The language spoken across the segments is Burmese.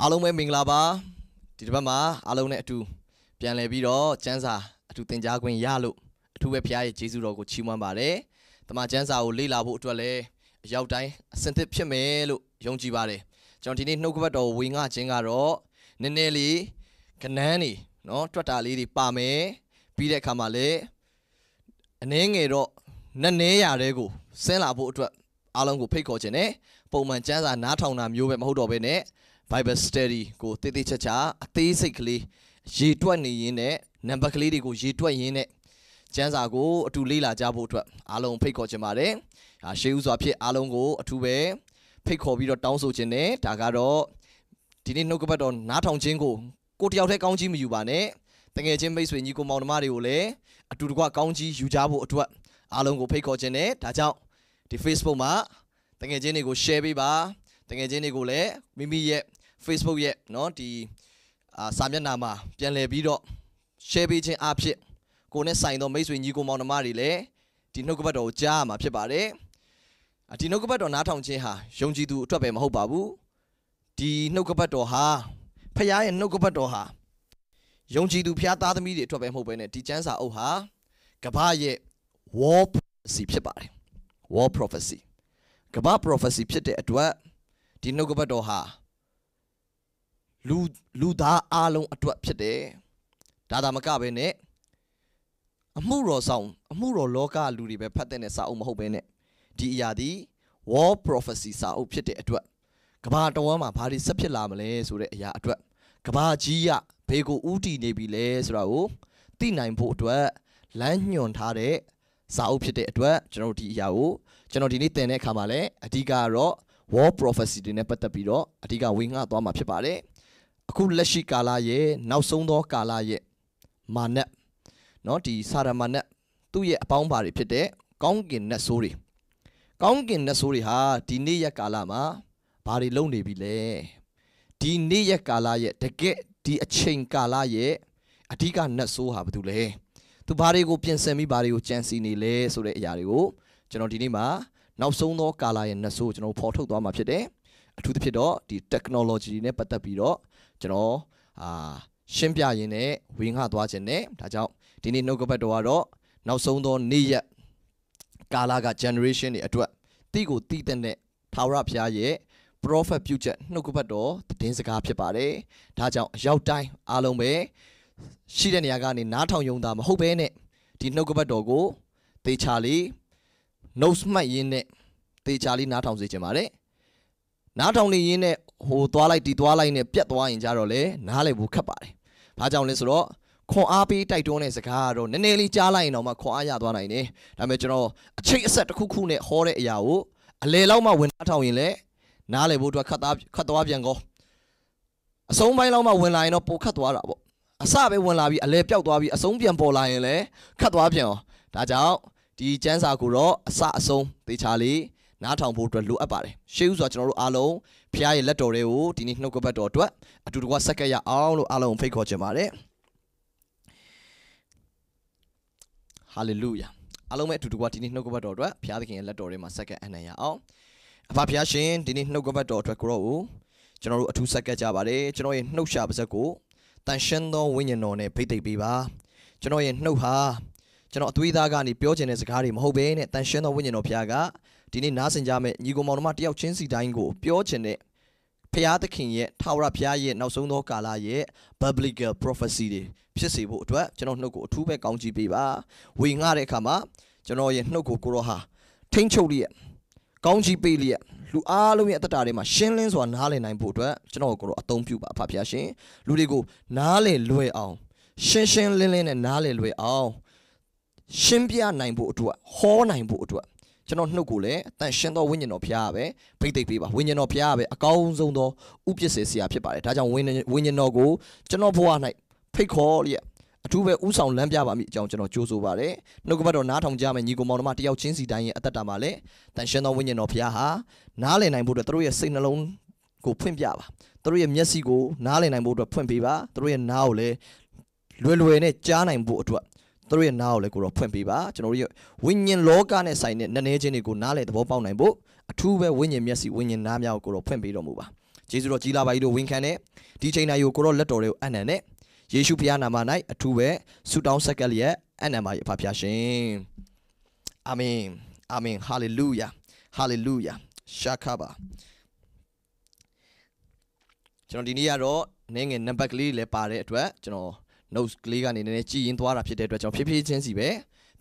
အားလုံးပဲမင်္ဂလာပါဒီတစ်ပတ်မှာအားလုံးနဲ့အတူ ပြန်လည်ပြီးတော့ကျမ်းစာအတူသင်ကြားခွင့်ရလို့အထူးပဲဖရားရဲ့ကျေးဇူးတော်ကိုချီးမွမ်းပါတယ်။တမန်ကျမ်းစာကိုလေ့လာဖို့အတွက်လည်းအရောက်တိုင်းအစင်သစ်ဖြစ်မယ်လို့ယုံကြည်ပါတယ်။ကျွန်တော်ဒီနေ့နှုတ်ကပတ်တော်ဝေငှခြင်းကတော့နည်းနည်းလေးကနန်းနေနော်တွက်တာလေးတွေပါမယ်ပြီးတဲ့အခါမှာလည်းအနှဲငယ်တော့နက်နဲရာတဲကိုဆင်းလာဖို့အတွက်အားလုံးကိုဖိတ်ခေါ်ခြင်းနဲ့ပုံမှန်ကျမ်းစာနားထောင်တာမျိုးပဲမဟုတ်တော့ဘဲနဲ့ Bible Study ကိုတည်တည်ချာချာအသေးစိတ်ကလေးရေတွက်နေရင်းနဲ့နံပါတ်ကလေးတွေကိုရေတွက်ရင်းနဲ့ကျမ်းစာကိုအတူလေ့လာကြဖို့အတွက်အားလုံးဖိတ်ခေါ်ချင်ပါတယ်။ဟာရှေးဥစွာဖြစ်အားလုံးကိုအထူးပဲဖိတ်ခေါ်ပြီးတော့တောင်းဆိုခြင်းနဲ့ဒါကတော့ဒီနေ့နှုတ်ကပတ်တော်နားထောင်ခြင်းကိုကိုတယောက်တည်းကောင်းကြီးမယူပါနဲ့။တကယ်ချင်းမိတ်ဆွေညီကိုမောင်နှမတွေကိုလည်းအတူတကွကောင်းကြီးယူကြဖို့အတွက်အားလုံးကိုဖိတ်ခေါ်ခြင်းနဲ့ဒါကြောင့်ဒီ Facebook မှာတကယ်ချင်းတွေကို share ပေးပါ။တကယ်ချင်းတွေကိုလည်းမိမိရဲ့ Facebook ရဲ့เนาะဒီအာစာမျက်နှာမှာပြန်လည်ပြီးတော့ share ပေးခြင်းအဖြစ်ကိုနဲ့ဆိုင်သောမိတ်ဆွေညီကိုမောင်နှမတွေလည်းဒီနှုတ်ကပတ်တော်ကိုကြားရမှာဖြစ်ပါတယ်ဒီနှုတ်ကပတ်တော်နားထောင်ခြင်းဟာယုံကြည်သူအတွက်ပဲမဟုတ်ပါဘူးဒီနှုတ်ကပတ်တော်ဟာဖခင်ရဲ့နှုတ်ကပတ်တော်ဟာယုံကြည်သူဖခင်သားသမီးတွေအတွက်ပဲမဟုတ်ဘဲနဲ့ဒီကျမ်းစာအုပ်ဟာကမ္ဘာရဲ့ war prophecy ဖြစ်ပါတယ် war prophecy ကမ္ဘာ prophecy ဖြစ်တဲ့အတွက်ဒီနှုတ်ကပတ်တော်ဟာလူလူသားအလုံးအတွက်ဖြစ်တယ်ဒါသာမကပဲနဲ့အမှုတော်ဆောင်အမှုတော်လောကလူတွေပဲဖတ်တဲ့နဲ့စာအုပ်မဟုတ်ပဲနဲ့ဒီအရာဒီ War Prophecy စာအုပ်ဖြစ်တဲ့အတွက်ကဘာတော်မှာဘာတွေဆက်ဖြစ်လာမလဲဆိုတဲ့အရာအတွက်ကဘာကြီးရဘေကိုဥတီနေပြီလဲဆိုတာကိုသိနိုင်ဖို့အတွက်လမ်းညွှန်ထားတဲ့စာအုပ်ဖြစ်တဲ့အတွက်ကျွန်တော်ဒီအရာကိုကျွန်တော်ဒီနေ့သင်တဲ့အခါမှာလည်းအဓိကကတော့ War Prophecy တွေနဲ့ပတ်သက်ပြီးတော့အဓိကဝင်ငှသွားမှာဖြစ်ပါတယ်။အခုလက်ရှိကာလရဲ့နောက်ဆုံးသောကာလရဲ့မာနတ်เนาะဒီစာရမာနတ်သူ့ရဲ့အပေါင်းပါတွေဖြစ်တဲ့ကောင်းကင်နတ်ဆိုးတွေကောင်းကင်နတ်ဆိုးတွေဟာဒီနေ့ရက်ကာလမှာဘာတွေလုပ်နေပြီလဲဒီနေ့ရက်ကာလရဲ့တကယ်ဒီအချိန်ကာလရဲ့အဓိကနတ်ဆိုးဟာဘာတူလဲသူဘာတွေကိုပြင်ဆင်ပြီးဘာတွေကိုကြံစီနေလဲဆိုတဲ့အရာတွေကိုကျွန်တော်ဒီနေ့မှာနောက်ဆုံးသောကာလရဲ့နတ်ဆိုးကိုကျွန်တော်ဖော်ထုတ်သွားမှာဖြစ်တယ်အထူးသဖြင့်တော့ဒီ technology နဲ့ပတ်သက်ပြီးတော့ကျွန်တော်အာရှင်းပြရင်းနဲ့ဝေငှသွားခြင်းနဲ့ဒါကြောင့်ဒီနေ့နှုတ်ကပတ်တော်ကတော့နောက်ဆုံးသောနေ့ရက်ကာလက generation တွေအတွက်တိကိုတိတဲ့နဲ့ထာဝရဘုရားရဲ့ prophet ပြုချက်နှုတ်ကပတ်တော်သတင်းစကားဖြစ်ပါတယ်။ဒါကြောင့်အရောက်တိုင်းအားလုံးပဲရှိတဲ့နေရာကနေနားထောင်ယုံတာမဟုတ်ဘဲနဲ့ဒီနှုတ်ကပတ်တော်ကိုသေချာလေး notes မှတ်ရင်းနဲ့သေချာလေးနားထောင်စေချင်ပါတယ်။နားထောင်နေရင်းနဲ့ဟိုသွားလိုက်ဒီသွားလိုက်နဲ့ပြက်သွားရင်ကြတော့လေနားလည်ဖို့ခက်ပါတယ်။ဘာကြောင့်လဲဆိုတော့ခွန်အားပေးတိုက်တွန်းတဲ့စကားကတော့နည်းနည်းလေးကြားလိုက်ရင်တော့မှခွန်အားရသွားနိုင်တယ်။ဒါပေမဲ့ကျွန်တော်အချိတ်အဆက်တစ်ခုခုနဲ့ဟောတဲ့အရာကိုအလေလောက်မှဝင်ထားထောင်ရင်လည်းနားလည်ဖို့အတွက်ခတ်သားခတ်သွားပြန်ကောအဆုံးပိုင်းလောက်မှဝင်လာရင်တော့ပိုခတ်သွားတာပေါ့အစပဲဝင်လာပြီးအလဲပြောက်သွားပြီးအဆုံးပြန်ပေါ်လာရင်လည်းခတ်သွားပြန်အောင်ဒါကြောင့်ဒီကျန်းစာကိုတော့အစအဆုံးသေချာလေးနားထောင်ဖို့အတွက်လိုအပ်ပါတယ်ရှေးဥစွာကျွန်တော်တို့အားလုံးဖခင်ရဲ့လက်တော်တွေကိုဒီနေ့နှုတ်ကပတ်တော်အတွက်အတူတကွဆက်ကပ်ရအောင်လို့အားလုံးဖိတ်ခေါ်ချင်ပါတယ်ဟာလေလုယာအားလုံးပဲအတူတကွဒီနေ့နှုတ်ကပတ်တော်အတွက်ဖခင်သခင်ရဲ့လက်တော်တွေမှာဆက်ကပ်အနံ့ရအောင်အဖဖခင်ရှင်ဒီနေ့နှုတ်ကပတ်တော်အတွက်ကိုရောကိုကျွန်တော်တို့အထူးဆက်ကပ်ကြပါတယ်ကျွန်တော်ရဲ့နှုတ်ရှာပါဇက်ကိုတန်ရှင်းသောဝိညာဉ်တော်နဲ့ဖိတ်သိပ်ပေးပါကျွန်တော်ရဲ့နှုတ်ဟာကျွန်တော်အသွေးသားကနေပြောချင်တဲ့စကားတွေမဟုတ်ဘဲနဲ့တန်ရှင်းသောဝိညာဉ်တော်ဖခင်ကဒီနေ့နားဆင်ကြမယ့်ညီကောင်မောင်တို့မတယောက်ချင်းစီတိုင်းကိုပြောချင်တဲ့ဖျားသခင်ရဲ့ထာဝရဘုရားရဲ့နောက်ဆုံးသောကာလရဲ့ biblical prophecy တွေဖြစ်စေဖို့အတွက်ကျွန်တော်နှုတ်ကိုအထူးပဲကောင်းချီးပေးပါဝေငှတဲ့အခါမှာကျွန်တော်ရဲ့နှုတ်ကိုကိုရောဟာထိမ့်ချုပ်လျက်ကောင်းချီးပေးလျက်လူအားလုံးရဲ့အတ္တတွေမှာရှင်းလင်းစွာနားလည်နိုင်ဖို့အတွက်ကျွန်တော်ကိုကိုရောအသုံးပြုပါဖဖျားရှင်လူတွေကိုနားလည်လွယ်အောင်ရှင်းရှင်းလင်းလင်းနဲ့နားလည်လွယ်အောင်ရှင်းပြနိုင်ဖို့အတွက်ဟောနိုင်ဖို့အတွက်ကျွန်တော်နှုတ်ကိုလည်းတန်ရှင်းသောဝိညာဉ်တော်ဖျားပဲဖိတ်သိပ်ပေးပါဝိညာဉ်တော်ဖျားပဲအကောင်းဆုံးသောဥပစ္စေဆရာဖြစ်ပါတယ်ဒါကြောင့်ဝိညာဉ်တော်ကိုကျွန်တော်ဘဝ၌ဖိတ်ခေါ်လျက်အထူးပဲဥဆောင်လမ်းပြပါမိအကြောင်းကျွန်တော်ကြိုးဆိုပါရစေ။နှုတ်ကပတ်တော်နားထောင်ကြမယ်ညီကောင်မောင်တို့မတယောက်ချင်းစီတိုင်းရဲ့အသက်တာမှာလည်းတန်ရှင်းသောဝိညာဉ်တော်ဖရားဟာနားလည်နိုင်ဖို့အတွက်တို့ရဲ့စိတ်နှလုံးကိုဖွင့်ပြပါ။တို့ရဲ့မျက်စိကိုနားလည်နိုင်ဖို့အတွက်ဖွင့်ပေးပါ။တို့ရဲ့နားကိုလည်းလွယ်လွယ်နဲ့ကြားနိုင်ဖို့အတွက်သူတို့ရဲ့နားကိုလည်းကိုတော့ဖွင့်ပေးပါကျွန်တော်တို့ရဲ့ဝိညာဉ်လောကနဲ့ဆိုင်တဲ့နည်းနည်းချင်းတွေကိုနားလည်သဘောပေါက်နိုင်ဖို့အထူးပဲဝိညာဉ်မျက်စိဝိညာဉ်နားများကိုကိုတော့ဖွင့်ပေးတော်မူပါဂျေဇုတော်ကြီးလာပါကြီးတို့ဝန်ခံတဲ့ဒီချိန်တိုင်းကိုကိုတော့လက်တော်တွေကိုအံ့နံနဲ့ယေရှုဖခင်နာမ၌အထူးပဲဆုတောင်းဆက်ကပ်လျက်အံ့နံပါရဲ့ဖခင်ရှင်အာမင်အာမင် ဟာလေလုယာဟာလေလုယာရှာခါပါကျွန်တော်ဒီနေ့ကတော့နေငယ်နံပါတ်ကလေးလည်းပါတဲ့အတွက်ကျွန်တော် notes ကလေးကနေနည်းနည်းကြည်ရင်သွားတာဖြစ်တဲ့အတွက်ကြောင့်ဖြည်းဖြည်းချင်းစီပဲ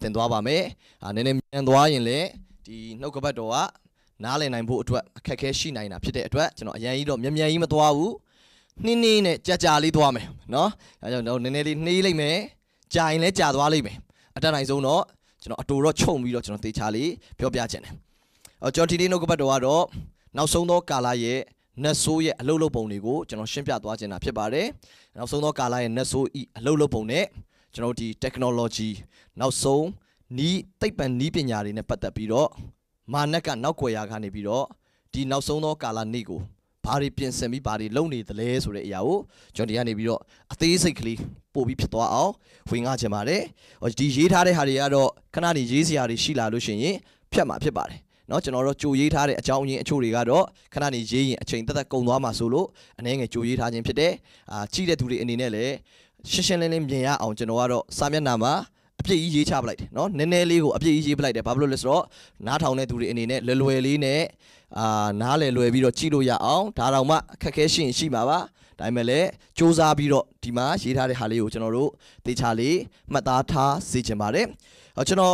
သင်သွားပါမယ်။အာနည်းနည်းမြန်သွားရင်လည်းဒီနှုတ်ကပတ်တော်ကနားလည်နိုင်ဖို့အတွက်အခက်အခဲရှိနိုင်တာဖြစ်တဲ့အတွက်ကျွန်တော်အရင်ကြီးတော့မြန်မြန်ကြီးမသွားဘူး။နှင်းနှင်းနဲ့ကြာကြာလေးသွားမယ်နော်။အဲကြောင့်တော့နည်းနည်းလေးနှေးလိုက်မယ်။ကြာရင်လည်းကြာသွားလိမ့်မယ်။အတတ်နိုင်ဆုံးတော့ကျွန်တော်အတူတော့ခြုံပြီးတော့ကျွန်တော်သေချာလေးပြောပြခြင်းတယ်။အော်ကျွန်တော်ဒီနေ့နှုတ်ကပတ်တော်ကတော့နောက်ဆုံးသောကာလရဲ့နတ်ဆိုးရဲ့အလုတ်လုတ်ပုံတွေကိုကျွန်တော်ရှင်းပြသွားခြင်းတာဖြစ်ပါတယ်။နောက်ဆုံးသောကာလရဲ့နတ်ဆိုးဤအလုတ်လုတ်ပုံနဲ့ကျွန်တော်ဒီ technology နောက်ဆုံးဤသိပ္ပံဤပညာတွေနဲ့ပတ်သက်ပြီးတော့မာနက်ကနောက်ွယ်ရာကနေပြီးတော့ဒီနောက်ဆုံးသောကာလနေ့ကိုဘာတွေပြင်ဆင်ပြီးဘာတွေလုပ်နေသလဲဆိုတဲ့အရာကိုကျွန်တော်ဒီကနေပြီးတော့အသေးစိတ်ကလေးပို့ပြီးဖြစ်သွားအောင်ဝင်ငှချင်ပါတယ်။ဒီရေးထားတဲ့ဟာတွေကတော့ခဏနေရေးစရာတွေရှိလာလို့ရှိရင်ဖြတ်မှာဖြစ်ပါတယ်။เนาะကျွန်တော်တို့ကြိုရေးထားတဲ့အကြောင်းရင်းအချို့တွေကတော့ခဏနေရေးရင်အချိန်သက်သက်ကုန်သွားမှာဆိုလို့အနည်းငယ်ကြိုရေးထားခြင်းဖြစ်တယ်အာကြီးတဲ့သူတွေအနေနဲ့လည်းရှင်းရှင်းလင်းလင်းမြင်ရအောင်ကျွန်တော်ကတော့စာမျက်နှာမှာအပြည့်ကြီးရေးချပလိုက်တယ်เนาะနည်းနည်းလေးကိုအပြည့်ကြီးရေးပလိုက်တယ်ဘာဖြစ်လို့လဲဆိုတော့နားထောင်တဲ့သူတွေအနေနဲ့လွယ်လွယ်လေးနဲ့အာနားလည်လွယ်ပြီးတော့ကြည့်လို့ရအောင်ဒါတောင်မှအခက်ခဲရှိရင်ရှိမှာပါဒါပေမဲ့လည်းစူးစမ်းပြီးတော့ဒီမှာရေးထားတဲ့ဟာလေးကိုကျွန်တော်တို့သေချာလေးမှတ်သားထားစေချင်ပါတယ်ဟောကျွန်တော်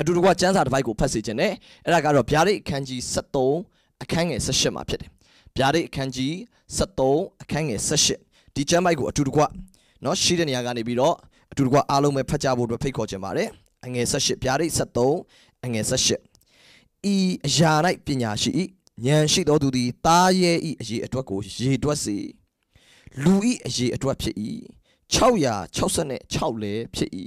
အတူတကွကျမ်းစာတစ်ပိုက်ကိုဖတ်စီခြင်းနဲ့အဲ့ဒါကတော့ဗျာဒိတ်အခန်းကြီး73အခန်းငယ်18မှာဖြစ်တယ်ဗျာဒိတ်အခန်းကြီး73အခန်းငယ်18ဒီကျမ်းပိုက်ကိုအတူတကွเนาะရှိတဲ့နေရာကနေပြီးတော့အတူတကွအားလုံးပဲဖတ်ကြဖို့အတွက်ဖိတ်ခေါ်ခြင်းပါတယ်အငယ်18ဗျာဒိတ်73အငယ်18ဤအရာ၌ပညာရှိ၏ဉာဏ်ရှိသောသူသည်တားရဲ၏အရေးအတွက်ကိုရေတွက်စေလူ၏အရေးအတွက်ဖြစ်၏666လဲဖြစ်၏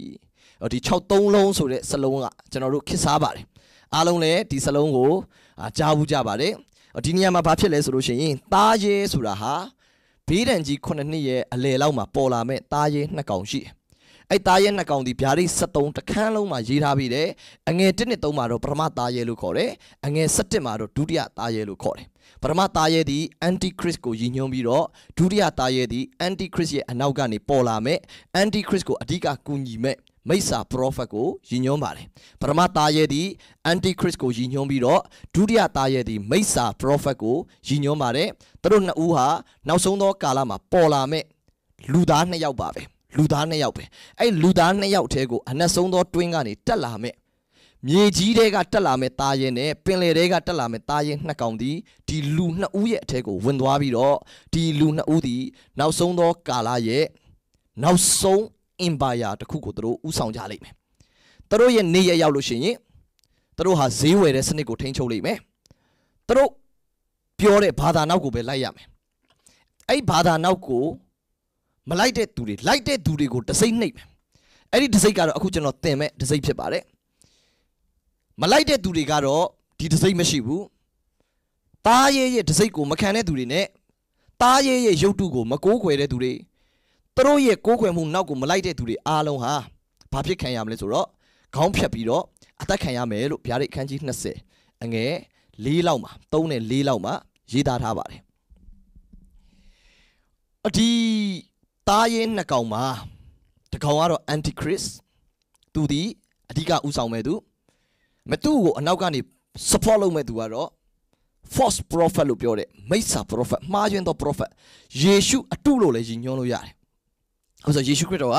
ဒီ63လုံးဆိုတဲ့စလုံးကကျွန်တော်တို့ခစ်စားပါတယ်အားလုံးလည်းဒီစလုံးကို ကြားဘူးကြပါတယ်ဒီနေရာမှာဘာဖြစ်လဲဆိုလို့ရှိရင်သားရဲဆိုတာဟာဘေးဒဏ်ကြီး9နှစ်ရဲ့အလယ်လောက်မှာပေါ်လာမဲ့သားရဲ2ကောင်ရှိတယ်အဲ့သားရဲနှစ်ကောင်ဒီဗျာဒိတ်73တခန်းလုံးမှာရေးထားပြီးတယ်အငယ်1နှစ်3မှာတော့ပထမသားရဲလို့ခေါ်တယ်အငယ်7မှာတော့ဒုတိယသားရဲလို့ခေါ်တယ်ပထမသားရဲသည် antichrist ကိုရည်ညွှန်းပြီးတော့ဒုတိယသားရဲသည် antichrist ရဲ့အနောက်ကနေပေါ်လာမဲ့ antichrist ကိုအဓိကကူညီမဲ့မိษาပရောဖက်ကိုယဉ်ညွန်းပါတယ်ပထမသားရဲသည်အန်တီခရစ်ကိုယဉ်ညွန်းပြီးတော့ဒုတိယသားရဲသည် မိษาပရောဖက်ကိုယဉ်ညွန်းပါတယ်သူတို့နှစ်ဦးဟာနောက်ဆုံးသော ကာလမှာပေါ်လာမဲ့လူသားနှစ်ယောက်ပါပဲလူသားနှစ်ယောက်ပဲအဲ့လူသားနှစ်ယောက်ထဲကိုအနက်ဆုံးသောတွင်းကနေတက်လာမဲ့မြေကြီးတဲကတက်လာမဲ့သားရဲနဲ့ပင်လယ်တဲကတက်လာမဲ့သားရဲနှစ်ကောင်သည်ဒီလူနှစ်ဦးရဲ့အထက်ကိုဝင်သွားပြီးတော့ဒီလူနှစ်ဦးသည် နောက်ဆုံးသောကာလရဲ့နောက်ဆုံး empire တစ်ခုကိုသူတို့ဥဆောင်ကြလိမ့်မယ်သူတို့ရဲ့နေရရောက်လို့ရှိရင်သူတို့ဟာဈေးဝယ်တဲ့စနစ်ကိုထိန်းချုပ်လိမ့်မယ်သူတို့ပြောတဲ့ဘာသာနောက်ကိုပဲလိုက်ရမယ်အဲ့ဘာသာနောက်ကိုမလိုက်တဲ့သူတွေလိုက်တဲ့သူတွေကိုတစိမ့်နှိပ်မယ်အဲ့ဒီတစိမ့်ကတော့အခုကျွန်တော်တင်မဲ့တစိမ့်ဖြစ်ပါတယ်မလိုက်တဲ့သူတွေကတော့ဒီတစိမ့်မရှိဘူးတားရဲရဲ့တစိမ့်ကိုမခံတဲ့သူတွေနဲ့တားရဲရဲ့ရုပ်တုကိုမကိုးကွယ်တဲ့သူတွေသူတို့ရဲ့ကိုးကွယ်မှုနောက်ကိုမလိုက်တဲ့သူတွေအားလုံးဟာဘာဖြစ်ခံရမလဲဆိုတော့ခေါင်းဖြတ်ပြီးတော့အသက်ခံရမယ်လို့ဗျာဒိတ်အခန်းကြီး20အငယ်၄လောက်မှာ3နဲ့၄လောက်မှာရေးသားထားပါတယ်အဒီသားရင်းနှစ်ကောင်မှာတကောင်ကတော့ antichrist သူဒီအဓိကဥဆောင်မဲ့သူမသူ့ကိုအနောက်ကနေ support လုပ်မဲ့သူကတော့ false prophet လို့ပြောတဲ့မိစ္ဆာ prophet မှားယွင်းသော prophet ယေရှုအတုလို့လည်းညွှန်းလို့ရတယ်ဟိုဆိုယေရှုခရစ်တော်က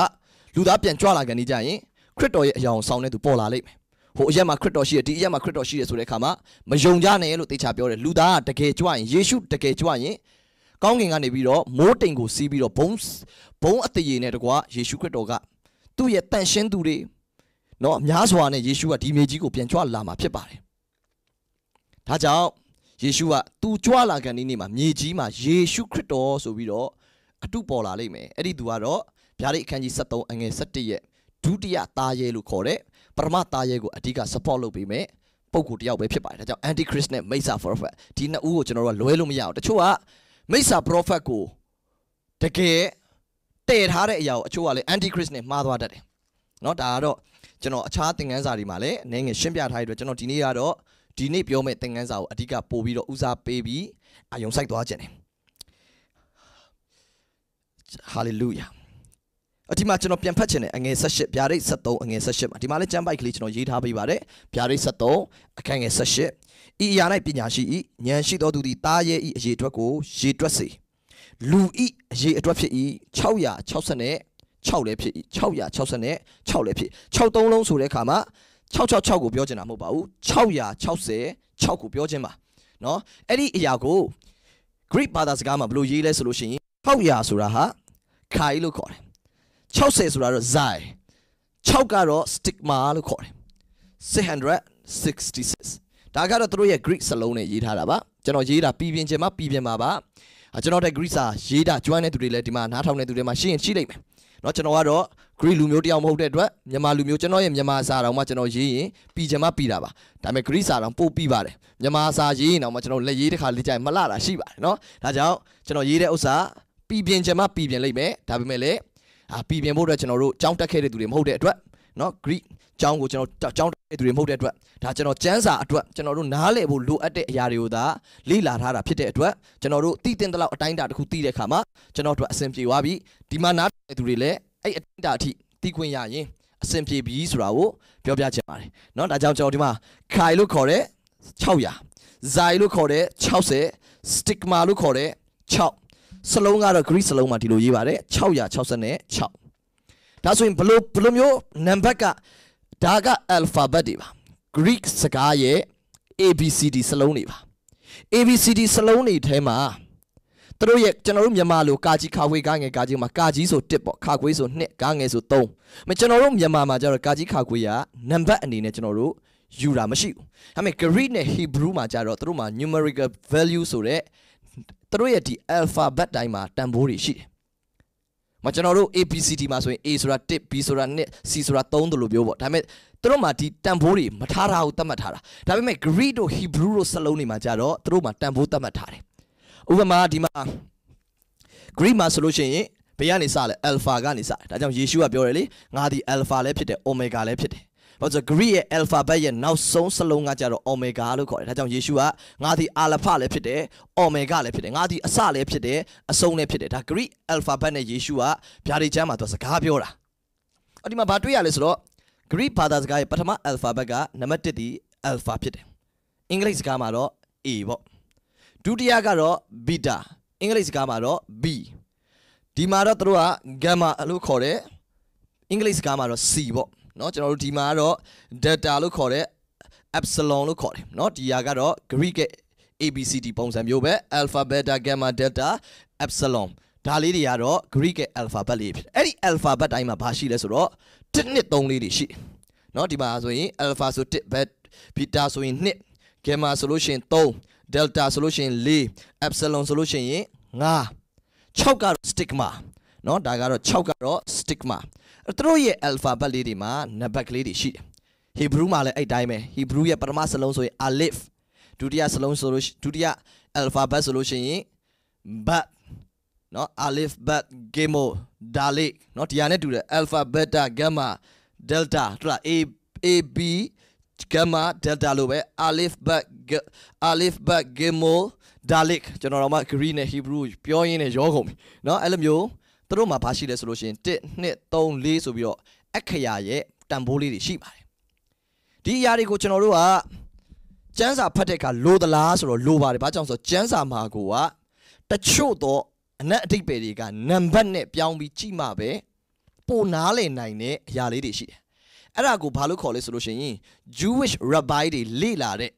လူသားပြန်ကြွလာကန်နေကြရင်ခရစ်တော်ရဲ့အယောင်ဆောင်တဲ့သူပေါ်လာလိမ့်မယ်ဟိုအရက်မှာခရစ်တော်ရှိတယ်ဒီအရက်မှာခရစ်တော်ရှိတယ်ဆိုတဲ့အခါမှာမယုံကြနဲ့လို့တေချာပြောတယ်လူသားကတကယ်ကြွရင်ယေရှုတကယ်ကြွရင်ကောင်းကင်ကနေပြီးတော့မိုးတိမ်ကိုစီးပြီးတော့ဘုံဘုံအတရေနဲ့တကွာယေရှုခရစ်တော်ကသူ့ရဲ့တန်ရှင်းသူတွေနော်အများစွာနဲ့ယေရှုကဒီမြေကြီးကိုပြန်ကြွလာမှာဖြစ်ပါတယ်ဒါကြောင့်ယေရှုကသူကြွလာကန်ဒီနေ့မှာမြေကြီးမှာယေရှုခရစ်တော်ဆိုပြီးတော့အတုပေါ်လာလိမ့်မယ်အဲ့ဒီသူကတော့ဗျာဒိတ်အခန်းကြီး73အငယ်17ရဲ့ဒုတိယသားရဲလို့ခေါ်တဲ့ပထမသားရဲကိုအဓိက support လုပ်ပေးမယ်ပုံကိုတယောက်ပဲဖြစ်ပါတယ်ဒါကြောင့် anti christ နဲ့ mesa prophet ဒီနှစ်ဦးကိုကျွန်တော်တို့ကလွဲလို့မရအောင်တချို့က mesa prophet ကိုတကယ်တည်ထားတဲ့အရာကိုအချို့ကလည်း anti christ နဲ့မှားသွားတတ်တယ်เนาะဒါကတော့ကျွန်တော်အခြားသင်ခန်းစာတွေမှာလည်းအနေငယ်ရှင်းပြထားရတဲ့ကျွန်တော်ဒီနေ့ကတော့ဒီနေ့ပြောမယ့်သင်ခန်းစာကိုအဓိကပို့ပြီးတော့ဦးစားပေးပြီးအယုံစိုက်သွားခြင်းတယ်ဟာလေလုယာအဒီမှာကျွန်တော်ပြန်ဖတ်ချင်တယ်အငယ်78ဗျာဒိတ်73အငယ်78မှာဒီမှာလည်းကျမ်းပိုက်ကလေးကျွန်တော်ရေးထားပေးပါတယ်ဗျာဒိတ်73အခန်းငယ်78ဤအရာ၌ပညာရှိဤဉာဏ်ရှိသောသူသည်တားရဲ့ဤအရေအတွက်ကိုရေတွက်စေလူဤအရေအတွက်ဖြစ်ဤ660နဲ့6လည်းဖြစ်660နဲ့6လည်းဖြစ်63လုံးဆိုတဲ့အခါမှာ666ကိုပြောချင်တာမဟုတ်ပါဘူး666ကိုပြောချင်ပါเนาะအဲ့ဒီအရာကို Greek ဘာသာစကားမှာဘယ်လိုရေးလဲဆိုလို့ရှိရင်600ဆိုတာဟာခါကြီးလို့ခေါ်တယ်60ဆိုတာတော့ zai 6ကတော့ stigma လို့ခေါ်တယ်666ဒါကတော့သူတို့ရဲ့ Greek စလုံးနဲ့ရေးထားတာပါကျွန်တော်ရေးတာပြီးပြင်ချင်မှပြီးပြင်ပါပါကျွန်တော်တဲ့ Greek စာရေးတာကျွမ်းတဲ့သူတွေလည်းဒီမှာနားထောင်တဲ့သူတွေမှာရှိရင်ရှိလိမ့်မယ်เนาะကျွန်တော်ကတော့ Greek လူမျိုးတယောက်မဟုတ်တဲ့အတွက်မြန်မာလူမျိုးကျွန်တော်ရဲ့မြန်မာစာတောင်မှကျွန်တော်ရေးရင်ပြီးချင်မှပြီးတာပါဒါပေမဲ့ Greek စာတောင်ပို့ပြီးပါတယ်မြန်မာစာရေးရင်တောင်မှကျွန်တော်လက်ရေးတစ်ခါလေ့ကျင့်မလှတာရှိပါတယ်เนาะဒါကြောင့်ကျွန်တော်ရေးတဲ့ဥစ္စာပြည်ပြင်ချင်မှပြည်ပြင်လိမ့်မယ်ဒါပေမဲ့လည်းအာပြည်ပြင်ဖို့အတွက်ကျွန်တော်တို့ចောင်းတက်ခဲ့တဲ့သူတွေမဟုတ်တဲ့အတွက်เนาะ Greek ចောင်းကိုကျွန်တော်ចောင်းတက်ခဲ့တဲ့သူတွေမဟုတ်တဲ့အတွက်ဒါကျွန်တော်စန်းစာအတွက်ကျွန်တော်တို့နားလည်ဖို့လိုအပ်တဲ့အရာတွေကိုသာလေ့လာထားတာဖြစ်တဲ့အတွက်ကျွန်တော်တို့တည်တင်တလောက်အတိုင်းအတာတစ်ခုတည်တဲ့အခါမှာကျွန်တော်တို့အဆင်ပြေသွားပြီဒီမှာနားတဲ့သူတွေလည်းအဲ့အတိုင်းအတာအထိတည်ခွင့်ရရင်အဆင်ပြေပြီဆိုတာကိုပြောပြချင်ပါတယ်เนาะဒါကြောင့်ကျွန်တော်ဒီမှာခိုင်လို့ခေါ်တဲ့600ဇိုင်လို့ခေါ်တဲ့60 stigma လို့ခေါ်တဲ့6စလုံးကတော့ Greek စလုံးမှာဒီလိုရေးပါတယ်666ဒါဆိုရင်ဘလို့ဘလို့မျိုးနံပါတ်ကဒါက alphabet တွေပါ Greek စကားရဲ့ ABCD စလုံးတွေပါ ABCD စလုံးတွေထဲမှာသူတို့ရဲ့ကျွန်တော်တို့မြန်မာလိုကာကြီးခါဝေးကားငယ်ကာကြီးမှာကာကြီးဆို1ပေါ့ခါခွေးဆို2ကားငယ်ဆို3မကျွန်တော်တို့မြန်မာမှာကျတော့ကာကြီးခါခွေးကနံပါတ်အနေနဲ့ကျွန်တော်တို့ယူတာမရှိဘူးဒါပေမဲ့ Greek နဲ့ Hebrew မှာကျတော့သူတို့မှာ numerical value ဆိုတဲ့သူတို့ရဲ့ဒီ alphabet တိုင်းမှာတန်ဖိုးတွေရှိတယ်။မကျွန်တော်တို့ ABCD မှာဆိုရင် A ဆိုတာ1 B ဆိုတာ2 C ဆိုတာ3တို့လိုပြောပေါ့။ဒါပေမဲ့သူတို့မှာဒီတန်ဖိုးတွေမထားတာကိုသတ်မှတ်ထားတာ။ဒါပေမဲ့ Greek တို့ Hebrew တို့စလုံးတွေမှာကြတော့သူတို့မှာတန်ဖိုးသတ်မှတ်ထားတယ်။ဥပမာဒီမှာ Greek မှာဆိုလို့ရှိရင်ဘယ်ကနေစလဲ alpha ကနေစတယ်။ဒါကြောင့်ယေရှုကပြောတယ်လေငါဒီ alpha လည်းဖြစ်တယ် omega လည်းဖြစ်တယ်။ဘာလို့ဆိုဂရိရဲ့ alphabet ရဲ့နောက်ဆုံးစလုံးကကြတော့ omega လို့ခေါ်တယ်။ဒါကြောင့်ယေရှုကငါသည် alpha လည်းဖြစ်တယ်။ omega လည်းဖြစ်တယ်။ငါသည်အစလည်းဖြစ်တယ်။အဆုံးလည်းဖြစ်တယ်။ဒါဂရိ alphabet နဲ့ယေရှုကဗျာဒိတ်ကျမ်းမှာသူစကားပြောတာ။အဲ့ဒီမှာဘာတွေ့ရလဲဆိုတော့ဂရိဘာသာစကားရဲ့ပထမ alphabet ကနံပါတ်1ဒီ alpha ဖြစ်တယ်။အင်္ဂလိပ်စကားမှာတော့ A ပေါ့။ဒုတိယကတော့ beta ။အင်္ဂလိပ်စကားမှာတော့ B ။ဒီမှာတော့သူတို့က gamma လို့ခေါ်တယ်။အင်္ဂလိပ်စကားမှာတော့ C ပေါ့။เนาะကျွန်တော်တို့ဒီမှာကတော့ data လို့ခေါ်တဲ့ epsilon လို့ခေါ်တယ်เนาะဒီဟာကတော့ Greek ရဲ့ ABCD ပုံစံမျိုးပဲ alpha beta gamma delta epsilon ဒါလေးတွေကတော့ Greek ရဲ့ alphabet လေးဖြစ်တယ်အဲ့ဒီ alphabet တိုင်းမှာဘာရှိလဲဆိုတော့1 2 3လေးတွေရှိเนาะဒီမှာဆိုရင် alpha ဆို1 beta ဆိုရင်2 gamma ဆိုလို့ရှိရင်3 delta ဆိုလို့ရှိရင်4 epsilon ဆိုလို့ရှိရင်5 6ကတော့ stigma เนาะဒါကတော့6ကတော့ stigma သူတို့ရဲ့ alphabet လေးတွေမှာနံပါတ်ကလေးတွေရှိတယ် Hebrew မှာလည်းအဲ့တိုင်းပဲ Hebrew ရဲ့ပထမစာလုံးဆိုရင် alif ဒုတိယစာလုံးဆိုလို့ဒုတိယ alphabet ဆိုလို့ရှိရင် bat เนาะ alif bat gemo dalek เนาะဒီဟာနဲ့တူတယ် alpha beta gamma delta တို့လား a a b gamma delta လို့ပဲ alif bat alif bat gemo dalek ကျွန်တော်တို့မှ green နဲ့ hebrew ပြောရင်းနဲ့ရောကုန်ပြီเนาะအဲ့လိုမျိုးသူတို့မှာဘာရှိလဲဆိုလို့ရှိရင်1 2 3 4ဆိုပြီးတော့အခရာရဲ့တန်ဖိုးလေးတွေရှိပါတယ်ဒီအရာတွေကိုကျွန်တော်တို့ကကျန်းစာဖတ်တဲ့အခါလိုသလားဆိုတော့လိုပါတယ်ဘာကြောင့်ဆိုတော့ကျန်းစာမှာကိုကတချို့တော့အနက်အတိတ်ပေတွေကနံပါတ်နဲ့ပြောင်းပြီးကြည့်မှပဲပိုနားလည်နိုင်တဲ့အရာလေးတွေရှိတယ်အဲ့ဒါကိုဘာလို့ခေါ်လဲဆိုလို့ရှိရင် Jewish rabbi တွေလေ့လာတဲ့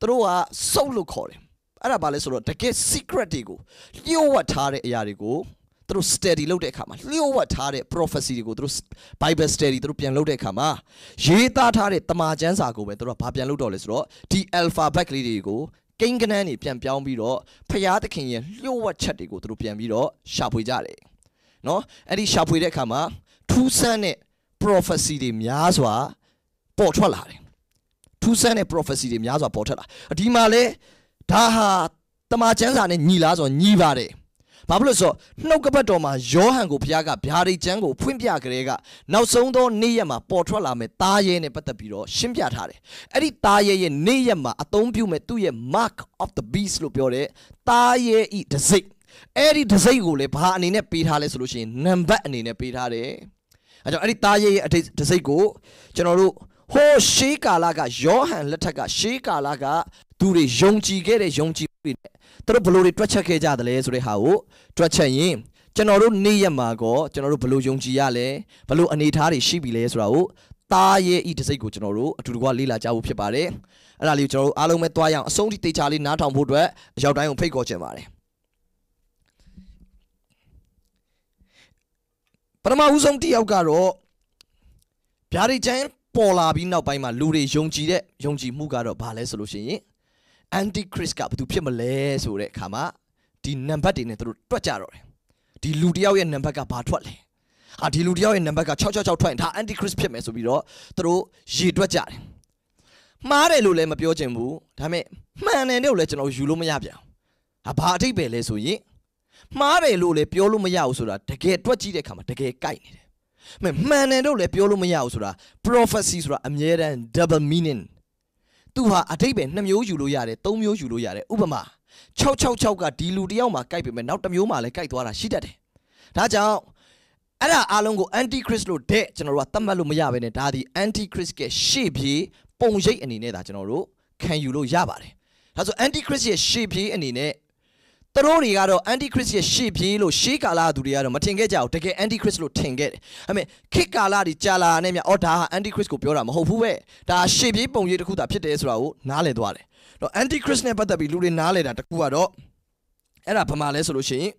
သူတို့ကစုပ်လို့ခေါ်တယ်အဲ့ဒါဘာလဲဆိုတော့တကယ် secret တွေကိုလျှို့ဝှက်ထားတဲ့အရာတွေကိုသူတို့ study လုပ်တဲ့အခါမှာလျှို့ဝှက်ထားတဲ့ prophecy တွေကိုသူတို့ Bible study သူတို့ပြန်လုပ်တဲ့အခါမှာရေးသားထားတဲ့တမန်ကျမ်းစာကိုပဲသူတို့ကဘာပြန်လုပ်တော့လဲဆိုတော့ဒီ alphabet ကလေးတွေကိုကိန်းကနန်းတွေပြန်ပြောင်းပြီးတော့ဖျားသခင်ရဲ့လျှို့ဝှက်ချက်တွေကိုသူတို့ပြန်ပြီးတော့ရှာဖွေကြတယ်เนาะအဲ့ဒီရှာဖွေတဲ့အခါမှာထူးဆန်းတဲ့ prophecy တွေများစွာပေါ်ထွက်လာတယ်ထူးဆန်းတဲ့ prophecy တွေများစွာပေါ်ထွက်လာဒီမှာလဲဒါဟာတမန်ကျမ်းစာနဲ့ညီလားဆိုတော့ညီပါတယ်။ဘာဖြစ်လို့ဆိုတော့နှုတ်ကပတ်တော်မှာယောဟန်ကိုဘုရားကဗျာဒိတ်ကျမ်းကိုဖွင့်ပြကြတဲ့ကနောက်ဆုံးသောနေ့ရက်မှာပေါ်ထွက်လာမဲ့သားရဲနဲ့ပတ်သက်ပြီးတော့ရှင်းပြထားတယ်။အဲ့ဒီသားရဲရဲ့နေ့ရက်မှာအသုံးပြုမဲ့သူ့ရဲ့ mark of the beast လို့ပြောတဲ့သားရဲဤဒစိတ်အဲ့ဒီဒစိတ်ကိုလည်းဘာအနေနဲ့ပေးထားလဲဆိုလို့ရှိရင်နံပါတ်အနေနဲ့ပေးထားတယ်။အဲကြောင့်အဲ့ဒီသားရဲရဲ့ဒစိတ်ကိုကျွန်တော်တို့ဟိုရှေးကာလကယောဟန်လက်ထက်ကရှေးကာလကသူတွေယုံကြည်ခဲ့တဲ့ယုံကြည်ပြီးသူတို့ဘလို့တွေတွက်ချက်ခဲ့ကြသလဲဆိုတဲ့ဟာကိုတွက်ချက်ရင်ကျွန်တော်တို့နေ့ရက်မှာကောကျွန်တော်တို့ဘလို့ယုံကြည်ရလဲဘလို့အနေထားတွေရှိပြီလဲဆိုတာကိုသားရဲ့ဤတစိ့ကိုကျွန်တော်တို့အတူတကွလေ့လာကြဖို့ဖြစ်ပါတယ်အဲ့ဒါလေးကိုကျွန်တော်တို့အားလုံးပဲသွားရအောင်အဆုံးထိတေချာလေးနားထောင်ဖို့အတွက်အရောက်တိုင်းကိုဖိတ်ခေါ်ချင်ပါတယ်ပထမဦးဆုံးတစ်ယောက်ကတော့ဗျာဒိတ်ချန်ပေါ်လာပြီးနောက်ပိုင်းမှာလူတွေယုံကြည်တဲ့ယုံကြည်မှုကတော့ဘာလဲဆိုလို့ရှိရင် anti christ ကဘာသူဖြစ်မလဲဆိုတဲ့အခါမှာဒီနံပါတ်တွေနဲ့သူတို့တွက်ကြတော့တယ်ဒီလူတယောက်ရဲ့နံပါတ်ကဘာထွက်လဲဟာဒီလူတယောက်ရဲ့နံပါတ်က666ထွက်ရင်ဒါ anti christ ဖြစ်မယ်ဆိုပြီးတော့သူတို့ရေတွက်ကြတယ်မှားတယ်လို့လည်းမပြောချင်ဘူးဒါပေမဲ့မှန်တယ်လို့လည်းကျွန်တော်ယူလို့မရပြန်ဟာဘာအထိပ္ပယ်လဲဆိုရင်မှားတယ်လို့လည်းပြောလို့မရဘူးဆိုတာတကယ်တွက်ကြည့်တဲ့အခါမှာတကယ်ကိုက်နေတယ်မှန်တယ်လို့လည်းပြောလို့မရဘူးဆိုတာ prophecy ဆိုတာအမြဲတမ်း double meaning သူဟာအတိတ်ပဲ2မျိုးယူလို့ရတယ်3မျိုးယူလို့ရတယ်ဥပမာ666ကဒီလူတယောက်မှာကြိုက်ပေမဲ့နောက်တစ်မျိုးမှာလည်းကြိုက်သွားတာရှိတတ်တယ်ဒါကြောင့်အဲ့ဒါအားလုံးကို anti christ လို့တဲ့ကျွန်တော်တို့ကသတ်မှတ်လို့မရဘဲနဲ့ဒါဒီ anti christ ရဲ့ရှေ့ပြေးပုံရိပ်အနေနဲ့ဒါကျွန်တော်တို့ခံယူလို့ရပါတယ်ဒါဆို anti christ ရဲ့ရှေ့ပြေးအနေနဲ့သူတို့တွေကတော့ anti christ ရဲ့ရှေ့ပြေးလို့ရှေးကာလသူတွေကတော့မထင်ခဲ့ကြဘူးတကယ် anti christ လို့ထင်ခဲ့တယ်။ဒါပေမဲ့ခေတ်ကာလတွေကြာလာတဲ့မြတ်အော်ဒါဟာ anti christ ကိုပြောတာမဟုတ်ဘူးပဲ။ဒါရှေ့ပြေးပုံရိပ်တစ်ခုသာဖြစ်တယ်ဆိုတာကိုနားလည်သွားတယ်။တော့ anti christ နဲ့ပတ်သက်ပြီးလူတွေနားလည်တာတစ်ခုကတော့အဲ့ဒါဘာမှလဲဆိုလို့ရှိရင်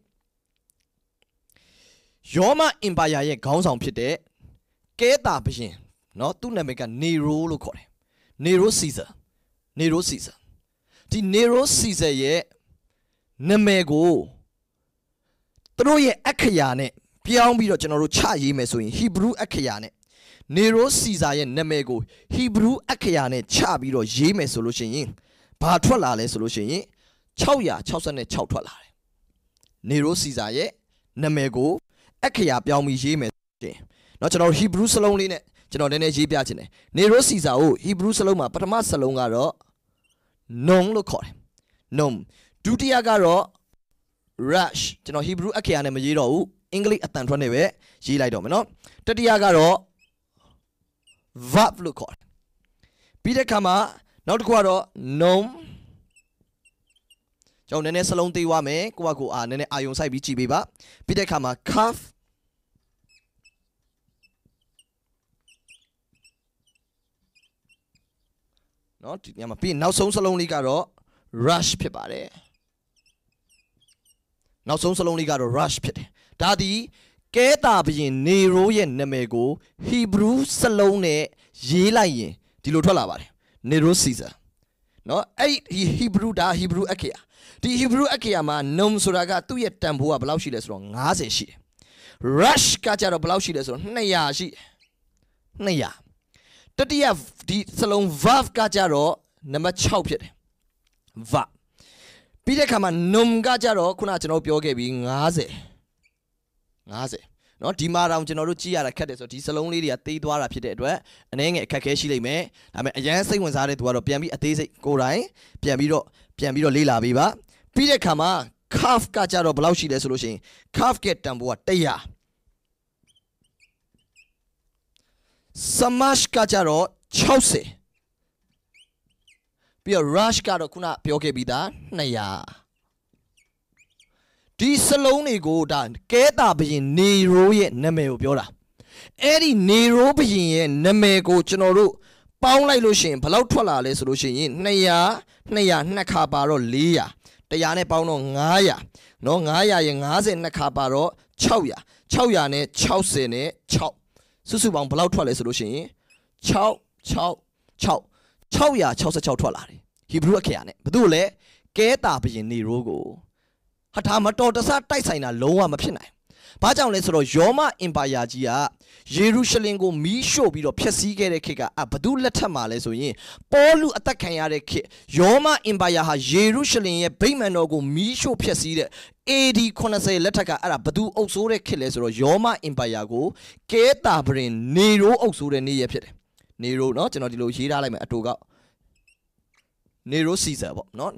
ရောမ empire ရဲ့ခေါင်းဆောင်ဖြစ်တဲ့ကဲတာဘုရင်เนาะသူ့နာမည်ကနေရိုလို့ခေါ်တယ်။နေရိုစီဇာနေရိုစီဇာဒီနေရိုစီဇာရဲ့နာမည်ကိုသူတို့ရဲ့အခရာနဲ့ပြောင်းပြီးတော့ကျွန်တော်တို့ချရေးမယ်ဆိုရင်ဟီဘရူးအခရာနဲ့နေရိုစီဇာရဲ့နာမည်ကိုဟီဘရူးအခရာနဲ့ချပြီးတော့ရေးမယ်ဆိုလို့ရှိရင်ဘာထွက်လာလဲဆိုလို့ရှိရင်666ထွက်လာတယ်။နေရိုစီဇာရဲ့နာမည်ကိုအခရာပြောင်းပြီးရေးမယ်ဆိုရင်เนาะကျွန်တော်ဟီဘရူးစလုံးလေးနဲ့ကျွန်တော်နည်းနည်းရေးပြချင်တယ်။နေရိုစီဇာကိုဟီဘရူးစလုံးမှာပထမစလုံးကတော့ nom လို့ခေါ်တယ်။ nom ဒုတိယကတော့ rush ကျွန်တော် Hebrew အခေအားနဲ့မရေးတော့ဘူးအင်္ဂလိပ်အတန်ထွက်နေပဲရေးလိုက်တော့မယ်နော်တတိယကတော့ verb လို့ခေါ်တယ်ပြီးတဲ့အခါမှာနောက်တစ်ခုကတော့ nom ကျွန်တော်နည်းနည်းစလုံးသေးသွားမယ်ကိုကကိုအာနည်းနည်းအာယုံစိုက်ပြီးကြည်ပေးပါပြီးတဲ့အခါမှာ calf နော်ဒီညမှာပြီးနောက်ဆုံးစလုံးလေးကတော့ rush ဖြစ်ပါတယ်နောက်ဆုံးစလုံးလေးကတော့ rush ဖြစ်တယ်ဒါဒီကဲတာဘရင်နေရိုးရဲ့နာမည်ကို Hebrew စလုံးနဲ့ရေးလိုက်ရင်ဒီလိုထွက်လာပါတယ်နေရိုးစီဇာနော်အဲ့ဒီ Hebrew ဒါ Hebrew အခေယဒီ Hebrew အခေယမှာ num ဆိုတာကသူ့ရဲ့တန်ဖိုးကဘယ်လောက်ရှိလဲဆိုတော့90ရှိတယ် rush ကကြတော့ဘယ်လောက်ရှိလဲဆိုတော့200ရှိ200တတိယဒီစလုံး verb ကကြတော့နံပါတ်6ဖြစ်တယ် verb ပြီးတဲ့အခါမှာနုံကကြတော့ခုနကျွန်တော်ပြောခဲ့ပြီး90 90เนาะဒီမှာတောင်ကျွန်တော်တို့ကြည့်ရတာခက်တယ်ဆိုတော့ဒီစလုံးလေးတွေကသေးသွားတာဖြစ်တဲ့အတွက်အနည်းငယ်အခက်ခဲရှိလိမ့်မယ်ဒါပေမဲ့အရန်စိတ်ဝင်စားတဲ့သူကတော့ပြန်ပြီးအသေးစိတ်ကိုယ်တိုင်ပြန်ပြီးတော့ပြန်ပြီးတော့လေ့လာပေးပါပြီးတဲ့ခါမှာ calf ကကြတော့ဘယ်လောက်ရှိလဲဆိုလို့ရှိရင် calf ကတန်ဖိုးက100 smash ကကြတော့60ပြီးတော့ rush ကတော့ခုနပြောခဲ့ပြီးသား200ဒီစလုံးတွေကိုဒါကဲတာဘရင်နေရိုးရဲ့နာမည်ကိုပြောတာအဲ့ဒီနေရိုးဘရင်ရဲ့နာမည်ကိုကျွန်တော်တို့ပေါင်းလိုက်လို့ရှိရင်ဘယ်လောက်ထွက်လာလဲဆိုလို့ရှိရင်200 200နှစ်ခါပါတော့400 100နဲ့ပေါင်းတော့900เนาะ900ရဲ့50နှစ်ခါပါတော့600 600နဲ့60နဲ့6စုစုပေါင်းဘယ်လောက်ထွက်လဲဆိုလို့ရှိရင်6 6 6 666ထွက်လာတယ်ဟီဘရုအခရာနဲ့ဘသူ့ကိုလဲကဲတာဘရင်နေရိုးကိုဟထာမတော်တဆတိုက်ဆိုင်တာလုံးဝမဖြစ်နိုင်ဘာကြောင့်လဲဆိုတော့ယောမအင်ပါယာကြီးကယေရုရှလင်ကို မီးရှို့ပြီးတော့ဖျက်ဆီးခဲ့တဲ့ခေတ်ကအဘဒုလက်ထက်မှာလဲဆိုရင်ပေါလုအသက်ခံရတဲ့ခေတ်ယောမအင်ပါယာဟာယေရုရှလင်ရဲ့ဗိမာန်တော်ကိုမီးရှို့ဖျက်ဆီးတဲ့ AD 80လက်ထက်ကအဲ့ဒါဘဒုအုပ်ဆိုးတဲ့ခေတ်လဲဆိုတော့ယောမအင်ပါယာကိုကဲတာဗရင်နေရိုးအုပ်ဆိုးတဲ့နေ့ရက်ဖြစ်တယ်နေရိုเนาะကျွန်တော်ဒီလိုရေးထားလိုက်မယ်အတူကနေရိုစီဇာပေါ့เนาะ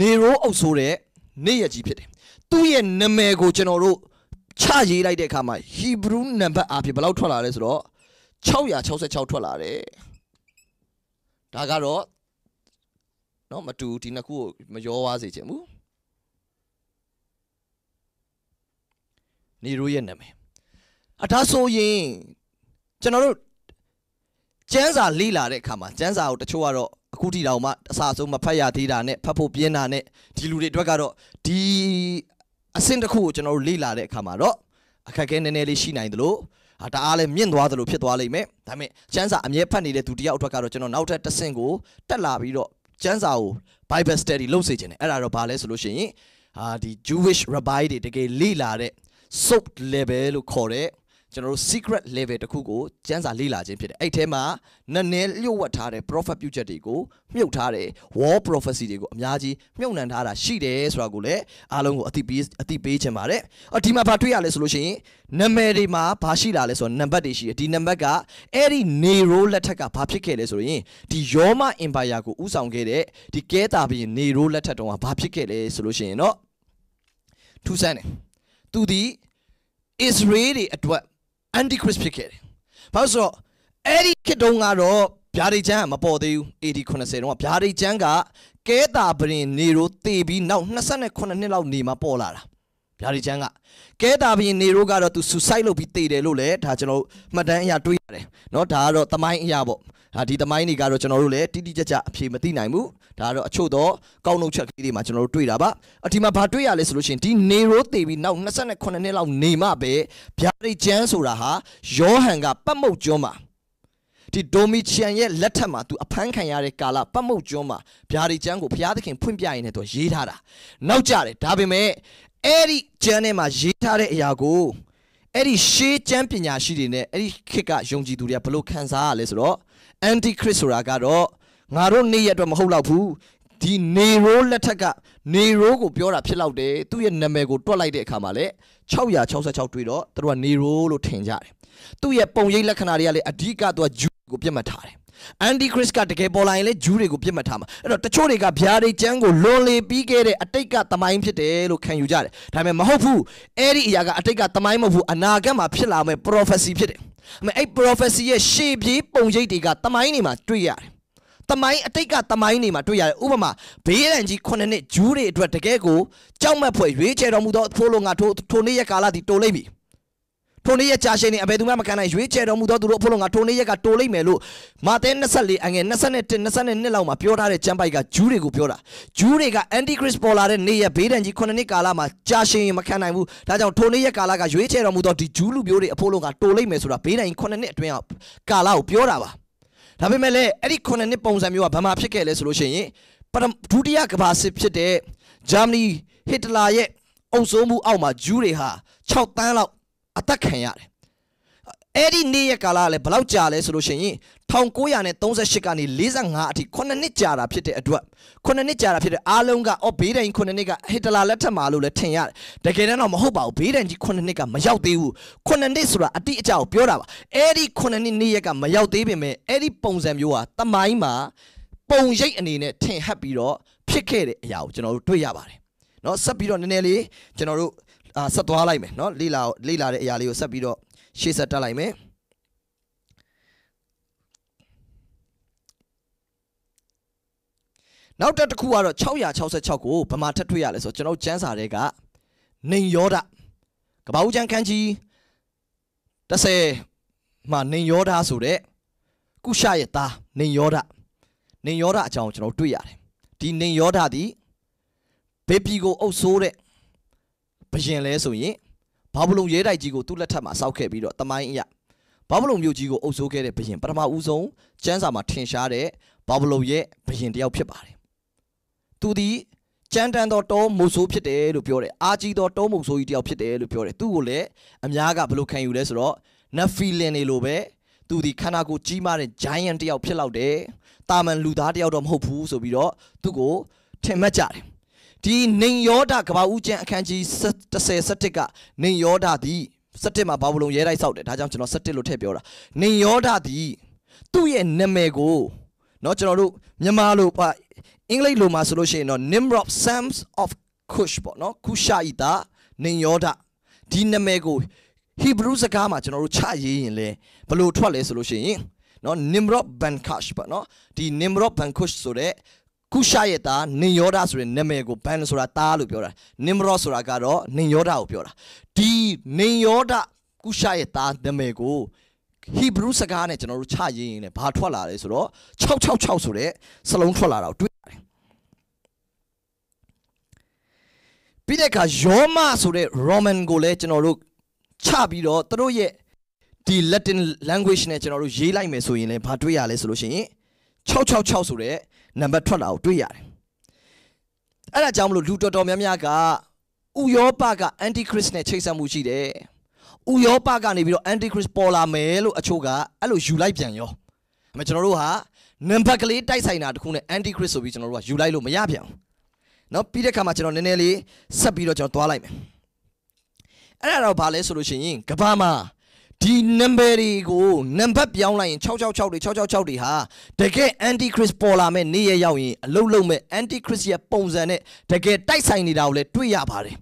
နေရိုအုပ်ဆိုတဲ့နေရကြီးဖြစ်တယ်သူ့ရဲ့နာမည်ကိုကျွန်တော်တို့ချရေးလိုက်တဲ့အခါမှာ Hebrew နံပါတ်အဖြစ်ဘယ်လောက်ထွက်လာလဲဆိုတော့666ထွက်လာတယ်ဒါကတော့เนาะမတူဒီနှစ်ခုကိုမရောဝါစေချင်ဘူးနေရိုးရဲ့နာမည်အဒါဆိုရင်ကျွန်တော်တို့ကျမ်းစာလေ့လာတဲ့အခါမှာကျမ်းစာကိုတချို့ကတော့အခုထိတောင်မှအစာဆုံးမဖတ်ရသေးတာနဲ့ဖတ်ဖို့ပြင်းတာနဲ့ဒီလူတွေအတွက်ကတော့ဒီအဆင့်တစ်ခုကိုကျွန်တော်တို့လေ့လာတဲ့အခါမှာတော့အခက်အခဲနည်းနည်းလေးရှိနိုင်သလိုအာတအားလည်းမြင့်သွားသလိုဖြစ်သွားလိမ့်မယ်ဒါပေမဲ့ကျမ်းစာအမြဲဖတ်နေတဲ့သူတယောက်အတွက်ကတော့ကျွန်တော်နောက်ထပ်တစ်ဆင့်ကိုတက်လာပြီးတော့ကျမ်းစာကို Bible study လုပ်စေခြင်းနဲ့အဲ့ဒါတော့ဘာလဲဆိုလို့ရှိရင်အာဒီ Jewish rabbi တွေတကယ်လေ့လာတဲ့ soap level လို့ခေါ်တဲ့ကျွန်တော်တို့ secret level တခုကိုကျန်းစာလေ့လာခြင်းဖြစ်တယ်အဲ့ထဲမှာနည်းနည်းလျှို့ဝှက်ထားတဲ့ prophet future တွေကိုမြုပ်ထားတဲ့ war prophecy တွေကိုအများကြီးမြုပ်နှံထားတာရှိတယ်ဆိုတာကိုလည်းအားလုံးကိုအသိပေးအသိပေးချင်ပါတယ်အဒီမှာဘာတွေ့ရလဲဆိုလို့ရှိရင်နံပါတ်တွေမှာဘာရှိလာလဲဆိုတော့နံပါတ်တွေရှိတယ်ဒီနံပါတ်ကအဲ့ဒီ Nero လက်ထက်ကဘာဖြစ်ခဲ့လဲဆိုရင်ဒီရောမ empire ကိုဥဆောင်ခဲ့တဲ့ဒီကဲတာဘီ Nero လက်ထက်တုန်းကဘာဖြစ်ခဲ့လဲဆိုလို့ရှိရင်တော့ထူးဆန်းတယ်သူဒီ Israel တွေအတွက် Antichrist ဖြစ်ခဲ့တယ်။ဘာလို့ဆိုတော့အဲ့ဒီခေတ်တုန်းကတော့ဗျာဒိတ်ချမ်းကမပေါ်သေးဘူး AD 90တုန်းကဗျာဒိတ်ချမ်းကကဲတာပရင်နေရိုးတေပြီးနောက်28နှစ်လောက်နေမှာပေါ်လာတာဗျာဒိတ်ချမ်းကကဲတာပရင်နေရိုးကတော့သူ suicide လုပ်ပြီးတေတယ်လို့လည်းဒါကျွန်တော်မှတ်တမ်းအရာတွေးရတယ်။နော်ဒါကတော့သမိုင်းအရာပေါ့။ဒါဒီသမိုင်းတွေကတော့ကျွန်တော်တို့လည်းတိတိကျကျအဖြေမသိနိုင်ဘူးဒါကတော့အချို့တော့ကောက်နှုတ်ချက်ကလေးတွေမှာကျွန်တော်တို့တွေ့တာပါအဒီမှာဘာတွေ့ရလဲဆိုလို့ရှိရင်ဒီနေရိုးတည်ပြီးနောက်28နှစ်လောက်နေမှပဲဗျာဒိတ်ကျမ်းဆိုတာဟာယောဟန်ကပတ်မုတ်ကျွန်းမှာဒီဒိုမီချန်ရဲ့လက်ထက်မှာသူအဖမ်းခံရတဲ့ကာလပတ်မုတ်ကျွန်းမှာဗျာဒိတ်ကျမ်းကိုဘုရားသခင်ဖွင့်ပြရင်းနဲ့သူရေးထားတာနောက်ကြတယ်ဒါပေမဲ့အဲ့ဒီကျမ်းထဲမှာရေးထားတဲ့အရာကိုအဲ့ဒီရှေးကျမ်းပညာရှိတွေနဲ့အဲ့ဒီခေတ်ကယုံကြည်သူတွေကဘလို့ခံစားရလဲဆိုတော့ anti christ ဆိုတာကတော့ငါတို့နေ့ရက်အတွက်မဟုတ်တော့ဘူးဒီနေရိုးလက်ထက်ကနေရိုးကိုပြောတာဖြစ်လောက်တယ်သူ့ရဲ့နာမည်ကိုတွက်လိုက်တဲ့အခါမှာလည်း666တွေ့တော့သူတို့ကနေရိုးလို့ထင်ကြတယ်သူ့ရဲ့ပုံရိပ်လက္ခဏာတွေကလည်းအဓိကသူကဂျူးကိုပြတ်မှတ်ထားတယ်အန်တီခရစ်ကတကယ်ပေါ်လာရင်လည်းဂျူးတွေကိုပြစ်မှတ်ထားမှာအဲ့တော့တချို့တွေကဗျာဒိတ်ကျမ်းကိုလွန်လေပြီးခဲ့တဲ့အတိတ်ကသမိုင်းဖြစ်တယ်လို့ခံယူကြတယ်ဒါပေမဲ့မဟုတ်ဘူးအဲ့ဒီအရာကအတိတ်ကသမိုင်းမဟုတ်ဘူးအနာဂတ်မှာဖြစ်လာမယ့် prophecy ဖြစ်တယ်အမေအဲ့ prophecy ရဲ့ရှေ့ပြေးပုံရိပ်တွေကတမိုင်းတွေမှာတွေ့ရတယ်။တမိုင်းအတိတ်ကတမိုင်းတွေမှာတွေ့ရတယ်။ဥပမာဘေးရန်ကြီး9နှစ်ဂျူးတွေအတွက်တကယ်ကိုကြောက်မက်ဖွယ်ရွေးချယ်တော်မူသောထိုးလုံငါထိုးထိုးနေ့ရက်ကာလသည်တိုးလိုက်ပြီ။ထိုနေ့ရက်ကြာရှည်နေအဘယ်သူမှမခံနိုင်ရွေးချယ်တော်မူသောသူတို့အဖို့လုံးကထိုနေ့ရက်ကတိုးလိုက်မယ်လို့မာသဲ24အငယ်21 22လောက်မှာပြောထားတဲ့ကျမ်းပိုက်ကဂျူးတွေကိုပြောတာဂျူးတွေကအန်တီခရစ်ပေါ်လာတဲ့နေ့ရက်ဘေးဒဏ်ကြီး9နှစ်ကာလမှာကြာရှည်ရင်မခံနိုင်ဘူးဒါကြောင့်ထိုနေ့ရက်ကာလကရွေးချယ်တော်မူသောဒီဂျူးလူမျိုးတွေအဖို့လုံးကတိုးလိုက်မယ်ဆိုတာဘေးဒဏ်ကြီး9နှစ်အတွင်းကာလကိုပြောတာပါဒါပေမဲ့လည်းအဲ့ဒီ9နှစ်ပုံစံမျိုးကဘာမှဖြစ်ခဲ့လဲဆိုလို့ရှိရင်ပထမဒုတိယကမ္ဘာစစ်ဖြစ်တဲ့ဂျာမနီဟစ်တလာရဲ့အုပ်စိုးမှုအောက်မှာဂျူးတွေဟာ6တန်းလောက်အသက်ခံရတယ်အဲ့ဒီနေ့ရက်ကာလကလည်းဘလောက်ကြာလဲဆိုလို့ရှိရင်1938ကနေ45အထိ9နှစ်ကြာတာဖြစ်တဲ့အတွက်9နှစ်ကြာတာဖြစ်တဲ့အားလုံးကအော်ဘေးဒဏ်9နှစ်ကဟစ်တလာလက်ထက်မှာလို့လည်းထင်ရတယ်တကယ်တမ်းတော့မဟုတ်ပါဘူးဘေးဒဏ်ကြီး9နှစ်ကမရောက်သေးဘူး9နှစ်ဆိုတာအတိအကျကိုပြောတာပါအဲ့ဒီ9နှစ်နေ့ရက်ကမရောက်သေးပေမဲ့အဲ့ဒီပုံစံမျိုးဟာတမိုင်းမှာပုံရိပ်အနေနဲ့ထင်ဟပ်ပြီးတော့ဖြစ်ခဲ့တဲ့အရာကိုကျွန်တော်တို့တွေ့ရပါတယ်เนาะဆက်ပြီးတော့နည်းနည်းလေးကျွန်တော်တို့အာဆက်သွားလိုက်မယ်เนาะလေ့လာလေ့လာတဲ့အရာလေးကိုဆက်ပြီးတော့ရှေ့ဆက်တက်လိုက်မယ်နောက်တက်တစ်ခုကတော့666ကိုဗမာထပ်တွေ့ရလဲဆိုတော့ကျွန်တော်ကျန်းစာတွေကနေယောဒကဘာဦးကျန်းခန်းကြီး30မှာနေယောဒဆိုတဲ့ကုရှရဲ့သားနေယောဒနေယောဒအကြောင်းကိုကျွန်တော်တွေ့ရတယ်ဒီနေယောဒသည်ဘေပီကိုအုပ်ဆိုးတဲ့ဘရင်လဲဆိုရင်ဘာဗလုန်ရဲတိုက်ကြီးကိုသူ့လက်ထက်မှာစောက်ခဲ့ပြီးတော့တမိုင်းအရဘာဗလုန်မြို့ကြီးကိုအုပ်စိုးခဲ့တဲ့ဘရင်ပထမဦးဆုံးကျမ်းစာမှာထင်ရှားတဲ့ဘာဗလုန်ရဲ့ဘရင်တယောက်ဖြစ်ပါတယ်။သူသည်ကြမ်းတမ်းသောတောမုတ်ဆိုးဖြစ်တယ်လို့ပြောတယ်။အာကြီးသောတောမုတ်ဆိုးကြီးတယောက်ဖြစ်တယ်လို့ပြောတယ်။သူ့ကိုလည်းအများကဘယ်လိုခံယူလဲဆိုတော့ Nephilim နေလို့ပဲသူဒီခန္ဓာကိုယ်ကြီးမားတဲ့ giant တယောက်ဖြစ်လောက်တယ်။တာမန်လူသားတယောက်တော့မဟုတ်ဘူးဆိုပြီးတော့သူ့ကိုထင်မှတ်ကြတယ်။ဒီနေယောဒကဘာဦးကျန်အခန်းကြီး30 17ကနေယောဒသည်17မှာဘာဘလုံးရဲတိုက်ဆောက်တယ်ဒါကြောင့်ကျွန်တော်17လို့ထည့်ပြောတာနေယောဒသည်သူ့ရဲ့နာမည်ကိုเนาะကျွန်တော်တို့မြန်မာလိုပါအင်္ဂလိပ်လိုမှာဆိုလို့ရှိရင်တော့ Nimrod Sons of Cush ပေါ့เนาะကုရှာဤတာနေယောဒဒီနာမည်ကို Hebrew စကားမှာကျွန်တော်တို့ချရေးရင်လဲဘလို့ထွက်လဲဆိုလို့ရှိရင်เนาะ Nimrod Bankash ပေါ့เนาะဒီ Nimrod Bankash ဆိုတဲ့ကုရှရဲ့သားနင်ယောဒဆိုတဲ့နာမည်ကိုဘန်ဆိုတာသားလို့ပြောတာနင်မရောဆိုတာကတော့နင်ယောဒကိုပြောတာဒီနင်ယောဒကုရှရဲ့သားနာမည်ကိုဟီဘရူးစကားနဲ့ကျွန်တော်တို့ချရေးရင်လည်းဘာထွက်လာလဲဆိုတော့666ဆိုတဲ့စလုံးထွက်လာတာကိုတွေ့ရတယ်ပြီးတဲ့အခါယောမဆိုတဲ့ Roman ကိုလည်းကျွန်တော်တို့ချပြီးတော့သူတို့ရဲ့ဒီ Latin language နဲ့ကျွန်တော်တို့ရေးလိုက်မယ်ဆိုရင်လည်းဘာတွေ့ရလဲဆိုလို့ရှိရင်666ဆိုတဲ့နံပါတ်ထွက်လာကိုတွေ့ရတယ်အဲ့ဒါကြောင့်မလို့လူတော်တော်များများကဥယောပကအန်တီခရစ်နဲ့ချိတ်ဆက်မှုရှိတယ်ဥယောပကနေပြီးတော့အန်တီခရစ်ပေါ်လာမယ်လို့အချို့ကအဲ့လိုယူလိုက်ပြန်ရောမကျွန်တော်တို့ဟာနံပါတ်ကလေးတိုက်ဆိုင်တာတခုနဲ့အန်တီခရစ်ဆိုပြီးကျွန်တော်တို့ကယူလိုက်လို့မရပြန်ဘူးနော်ပြီးတဲ့ခါမှာကျွန်တော်နည်းနည်းလေးဆက်ပြီးတော့ကျွန်တော်သွားလိုက်မယ်အဲ့ဒါတော့ဘာလဲဆိုလို့ရှိရင်ကဘာမှာဒီနံပါတ်တွေကိုနံပါတ်ပြောင်းလိုက်ရင်666တွေ666တွေဟာတကယ် anti christ ပေါ်လာမဲ့နေ့ရက်ရောက်ရင်အလုံးလုံးမဲ့ anti christ ရဲ့ပုံစံနဲ့တကယ်တိုက်ဆိုင်နေတာကိုလည်းတွေ့ရပါတယ်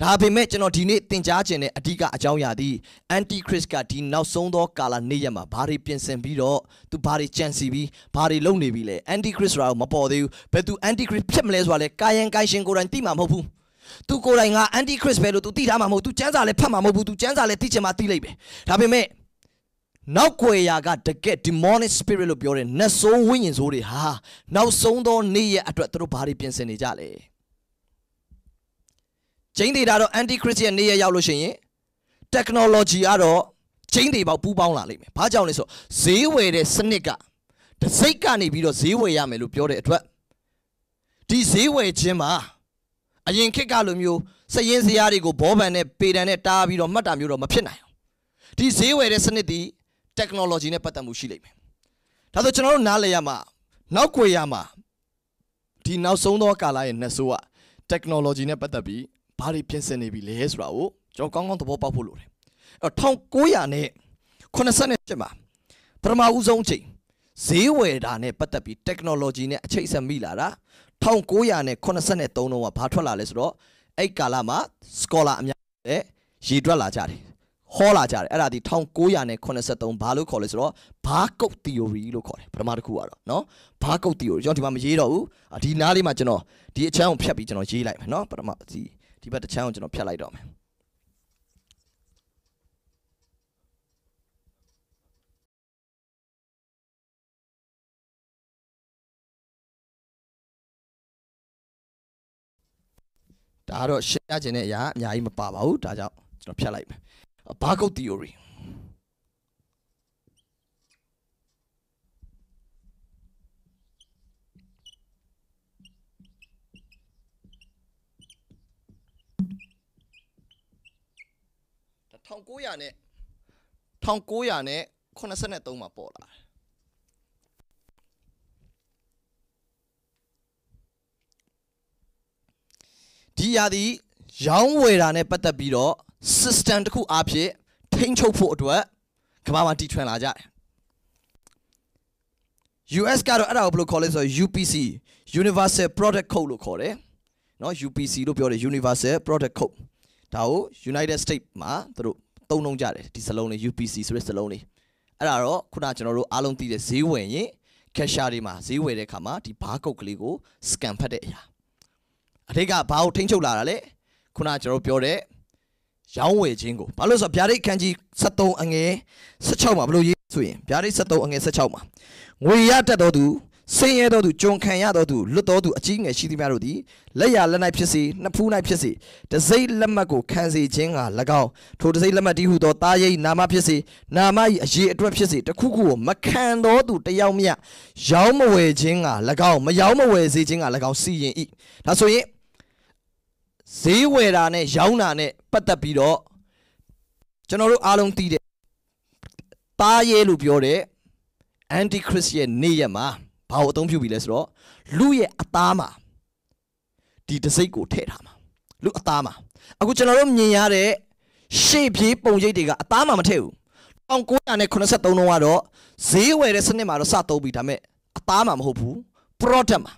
ဒါပေမဲ့ကျွန်တော်ဒီနေ့သင်ကြားခြင်းတဲ့အဓိကအကြောင်းအရာသည် anti christ ကဒီနောက်ဆုံးသောကာလနေ့ရက်မှာဘာတွေပြင်ဆင်ပြီးတော့သူဘာတွေကြံစီပြီးဘာတွေလုပ်နေပြီလဲ anti christ ဆိုတာကိုမပေါ်သေးဘူးဘယ်သူ anti christ ဖြစ်မလဲဆိုတာလဲကာယံကိုင်ရှင်ကိုယ်တိုင်သိမှာမဟုတ်ဘူးသူကိုယ်တိုင်ကအန်တီခရစ်ပဲလို့သူသိထားမှာမဟုတ်သူစံစာလည်းဖတ်မှာမဟုတ်ဘူးသူစံစာလည်းသိချင်မှသိလိုက်ပဲဒါပေမဲ့နောက်ွယ်ရာကတကက် demonic spirit လို့ပြောတဲ့နတ်ဆိုးဝိညာဉ်ဆိုးတွေဟာနောက်ဆုံးသောနေ့ရက်အတွက်သူတို့ဘာတွေပြင်ဆင်နေကြလဲကျင်းသေးတာတော့ anti christian နေ့ရက်ရောက်လို့ရှိရင် technology ကတော့ကျင်းသေးပေါက်ပူးပေါင်းလာလိမ့်မယ်။ဘာကြောင့်လဲဆိုဈေးဝယ်တဲ့စနစ်ကတစိမ့်ကနေပြီးတော့ဈေးဝယ်ရမယ်လို့ပြောတဲ့အတွက်ဒီဈေးဝယ်ခြင်းမှာအရင်ခေတ်ကလိုမျိုးစရင်စရာတွေကိုဘောပန်နဲ့ပေတံနဲ့တားပြီးတော့မှတ်တာမျိုးတော့မဖြစ်နိုင်အောင်ဒီဈေးဝယ်တဲ့စနစ်ဒီ technology နဲ့ပတ်သက်မှုရှိလိမ့်မယ်ဒါဆိုကျွန်တော်တို့နားလည်ရမှာနောက်ကွယ်ရမှာဒီနောက်ဆုံးသောကာလရဲ့နှစ်ဆိုးက technology နဲ့ပတ်သက်ပြီးဘာတွေပြင်ဆင်နေပြီလဲဆိုတာကိုကျွန်တော်ကောင်းကောင်းသဘောပေါက်ဖို့လိုတယ်အဲ့1900နဲ့87မှာပထမဦးဆုံးအချိန်ဈေးဝယ်တာနဲ့ပတ်သက်ပြီး technology နဲ့အချိတ်ဆက်မိလာတာ1983တုန်းကဘာထွက်လာလဲဆိုတော့အဲ့ကာလမှာ scholar အများကြီးရေတွက်လာကြတယ်ဟောလာကြတယ်အဲ့ဒါဒီ1983ဘာလို့ခေါ်လဲဆိုတော့ဘာကုတ် theory လို့ခေါ်တယ်ပထမတစ်ခုကတော့เนาะဘာကုတ် theory ကျွန်တော်ဒီမှာမရေးတော့ဘူးဒီနားလေးမှာကျွန်တော်ဒီအချမ်းကိုဖြတ်ပြီးကျွန်တော်ရေးလိုက်မယ်เนาะပထမဒီဒီဘက်တစ်ချမ်းကိုကျွန်တော်ဖြတ်လိုက်တော့မယ်ဒါကတော့ရှင်းပြခြင်းတဲ့အရာအများကြီးမပါပါဘူးဒါကြောင့်ကျွန်တော်ဖြတ်လိုက်မယ်ဘာကုတ် theory 1900နဲ့1983မှာပေါ်လာတယ်ဒီရာသီရောင်းဝယ်တာနဲ့ပတ်သက်ပြီးတော့ system တစ်ခုအားဖြင့်ထိန်းချုပ်ဖို့အတွက်ကမ္ဘာမှာတီထွင်လာကြတယ် US ကတော့အဲ့ဒါကိုဘယ်လိုခေါ်လဲဆိုတော့ UPC Universal Product Code လို့ခေါ်တယ်เนาะ UPC လို့ပြောတယ် Universal Product Code ဒါကို United States မှာသူတို့သုံးနှုန်းကြတယ်ဒီစလုံးလေး UPC ဆိုတဲ့စလုံးလေးအဲ့ဒါတော့ခုနကျွန်တော်တို့အားလုံးသိတဲ့ဈေးဝင်ရင် cashier တွေမှာဈေးဝယ်တဲ့အခါမှာဒီ barcode ကလေးကို scan ဖတ်တဲ့အရာအထိတ်ကဘာကိုထိမ့်ချုပ်လာတာလဲခုနကျွန်တော် ပြောတဲ့ရောင်းဝယ်ခြင်းကိုဘာလို့ဆိုဗျာဒိတ်ခန်းကြီး73အငယ်16မှာဘလို့ရေးဆိုရင်ဗျာဒိတ်73အငယ်16မှာငွေရတတ်တော်သူဆင်းရဲတော်သူကြုံခံရတော်သူလွတ်တော်သူအကြီးငယ်ရှိသမျှတို့သည်လက်ရလက်၌ဖြစ်စေနှစ်ဖူး၌ဖြစ်စေတစိမ့်လက်မှတ်ကိုခံစေခြင်းက၎င်းထိုတစိမ့်လက်မှတ်တည်းဟူသောသားရိပ်နာမဖြစ်စေနာမ၏အရေးအတွက်ဖြစ်စေတခုခုကိုမခံတော်သူတယောက်မျှရောင်းမဝယ်ခြင်းက၎င်းမရောင်းမဝယ်စေခြင်းက၎င်းစီရင်၏ဒါဆိုရင်ဈေးဝယ်တာနဲ့ရောင်းတာနဲ့ပတ်သက်ပြီးတော့ကျွန်တော်တို့အားလုံးသိတယ်တားရဲလို့ပြောတဲ့ anti christ ရဲ့နေ့ရက်မှာဘာကိုအသုံးပြုပြီလဲဆိုတော့လူရဲ့အသားမှာဒီတစိ့ကိုထည့်ထားမှာလူအသားမှာအခုကျွန်တော်တို့မြင်ရတဲ့ရှေ့ပြေးပုံရိပ်တွေကအသားမှာမထည့်ဘူး1983တုန်းကတော့ဈေးဝယ်တဲ့စနစ်မှာတော့စသုံးပြီဒါပေမဲ့အသားမှာမဟုတ်ဘူး product မှာ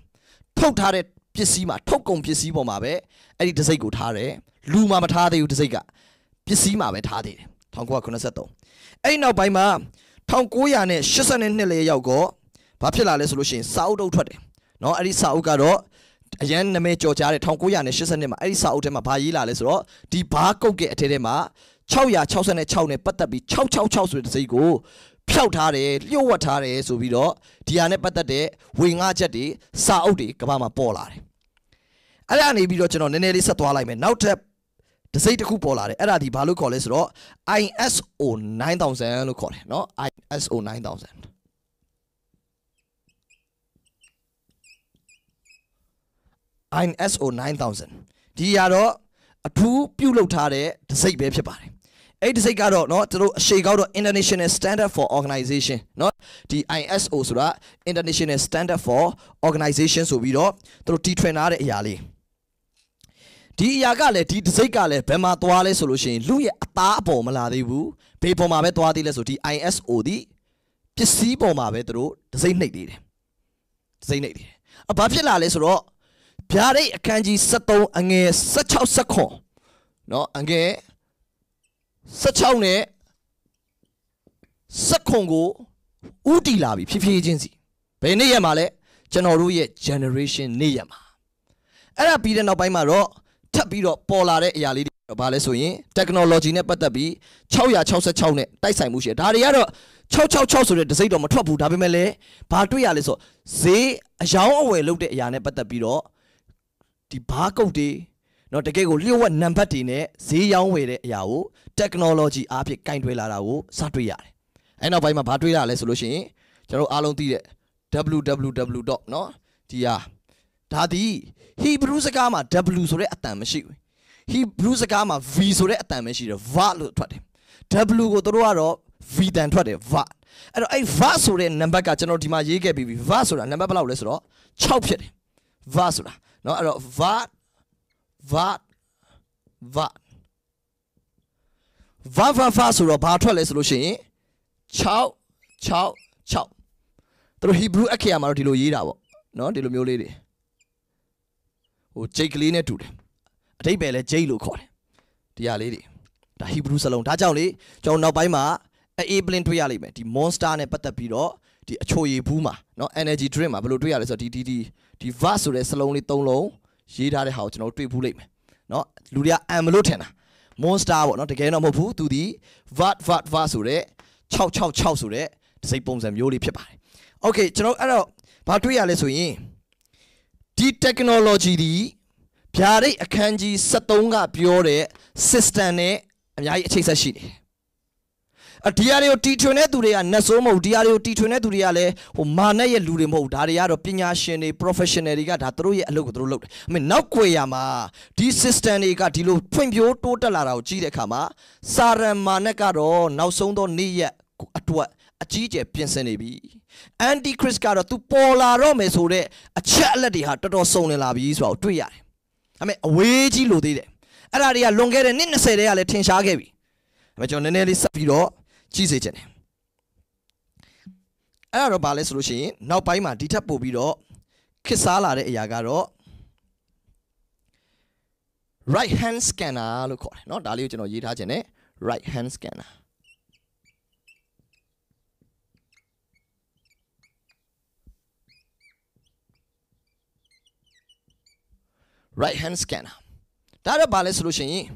ထုတ်ထားတဲ့ပစ္စည်းမှာထုတ်ကုန်ပစ္စည်းပေါ်မှာပဲအဲ့ဒီတစိမ့်ကိုထားတယ်လူမှာမထားသေးဘူးတစိမ့်ကပစ္စည်းမှာပဲထားသေးတယ်1983အဲ့ဒီနောက်ပိုင်းမှာ1982လေးရောက်တော့ဘာဖြစ်လာလဲဆိုလို့ရှိရင်စာအုပ်ထုတ်ထွက်တယ်เนาะအဲ့ဒီစာအုပ်ကတော့အရန်နာမည်ကျော်ကြားတဲ့1982မှာအဲ့ဒီစာအုပ်ထဲမှာဘာရေးလာလဲဆိုတော့ဒီဘားကုတ်ရဲ့အထဲထဲမှာ666နဲ့ပတ်သက်ပြီး666ဆိုတဲ့စိတ်ကိုဖြောက်ထားတယ်လျှို့ဝှက်ထားတယ်ဆိုပြီးတော့ဒီဟာနဲ့ပတ်သက်တဲ့ဝေငှချက်တွေစာအုပ်တွေကဘာမှပေါ်လာတယ်အဲ့ဒါနေပြီးတော့ကျွန်တော်နည်းနည်းလေးဆက်သွားလိုက်မယ်နောက်ထပ်တစိမ့်တစ်ခုပေါ်လာတယ်အဲ့ဒါဒီဘာလို့ခေါ်လဲဆိုတော့ ISO 9000လို့ခေါ်တယ်เนาะ ISO 9000 ISO 9000ဒီကတော့အထူးပြုလုပ်ထားတဲ့တစိမ့်ပဲဖြစ်ပါတယ်အဲ့ဒီစိတ်ကတော့เนาะသူတို့အရှိကောက်တော့ International Standard for Organization เนาะဒီ ISO ဆိုတာ International Standard for Organization ဆိုပြီးတော့သူတို့တီထွင်ထားတဲ့အရာလေးဒီအရာကလည်းဒီတစိ့ကလည်းဘယ်မှာသွားလဲဆိုလို့ရှိရင်လူရဲ့အသားအပေါ်မလာသေးဘူးဘေးပေါ်မှာပဲသွားသေးလဲဆိုဒီ ISO ဒီပစ္စည်းပေါ်မှာပဲသူတို့တစိ့နှိပ်သေးတယ်တစိ့နှိပ်သေးတယ်အဘာဖြစ်လာလဲဆိုတော့ဗျာဒိတ်အခန်းကြီး73အငယ်16 19เนาะအငယ်16နဲ့16ကိုဥတီလာပြီဖြည်းဖြည်းချင်းစီဘယ်နေ့ရက်မှာလဲကျွန်တော်တို့ရဲ့ generation နေ့ရက်မှာအဲ့ဒါပြီးတဲ့နောက်ပိုင်းမှာတော့ထပ်ပြီးတော့ပေါ်လာတဲ့အရာလေးတွေဘာလဲဆိုရင် technology နဲ့ပတ်သက်ပြီး666နဲ့တိုက်ဆိုင်မှုရှိတယ်ဒါတွေကတော့666ဆိုတဲ့ဒစိမ့်တော့မထွက်ဘူးဒါပေမဲ့လည်းဘာတွေ့ရလဲဆိုဈေးအယောင်းအဝယ်လုပ်တဲ့အရာနဲ့ပတ်သက်ပြီးတော့ဒီဘားကုတ်တွေเนาะတကယ်ကိုလျှို့ဝှက်နံပါတ်တွေနဲ့ဈေးရောင်းဝယ်တဲ့အရာကို technology အားဖြင့်ကင်တွယ်လာတာကိုစတွေ့ရတယ်အဲနောက်ပိုင်းမှာဘာတွေ့လာလဲဆိုလို့ရှိရင်ကျွန်တော်အားလုံးသိတဲ့ www. เนาะဒီဟာဒါသည်ဟီဘရူးစကားမှာ W ဆိုတဲ့အတန်မရှိဘူးဟီဘရူးစကားမှာ V ဆိုတဲ့အတန်မရှိတော့ V လို့ထွက်တယ် W ကိုတို့ကတော့ V တန်ထွက်တယ် V အဲ့တော့အဲ့ V ဆိုတဲ့နံပါတ်ကကျွန်တော်ဒီမှာရေးခဲ့ပြီးပြီ V ဆိုတာနံပါတ်ဘယ်လောက်လဲဆိုတော့6ဖြစ်တယ် V ဆိုတာเนาะအဲ့တော့ V V V V V V ဆိုတော့ဘာထွက်လဲဆိုလို့ရှိရင်6 6 6တို့ Hebrew အခရာမှာတော့ဒီလိုရေးတာပေါ့เนาะဒီလိုမျိုးလေးတွေဟိုဂျိတ်ကလေးနဲ့တူတယ်အတိတ်ပဲလဲဂျိတ်လို့ခေါ်တယ်တရားလေးတွေဒါဟီဘရူးစလုံးဒါကြောင့်လေကျွန်တော်နောက်ပိုင်းမှာအေးပလင်တွေ့ရလိမ့်မယ်ဒီ monster နဲ့ပတ်သက်ပြီးတော့ဒီအချိုရည်ဘူးမှာเนาะ energy drink မှာဘယ်လိုတွေ့ရလဲဆိုတော့ဒီဒီဒီဒီ verse ဆိုတဲ့စလုံးလေး၃လုံးရေးထားတဲ့ဟာကိုကျွန်တော်တွေ့ဘူးလိမ့်မယ်เนาะလူတွေက am လို့ထင်တာ monster ပေါ့เนาะတကယ်တော့မဟုတ်ဘူးသူဒီ vat vat vat ဆိုတဲ့666ဆိုတဲ့စိတ်ပုံစံမျိုးလေးဖြစ်ပါတယ် okay ကျွန်တော်အဲ့တော့ဘာတွေ့ရလဲဆိုရင်ဒီ technology ဒီဗျာဒိတ်အခန်းကြီး73ကပြောတဲ့ system နဲ့အများကြီးအခြေဆက်ရှိတယ်အဒီယာတွေကိုတီထွင်တဲ့သူတွေကနတ်ဆိုးမဟုတ်ဒီယာတွေကိုတီထွင်တဲ့သူတွေကလည်းဟိုမာနရဲ့လူတွေမဟုတ်ဒါတွေကတော့ပညာရှင်တွေ professional တွေကဒါသူတို့ရဲ့အလုပ်ကိုသူတို့လုပ်တယ်။အမေနောက်ကွယ်ရာမှာဒီ system တွေကဒီလိုဖွံ့ဖြိုးတိုးတက်လာတာကိုကြည့်တဲ့အခါမှာစာရန်မာနကတော့နောက်ဆုံးသောနေ့ရက်အတွက်အကြီးအကျယ်ပြင်ဆင်နေပြီ။ Antichrist ကတော့သူပေါ်လာတော့မယ်ဆိုတဲ့အချက်အလက်တွေဟာတော်တော်စုံလင်လာပြီဆိုတော့တွေ့ရတယ်။ဒါပေမဲ့အဝေးကြီးလိုသေးတယ်။အဲ့ဒါတွေကလွန်ခဲ့တဲ့နှစ်20တည်းကလည်းထင်ရှားခဲ့ပြီ။ဒါပေမဲ့ကျွန်တော်နည်းနည်းလေးဆက်ပြီးတော့ကြည့်စေချင်တယ်။အဲ့ဒါတော့ဘာလဲဆိုလို့ရှိရင်နောက်ပိုင်းမှာဒီထက်ပိုပြီးတော့ခစ်စားလာတဲ့အရာကတော့ right hand scanner လို့ခေါ်တယ်เนาะဒါလေးကိုကျွန်တော်ရေးထားခြင်းနဲ့ right hand scanner right hand scanner ဒါရပါလဲဆိုလို့ရှိရင်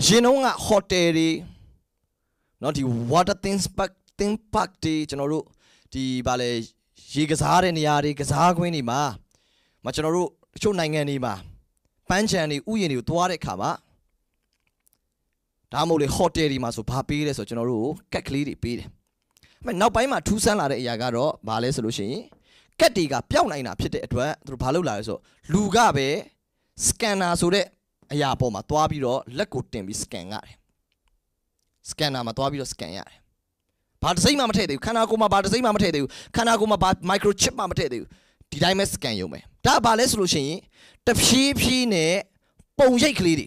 အရင်တုန်းက hotel တွေเนาะဒီ water things park thing park တွေကျွန်တော်တို့ဒီဗာလဲရေကစားတဲ့နေရာတွေကစားကွင်းတွေမှာမကျွန်တော်တို့တချို့နိုင်ငံတွေမှာပန်းချံတွေဥယျာဉ်တွေကိုသွားတဲ့အခါမှာဒါမှမဟုတ်လေ hotel တွေမှာဆိုဘာပေးလဲဆိုတော့ကျွန်တော်တို့ကက်ကလေးတွေပေးတယ်။အဲနောက်ပိုင်းမှာထူးဆန်းလာတဲ့အရာကတော့ဗာလဲဆိုလို့ရှိရင်ကက်တွေကပျောက်နိုင်တာဖြစ်တဲ့အတွက်သူတို့ဘာလုပ်လာလဲဆိုတော့လူကပဲ scanner ဆိုတဲ့အရာပေါ်မှာသွားပြီးတော့လက်ကိုတင်ပြီး scan ရတယ် scanner မှာသွားပြီးတော့ scan ရတယ်ဘာတစ်စိမ့်မှမထည့်သေးဘူးခန္ဓာကိုယ်မှာဘာတစ်စိမ့်မှမထည့်သေးဘူးခန္ဓာကိုယ်မှာဘာ microchip မှမထည့်သေးဘူးဒီတိုင်းပဲ scan ရုံပဲဒါဘာလဲဆိုလို့ရှိရင်တဖြည်းဖြည်းနဲ့ပုံရိပ်ကလေးတွေ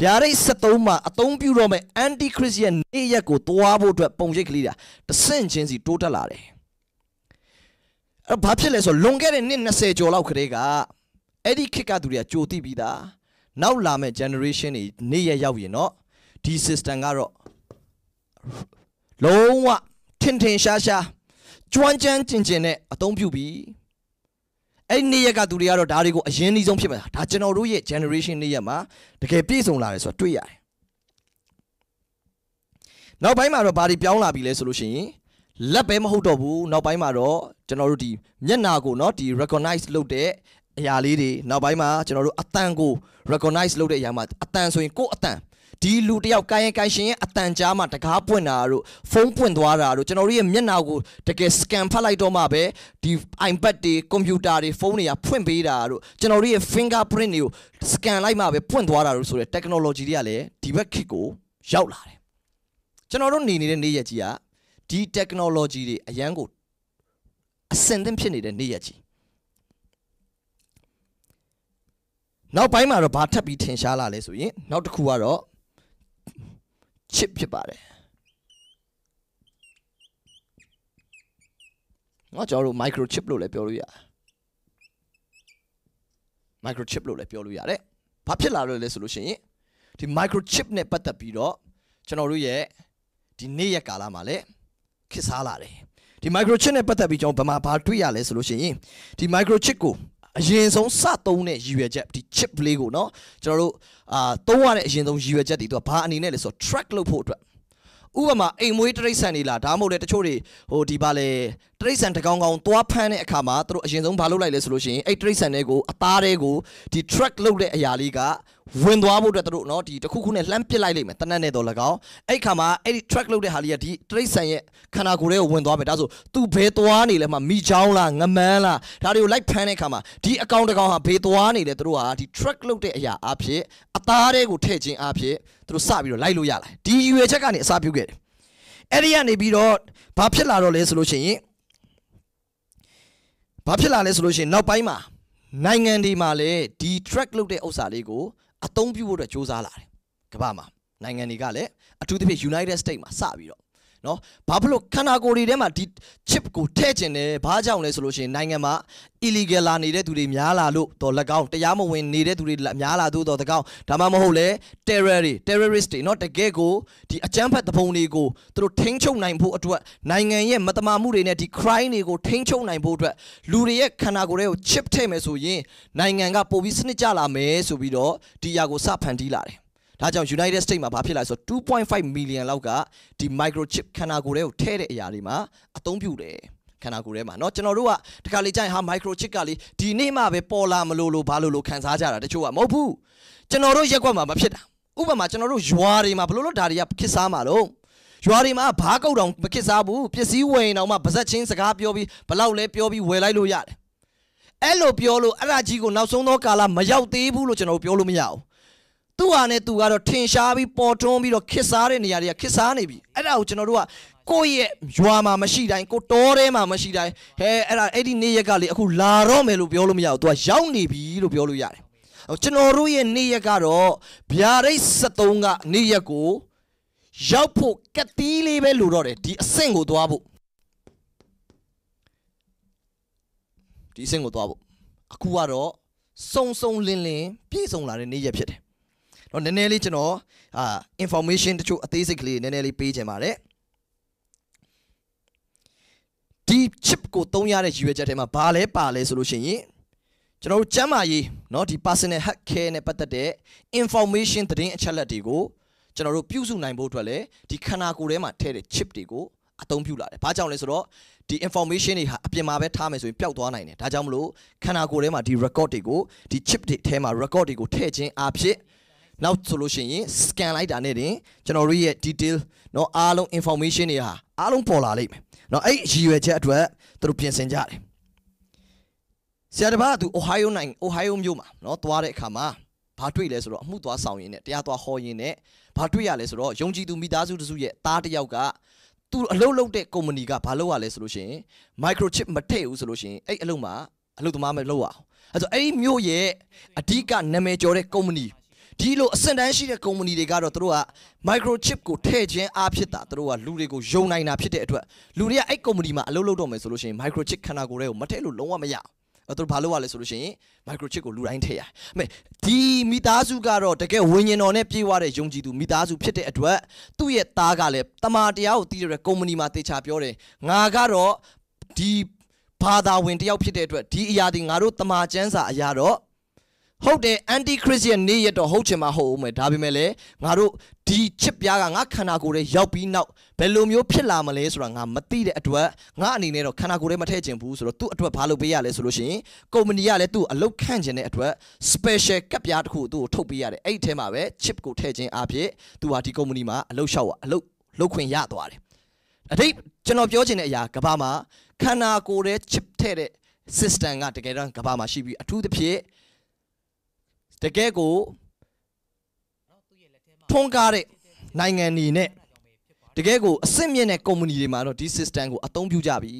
ဗျာဒိတ်73မှာအသုံးပြုတော့မဲ့ anti christian နေ့ရက်ကိုသွားဖို့အတွက်ပုံရိပ်ကလေးတာတဆင့်ချင်းစီတိုးတက်လာတယ်ဘာဖြစ်လဲဆိုလွန်ခဲ့တဲ့နှစ်20ကျော်လောက်ခရေကအဲ့ဒီခေတ်ကသူတွေကကြိုသိပြီးသားနောက်လာမဲ့ generation တွေနေ့ရက်ရောက်ရင်တော့ဒီ system ကတော့လုံးဝထင်ထင်ရှားရှားကျွမ်းကျန်ကျင်ကျင်နဲ့အသုံးပြုပြီးအဲ့ဒီနေ့ရက်ကသူတွေကတော့ဒါတွေကိုအရင်အဆုံးဖြစ်မှာဒါကျွန်တော်တို့ရဲ့ generation နေ့ရက်မှာတကယ်ပြည့်စုံလာတယ်ဆိုတာတွေ့ရတယ်နောက်ပိုင်းမှာတော့ဘာတွေပြောင်းလာပြီလဲဆိုလို့ရှိရင်လက်ပဲမဟုတ်တော့ဘူးနောက်ပိုင်းမှာတော့ကျွန်တော်တို့ဒီမျက်နာကိုเนาะဒီ recognize လုပ်တဲ့အရာလေးတွေနောက်ပိုင်းမှာကျွန်တော်တို့အတန်ကို recognize လုပ်တဲ့အရာမှာအတန်ဆိုရင်ကိုယ်အတန်ဒီလူတယောက်ကိုင်းရင်ကိုင်းရှင်ရဲ့အတန်ကြားမှာတကားပွင့်တာတို့ဖုန်းပွင့်သွားတာတို့ကျွန်တော်တို့ရဲ့မျက်နှာကိုတကယ် scan ဖတ်လိုက်တော့မှပဲဒီ iPad တွေ computer တွေဖုန်းတွေကဖွင့်ပေးတာတို့ကျွန်တော်တို့ရဲ့ fingerprint တွေကို scan လိုက်မှပဲပွင့်သွားတာတို့ဆိုတဲ့ technology တွေကလည်းဒီဘက်ခေတ်ကိုရောက်လာတယ်ကျွန်တော်တို့နေနေတဲ့နေ့ရက်ကြီးကဒီ technology တွေအရန်ကိုအဆင်သင့်ဖြစ်နေတဲ့နေ့ရက်ကြီးနောက်ပိုင်းမှာတော့ဘာထပ်ပြီးထင်ရှားလာလဲဆိုရင်နောက်တစ်ခုကတော့ chip ဖြစ်ပါတယ်เนาะကျွန်တော်တို့ micro chip လို့လည်းပြောလို့ရတယ် micro chip လို့လည်းပြောလို့ရတယ်ဘာဖြစ်လာလို့လဲဆိုလို့ရှိရင်ဒီ micro chip နဲ့ပတ်သက်ပြီးတော့ကျွန်တော်တို့ရဲ့ဒီနေ့ရက်ကာလမှာလည်းခေတ်စားလာတယ်ဒီ microchip နဲ့ပတ်သက်ပြီးကျွန်တော်ဗမာဘာတွေ့ရလဲဆိုလို့ရှိရင်ဒီ microchip ကိုအရင်ဆုံးစသုံးတဲ့ရည်ရွယ်ချက်ဒီ chip လေးကိုเนาะကျွန်တော်တို့အာသုံးရတဲ့အရင်ဆုံးရည်ရွယ်ချက်ဒီသူကဘာအနေနဲ့လဲဆိုတော့ track လုပ်ဖို့အတွက်ဥပမာအိမ်မွေးတရိတ်ဆန်တွေလားဒါမှမဟုတ်လေတချို့တွေဟိုဒီပါလေတရိတ်ဆန်တကောင်ကောင်သွားဖမ်းတဲ့အခါမှာသူတို့အရင်ဆုံးဘာလုပ်လိုက်လဲဆိုလို့ရှိရင်အဲ့တရိတ်ဆန်တွေကိုအသားတွေကိုဒီ track လုပ်တဲ့အရာလေးကဝင်သွားဖို့အတွက်တို့နော်ဒီတစ်ခုခုနဲ့လှမ်းပစ်လိုက်လိမ့်မယ်တနတ်နဲ့တော့၎င်းအဲ့ခါမှာအဲ့ဒီ track လုပ်တဲ့ဟာလေးကဒီတိရစ္ဆာန်ရဲ့ခန္ဓာကိုယ်ထဲကိုဝင်သွားမယ်ဒါဆိုသူဘယ်သွားနေလဲမှမိချောင်းလားငမန်းလားဒါတွေကိုလိုက်ဖမ်းတဲ့ခါမှာဒီအကောင်တကောင်ဟာဘယ်သွားနေလဲတို့ဟာဒီ track လုပ်တဲ့အရာအဖြစ်အသားတွေကိုထည့်ခြင်းအဖြစ်တို့စပြီးတော့လိုက်လို့ရလာဒီရွယ်ချက်ကနေအစပြုခဲ့တယ်အဲ့ဒီကနေပြီးတော့ဘာဖြစ်လာတော့လဲဆိုလို့ရှိရင်ဘာဖြစ်လာလဲဆိုလို့ရှိရင်နောက်ပိုင်းမှာနိုင်ငံတွေမှာလည်းဒီ track လုပ်တဲ့ဥစ္စာလေးကိုအသုံးပြုဖို့အတွက်စ조사လာတယ်ကမ္ဘာမှာနိုင်ငံတွေကလည်းအထူးသဖြင့် United States မှာစပြီးတော့နော်ဘာဖြစ်လို့ခန္ဓာကိုယ်တွေထဲမှာဒီ chip ကိုထည့်ကျင်တယ်ဘာကြောင့်လဲဆိုလို့ရှိရင်နိုင်ငံမှာ illegal လာနေတဲ့သူတွေများလာလို့တော့၎င်းတရားမဝင်နေတဲ့သူတွေများလာတို့တော့၎င်းဒါမှမဟုတ်လဲ terror တွေ terrorist တွေနော်တကယ်ကိုဒီအကြမ်းဖက်သဘုံတွေကိုသူတို့ထိန်းချုပ်နိုင်ဖို့အတွက်နိုင်ငံရဲ့မတမာမှုတွေနဲ့ဒီ crime တွေကိုထိန်းချုပ်နိုင်ဖို့အတွက်လူတွေရဲ့ခန္ဓာကိုယ်တွေကို chip ထည့်မယ်ဆိုရင်နိုင်ငံကပိုပြီးစနစ်ကျလာမယ်ဆိုပြီးတော့ဒီຢာကိုစဖန်တီးလာတယ်ဒါကြောင့် United States မှာဘာဖြစ်လဲဆိုတော့2.5 million လောက်ကဒီ microchip ခန္ဓာကိုယ်ထဲကိုထည့်တဲ့အရာတွေမှာအသုံးပြုတယ်ခန္ဓာကိုယ်ထဲမှာเนาะကျွန်တော်တို့ကတခါလေကြာရင်ဟာ microchip ကလေဒီနေ့မှပဲပေါ်လာမလို့လို့ဘာလို့လို့ခံစားကြတာတချို့ကမဟုတ်ဘူးကျွန်တော်တို့ရက်ွက်မှာမဖြစ်တာဥပမာကျွန်တော်တို့ရွာတွေမှာဘလို့လို့ဒါတွေကခစ်စားမှာတော့ရွာတွေမှာဘားကုတ်တောင်မခစ်စားဘူးပစ္စည်းဝယ်ရင်တောင်မှပါဇက်ချင်းစကားပြောပြီးဘလောက်လဲပြောပြီးဝယ်လိုက်လို့ရတယ်အဲ့လိုပြောလို့အဲ့ဒါကြီးကိုနောက်ဆုံးသောကာလမရောက်သေးဘူးလို့ကျွန်တော်ပြောလို့မရဘူးသူ့ဟာနဲ့သူကတော့ထင်ရှားပြီးပေါ်ထွန်းပြီးတော့ခစ်စားတဲ့နေရာတွေကခစ်စားနေပြီအဲ့ဒါကိုကျွန်တော်တို့ကကိုယ့်ရဲ့ရွာမှာမရှိတိုင်းကိုတောထဲမှာမရှိတိုင်းဟဲအဲ့ဒါအဲ့ဒီနေ့ရက်ကလေအခုလာတော့မယ်လို့ပြောလို့မရဘူး तू ကရောက်နေပြီလို့ပြောလို့ရတယ်ကျွန်တော်တို့ရဲ့နေ့ရက်ကတော့ဗျာဒိတ်73ကနေ့ရက်ကိုရောက်ဖို့ကတိလေးပဲလိုတော့တယ်ဒီအဆင့်ကိုသွားဖို့ဒီအဆင့်ကိုသွားဖို့အခုကတော့စုံစုံလင်းလင်းပြည့်စုံလာတဲ့နေ့ရက်ဖြစ်တယ်တော့နည်းနည်းလေးကျွန်တော်အာ information တချို့အသေးစိတ်ကလေးနည်းနည်းလေးပေးချင်ပါတယ်ဒီ chip ကိုသုံးရတဲ့ရည်ရွယ်ချက်ထဲမှာဘာလဲပါလဲဆိုလို့ရှိရင်ကျွန်တော်တို့ကျမ်းမာရေးเนาะဒီ personal health care နဲ့ပတ်သက်တဲ့ information သတင်းအချက်အလက်တွေကိုကျွန်တော်တို့ပြုစုနိုင်ဖို့အတွက်လည်းဒီခန္ဓာကိုယ်ထဲမှာထည့်တဲ့ chip တွေကိုအသုံးပြုလာတယ်။ဘာကြောင့်လဲဆိုတော့ဒီ information တွေဟာအပြင်မှာပဲထားမယ်ဆိုရင်ပျောက်သွားနိုင်တယ်။ဒါကြောင့်မလို့ခန္ဓာကိုယ်ထဲမှာဒီ record တွေကိုဒီ chip တွေထဲမှာ record တွေကိုထည့်ခြင်းအဖြစ်နောက်ဆိုလို့ရှိရင် scan လိုက်တာနဲ့တင်ကျွန်တော်တို့ရဲ့ detail เนาะအားလုံး information တွေဟာအားလုံးပေါ်လာလိမ့်မယ်เนาะအဲ့ရည်ရွယ်ချက်အတွက်သူတို့ပြင်ဆင်ကြတယ်ဆရာတပါကသူ Ohio နိုင်ငံ Ohio မြို့မှာเนาะသွားတဲ့အခါမှာဘာတွေ့လဲဆိုတော့အမှုသွားဆောင်ရင်းနဲ့တရားသွားဟောရင်းနဲ့ဘာတွေ့ရလဲဆိုတော့ယုံကြည်သူမိသားစုတစုရဲ့သားတစ်ယောက်ကသူအလုပ်လုပ်တဲ့ကုမ္ပဏီကဘာလုပ်ရလဲဆိုလို့ရှိရင် microchip မထည့်ဘူးဆိုလို့ရှိရင်အဲ့အလုပ်မှာအလုပ်သမားမလုပ်ရအောင်အဲ့ဆိုအဲ့ဒီမြို့ရဲ့အဓိကနာမည်ကျော်တဲ့ကုမ္ပဏီဒီလိုအဆင့်တန်းရှိတဲ့ကုမ္ပဏီတွေကတော့တို့က microchip ကိုထည့်ခြင်းအားဖြင့်တာတို့ကလူတွေကိုယုံနိုင်တာဖြစ်တဲ့အတွက်လူတွေကအဲ့ကုမ္ပဏီမှာအလုပ်လုပ်တော့မယ်ဆိုလို့ရှိရင် microchip ခန္ဓာကိုယ်တွေကိုမထည့်လို့လုံးဝမရဘူးအဲ့တော့ဘာလို့ရလဲဆိုလို့ရှိရင် microchip ကိုလူတိုင်းထည့်ရမယ်ဒီမိသားစုကတော့တကယ်ဝိညာဉ်တော်နဲ့ပြည့်ဝတဲ့ယုံကြည်သူမိသားစုဖြစ်တဲ့အတွက်သူ့ရဲ့သားကလည်းတမာတရားကိုတည်တဲ့ကုမ္ပဏီမှာတေချာပြောတယ်ငါကတော့ဒီဘာသာဝင်တယောက်ဖြစ်တဲ့အတွက်ဒီအရာဒီငါတို့တမာကျန်းစာအရာတော့ဟုတ်တယ် anti christian နေရတော့ဟုတ်ချင်မှာဟုတ်အောင်မယ်ဒါပေမဲ့လည်းငါတို့ဒီချစ်ပြားကငါခန္ဓာကိုယ်ထဲရောက်ပြီးနောက်ဘယ်လိုမျိုးဖြစ်လာမလဲဆိုတာငါမသိတဲ့အတွက်ငါအနေနဲ့တော့ခန္ဓာကိုယ်ထဲမထည့်ချင်ဘူးဆိုတော့သူ့အတွက်ဘာလုပ်ပေးရလဲဆိုလို့ရှိရင်ကုမ္ပဏီကလည်းသူ့အလုပ်ခန့်ချင်တဲ့အတွက် special ကပ်ပြားတစ်ခုသူ့ကိုထုတ်ပေးရတယ်အဲ့ဒီထဲမှာပဲ chip ကိုထည့်ခြင်းအပြင်သူဟာဒီကုမ္ပဏီမှာအလုပ်လျှောက်ရအလုပ်လုပ်ခွင့်ရသွားတယ်အတိတ်ကျွန်တော်ပြောချင်တဲ့အရာကဘာမှာခန္ဓာကိုယ်ထဲ chip ထည့်တဲ့ system ကတကယ်တော့ကဘာမှာရှိပြီးအထူးသဖြင့်တကယ်ကိုထွန်းကားတဲ့နိုင်ငံနေနဲ့တကယ်ကိုအစစ်မြင့်တဲ့ကုမ္ပဏီတွေမှာတော့ဒီ system ကိုအသုံးပြုကြပြီ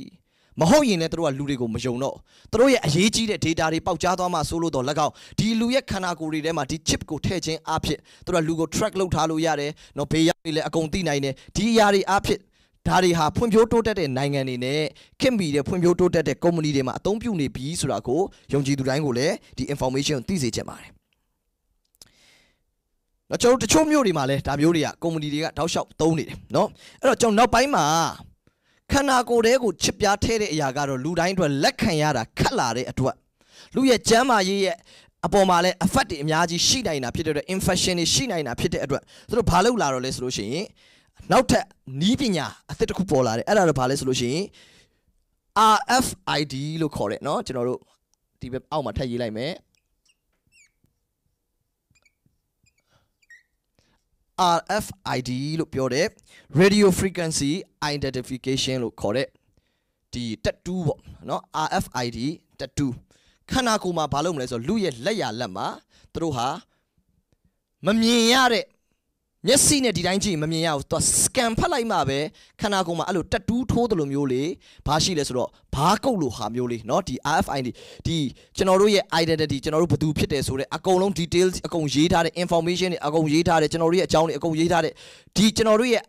မဟုတ်ရင်လည်းတို့ကလူတွေကိုမယုံတော့တို့ရဲ့အရေးကြီးတဲ့ data တွေပေါက်ကြားသွားမှဆိုလို့တော့၎င်းဒီလူရဲ့ခန္ဓာကိုယ်တွေထဲမှာဒီ chip ကိုထည့်ခြင်းအဖြစ်တို့ကလူကို track လုပ်ထားလို့ရတယ်နော်ဘေးရောက်နေလဲအကုန်သိနိုင်တယ်ဒီအရာတွေအဖြစ်ဒါတွေဟာဖွံ့ဖြိုးတိုးတက်တဲ့နိုင်ငံတွေနဲ့ခင်မီတဲ့ဖွံ့ဖြိုးတိုးတက်တဲ့ company တွေမှာအသုံးပြုနေပြီဆိုတာကိုယုံကြည်သူတိုင်းကိုလည်းဒီ information သိစေချင်ပါတယ်နော်ကျွန်တော်တို့တချို့မြို့တွေမှာလည်းဒါမျိုးတွေကကုမ္ပဏီတွေကတောက်လျှောက်သုံးနေတယ်နော်အဲ့တော့ကျွန်တော်နောက်ပိုင်းမှာခန္ဓာကိုယ်တဲကိုချစ်ပြားထဲတဲ့အရာကတော့လူတိုင်းအတွက်လက်ခံရတာခက်လာတဲ့အတွက်လူရဲ့ကျန်းမာရေးရဲ့အပေါ်မှာလည်း effect တွေအများကြီးရှိနိုင်တာဖြစ်တဲ့အတွက် infection တွေရှိနိုင်တာဖြစ်တဲ့အတွက်သူတို့ဘာလုပ်လာတော့လဲဆိုလို့ရှိရင်နောက်ထပ်နီးပညာအသစ်တစ်ခုပေါ်လာတယ်အဲ့ဒါတော့ဘာလဲဆိုလို့ရှိရင် RFID လို့ခေါ်တယ်เนาะကျွန်တော်တို့ဒီဘက်အောက်မှာထပ်ရေးလိုက်မယ် RFID လို့ပြောတဲ့ radio frequency identification လို့ခေါ်တဲ့ဒီတက်တူးပေါ့နော် RFID တက်တူးခန္ဓာကိုယ်မှာဘာလုပ်မလဲဆိုတော့လူရဲ့လက်ရလက်မှာသူတို့ဟာမမြင်ရတဲ့မျက်စိနဲ့ဒီတိုင်းကြည့်မမြင်ရဘူးသူက scan ဖတ်လိုက်မှပဲခန္ဓာကိုယ်မှာအဲ့လိုတတူးထိုးတယ်လို့မျိုးလေဘာရှိလဲဆိုတော့ဘာကုတ်လို့ဟာမျိုးလေเนาะဒီ RFID ဒီကျွန်တော်တို့ရဲ့ identity ကျွန်တော်တို့ဘသူဖြစ်တယ်ဆိုတဲ့အကုန်လုံး details အကုန်ရေးထားတဲ့ information တွေအကုန်ရေးထားတဲ့ကျွန်တော်တို့ရဲ့အကြောင်းတွေအကုန်ရေးထားတဲ့ဒီကျွန်တော်တို့ရဲ့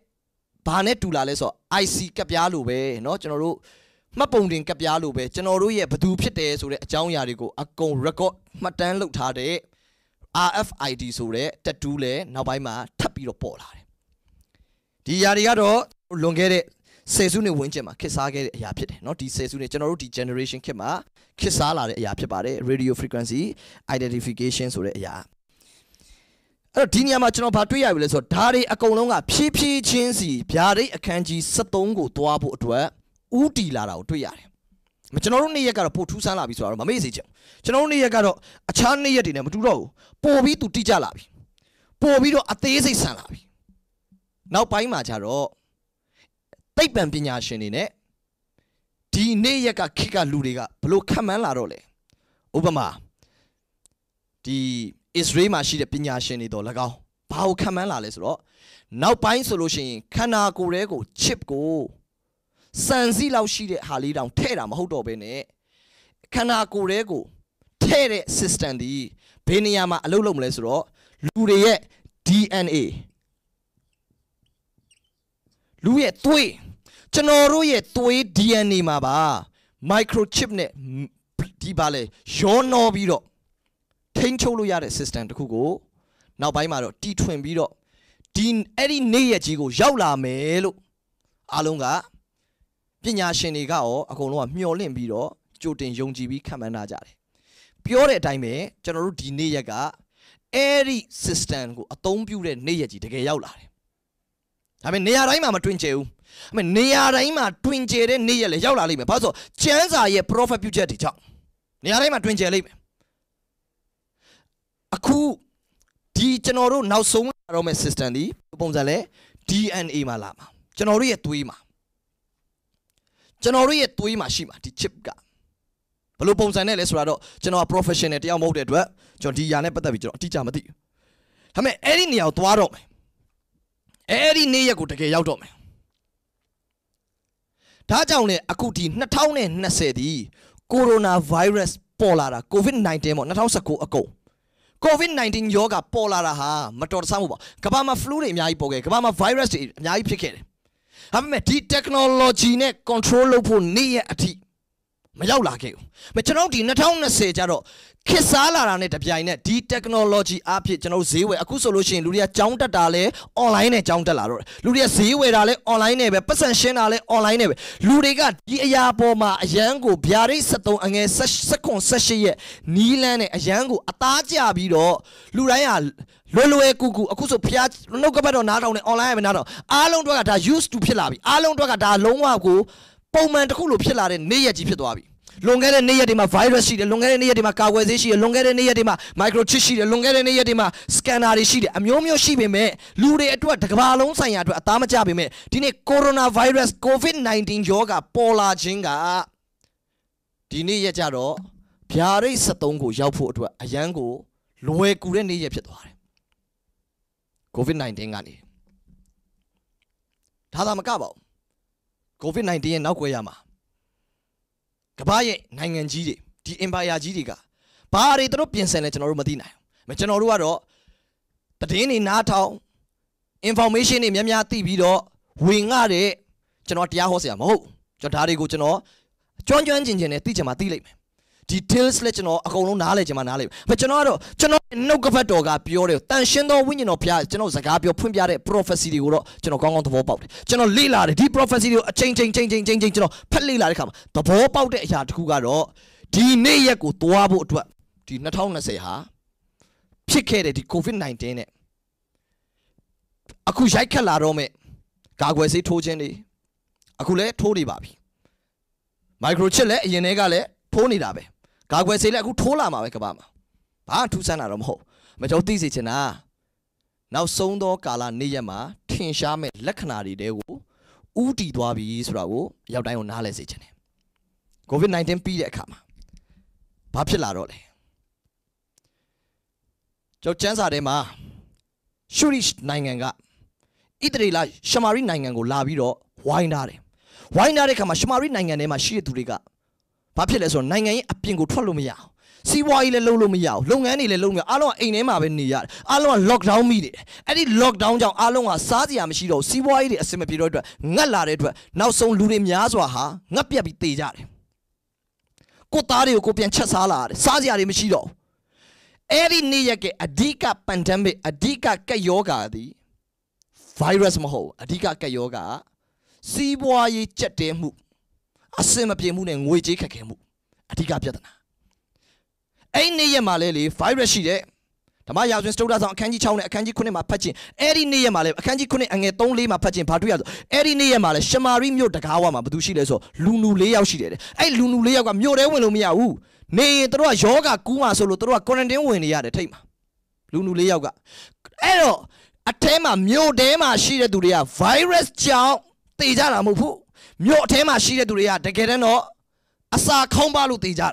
ဘာနဲ့တူလာလဲဆိုတော့ IC ကပ်ပြားလိုပဲเนาะကျွန်တော်တို့မှတ်ပုံတင်ကပ်ပြားလိုပဲကျွန်တော်တို့ရဲ့ဘသူဖြစ်တယ်ဆိုတဲ့အကြောင်းအရာတွေကိုအကုန် record မှတ်တမ်းလုပ်ထားတဲ့ RFID ဆိုတဲ့ tattoo လည်းနောက်ပိုင်းမှာထပ်ပြီးတော့ပေါ်လာတယ်။ဒီຢာတွေကတော့လွန်ခဲ့တဲ့ဆယ်စုနှစ်ဝန်းကျင်မှာခေတ်စားခဲ့တဲ့အရာဖြစ်တယ်เนาะဒီဆယ်စုနှစ်ကျွန်တော်တို့ဒီ generation ခေတ်မှာခေတ်စားလာတဲ့အရာဖြစ်ပါတယ် radio frequency identification ဆိုတဲ့အရာအဲ့တော့ဒီနေရာမှာကျွန်တော်ဗာတွေ့ရပြီလဲဆိုတော့ဒါတွေအကုန်လုံးကဖြည်းဖြည်းချင်းစီဗျာဒိတ်အခန်းကြီး73ကိုသွားဖို့အတွက်ဥတီလာတာကိုတွေ့ရတယ်မကျွန်တော်တို့နေ့ရက်ကတော့ပိုထူးဆန်းလာပြီဆိုတော့မမေ့စေချင်ဘူးကျွန်တော်တို့နေ့ရက်ကတော့အခြားနေ့ရက်တွေနဲ့မတူတော့ဘူးပိုပြီးသူတိကျလာပြီပိုပြီးတော့အသေးစိတ်ဆန်လာပြီနောက်ပိုင်းမှာကျတော့သိပ္ပံပညာရှင်တွေနဲ့ဒီနေ့ရက်ကခေတ်ကလူတွေကဘလို့ခံမှန်းလာတော့လဲဥပမာဒီအစ္စရေးမှာရှိတဲ့ပညာရှင်တွေတော့၎င်းဘာကိုခံမှန်းလာလဲဆိုတော့နောက်ပိုင်းဆိုလို့ရှိရင်ခန္ဓာကိုယ်ရဲကို chip ကိုစံစည်းလောက်ရှိတဲ့ဟာလေးတောင်ထဲ့တာမဟုတ်တော့ဘဲနဲ့ခန္ဓာကိုယ်ရဲ့ကိုထဲ့တဲ့ system ဒီဘယ်နေရာမှာအလုပ်လုပ်မလဲဆိုတော့လူတွေရဲ့ DNA လူရဲ့သွေးကျွန်တော်တို့ရဲ့သွေး DNA မှာပါ microchip နဲ့ဒီပါလေရောနှောပြီးတော့ထိန်းချုပ်လို့ရတဲ့ system တခုကိုနောက်ပိုင်းမှာတော့တီထွင်ပြီးတော့ဒီအဲ့ဒီနေ့ရက်ကြီးကို ရောက်လာမယ်လို့အားလုံးကပညာရှင်တွေကရောအကုန်လုံးကမျှော်လင့်ပြီးတော့ကြိုတင်ယုံကြည်ပြီးခံမှန်းထားကြတယ်ပြောတဲ့အတိုင်းပဲကျွန်တော်တို့ဒီနေ့ရက်ကအဲ့ဒီ system ကိုအသုံးပြုတဲ့နေ့ရက်ကြီးတကယ်ရောက်လာတယ်ဒါပေမဲ့နေရာတိုင်းမှာမတွင်ကျဲဘူးအမေနေရာတိုင်းမှာတွင်ကျဲတဲ့နေ့ရက်လည်းရောက်လာလိမ့်မယ်ဘာလို့ဆိုကျမ်းစာရဲ့ prophet ပြုချက်တွေကြောင့်နေရာတိုင်းမှာတွင်ကျဲလိမ့်မယ်အခုဒီကျွန်တော်တို့နောက်ဆုံးလာတော့မဲ့ system ဒီပုံစံလဲ DNA မှာလာမှာကျွန်တော်တို့ရဲ့သွေးမှာကျွန်တော်တို့ရဲ့သွေးမှာရှိမှာဒီ chip ကဘယ်လိုပုံစံနဲ့လဲဆိုတာတော့ကျွန်တော်က professional တယောက်မဟုတ်တဲ့အတွက်ကျွန်တော်ဒီຢာနဲ့ပတ်သက်ပြီးကျွန်တော်အတိအကျမသိဘူးဒါပေမဲ့အဲ့ဒီနေရာကိုသွားတော့မယ်အဲ့ဒီနေ့ရက်ကိုတကယ်ရောက်တော့မယ်ဒါကြောင့်လေအခုဒီ2020ဒီကိုရိုနာဗိုင်းရပ်စ်ပေါ်လာတာ COVID-19 ပေါ့2019အကုန် COVID-19 ရောဂါပေါ်လာတာဟာမတော်တဆမှုပါကမ္ဘာမှာ flu တွေအများကြီးပေါ်ခဲ့ကမ္ဘာမှာ virus တွေအများကြီးဖြစ်ခဲ့တယ်ဒါပေမဲ့ဒီ technology နဲ့ control လုပ်ဖို့နေ့ရက်အထိမရောက်လာခဲ့ဘူးမကျွန်တော်ဒီ2020ကျတော့ခေတ်စားလာတာနဲ့တပြိုင်နက်ဒီ technology အဖြစ်ကျွန်တော်ဈေးဝယ်အခုဆိုလို့ရှိရင်လူတွေကကြောင်းတက်တာလဲ online နဲ့ကြောင်းတက်လာတော့လူတွေကဈေးဝယ်တာလဲ online နဲ့ပဲပတ်စံရှင်းတာလဲ online နဲ့ပဲလူတွေကဒီအရာပေါ်မှာအရန်ကိုဗျာဒိတ်73အငယ်16 18ရက်နီးလန်းနဲ့အရန်ကိုအသားကျပြီးတော့လူတိုင်းဟာလွယ်လွယ်ကူကူအခုဆိုဖျားနှုတ်ကပတ်တော်နားထောင်နေ online ပဲနားထောင်အားလုံးတို့ကဒါ used to ဖြစ်လာပြီအားလုံးတို့ကဒါလုံးဝကိုပုံမှန်တစ်ခုလိုဖြစ်လာတဲ့နေ့ရက်ကြီးဖြစ်သွားပြီလွန်ခဲ့တဲ့နေ့ရက်တွေမှာ virus ရှိတယ်လွန်ခဲ့တဲ့နေ့ရက်တွေမှာကာကွယ်ဆေးရှိတယ်လွန်ခဲ့တဲ့နေ့ရက်တွေမှာ microchip ရှိတယ်လွန်ခဲ့တဲ့နေ့ရက်တွေမှာ scanner တွေရှိတယ်အမျိုးမျိုးရှိပေမဲ့လူတွေအတွက်တစ်ကမ္ဘာလုံးဆိုင်ရာအတွက်အသားမကျပေမဲ့ဒီနေ့ coronavirus covid-19 ရောဂါပေါ်လာခြင်းကဒီနေ့ရက်ကြတော့ဗျာဒိတ်73ကိုရောက်ဖို့အတွက်အရန်ကိုလွယ်ကူတဲ့နေ့ရက်ဖြစ်သွားတယ် COVID-19 ကနေဒါသာမကပါဘူး COVID-19 ရဲ့နောက်ကွယ်ရမှာကမ္ဘာရဲ့နိုင်ငံကြီးတွေဒီ empire ကြီးတွေကဘာတွေသူတို့ပြင်ဆင်လဲကျွန်တော်တို့မသိနိုင်ဘူးမကျွန်တော်တို့ကတော့သတင်းတွေနားထောင် information တွေများများသိပြီးတော့ဝင်ငှတဲ့ကျွန်တော်တရားဟောဆရာမဟုတ်ကျွန်တော်ဒါတွေကိုကျွန်တော်ကျွမ်းကျွမ်းကျင်ကျင်နဲ့သိချင်မှသိလိုက်မယ် details လဲကျွန်တော်အကုန်လုံးနားလဲချင်မှနားလဲမကျွန်တော်ကတော့ကျွန်တော်နှုတ်ကပတ်တော်ကပြောတယ်တန်ရှင်းသောဝိညာဉ်တော်ဘုရားကျွန်တော်စကားပြောဖွင့်ပြတဲ့ prophecy တွေကိုတော့ကျွန်တော်ကောင်းကောင်းသဘောပေါက်တယ်ကျွန်တော်လေ့လာတယ်ဒီ prophecy တွေကိုအချိန်ချင်းချင်းချင်းချင်းချင်းကျွန်တော်ဖတ်လေ့လာတဲ့အခါမှာသဘောပေါက်တဲ့အရာတစ်ခုကတော့ဒီနေ့ရက်ကိုသွားဖို့အတွက်ဒီ2020ဟာဖြစ်ခဲ့တဲ့ဒီ covid-19 နဲ့အခုရိုက်ခတ်လာတော့မဲ့ကာကွယ်ဆေးထိုးခြင်းတွေအခုလည်းထိုးနေပါပြီ microchip လည်းအရင်တည်းကလည်းထိုးနေတာပဲကာကွယ်ဆေးလည်းအခုထိုးလာမှာပဲကဘာမှာဘာထူးဆန်းတာတော့မဟုတ်မကျွန်တော်သိစေချင်တာနောက်ဆုံးသောကာလနေ့ရက်မှာ ထင်ရှားမဲ့လက္ခဏာတွေတဲကိုဥတီသွားပြီဆိုတာကိုရောက်တိုင်းကိုနားလည်စေချင်တယ် COVID-19 ပြီးတဲ့အခါမှာဘာဖြစ်လာတော့လဲကျောက်ကျန်းစာထဲမှာရှုရိနိုင်ငံကဣတရီလာရှမာရိနိုင်ငံကိုလာပြီးတော့ဝိုင်းထားတယ်ဝိုင်းထားတဲ့အခါမှာရှမာရိနိုင်ငံထဲမှာရှိတဲ့သူတွေကဘာဖြစ်လဲဆိုတော့နိုင်ငံရေးအပြင်ကိုထွက်လို့မရအောင်စီးပွားရေးလည်းလုပ်လို့မရအောင်လုပ်ငန်းတွေလည်းလုပ်မရအောင်အားလုံးကအိမ်ထဲမှာပဲနေရတယ်အားလုံးက lockdown မိနေတယ်အဲ့ဒီ lockdown ကြောင့်အားလုံးကစားစရာမရှိတော့စီးပွားရေးတွေအဆင်မပြေတော့အတွက်ငတ်လာတဲ့အတွက်နောက်ဆုံးလူတွေများစွာဟာငတ်ပြတ်ပြီးတေကြတယ်ကိုသားတွေကိုကိုပြန်ချက်စားလာတယ်စားစရာတွေမရှိတော့အဲ့ဒီနေ့ရက်ကအဓိက pandemic အဓိကကက်ယောဂါသည် virus မဟုတ်အဓိကကက်ယောဂါစီးပွားရေးကြက်တဲမှုအစင်မပြေမှုနဲ့ငွေကြေးခက်ခဲမှုအဓိကပြဿနာအဲ့နေ့ရက်မှာလဲလေ virus ရှိတဲ့ဓမ္မရာဇဝင်စတုဒ္ဒဆောင်အခန်းကြီး6နဲ့အခန်းကြီး9မှာဖတ်ခြင်းအဲ့ဒီနေ့ရက်မှာလဲအခန်းကြီး9အငယ်3 4မှာဖတ်ခြင်းဘာတွေ့ရလဲအဲ့ဒီနေ့ရက်မှာလဲရှမာရိမြို့တကားဝါမှာဘာသူရှိလဲဆိုလူနူ၄ယောက်ရှိတယ်အဲ့လူနူ၄ယောက်ကမြို့ထဲဝင်လို့မရဘူးနေရင်တို့ကယောဂကူးမှာဆိုလို့တို့က quarantine ဝင်နေရတယ်ထိတ်မှာလူနူ၄ယောက်ကအဲ့တော့အထဲမှာမြို့ထဲမှာရှိတဲ့သူတွေက virus ကြောင့်တေကြတာမဟုတ်ဘူးမြို့အထဲမှာရှိတဲ့သူတွေကတကယ်တမ်းတော့အစာခေါင်းပါလို့သိကြတာ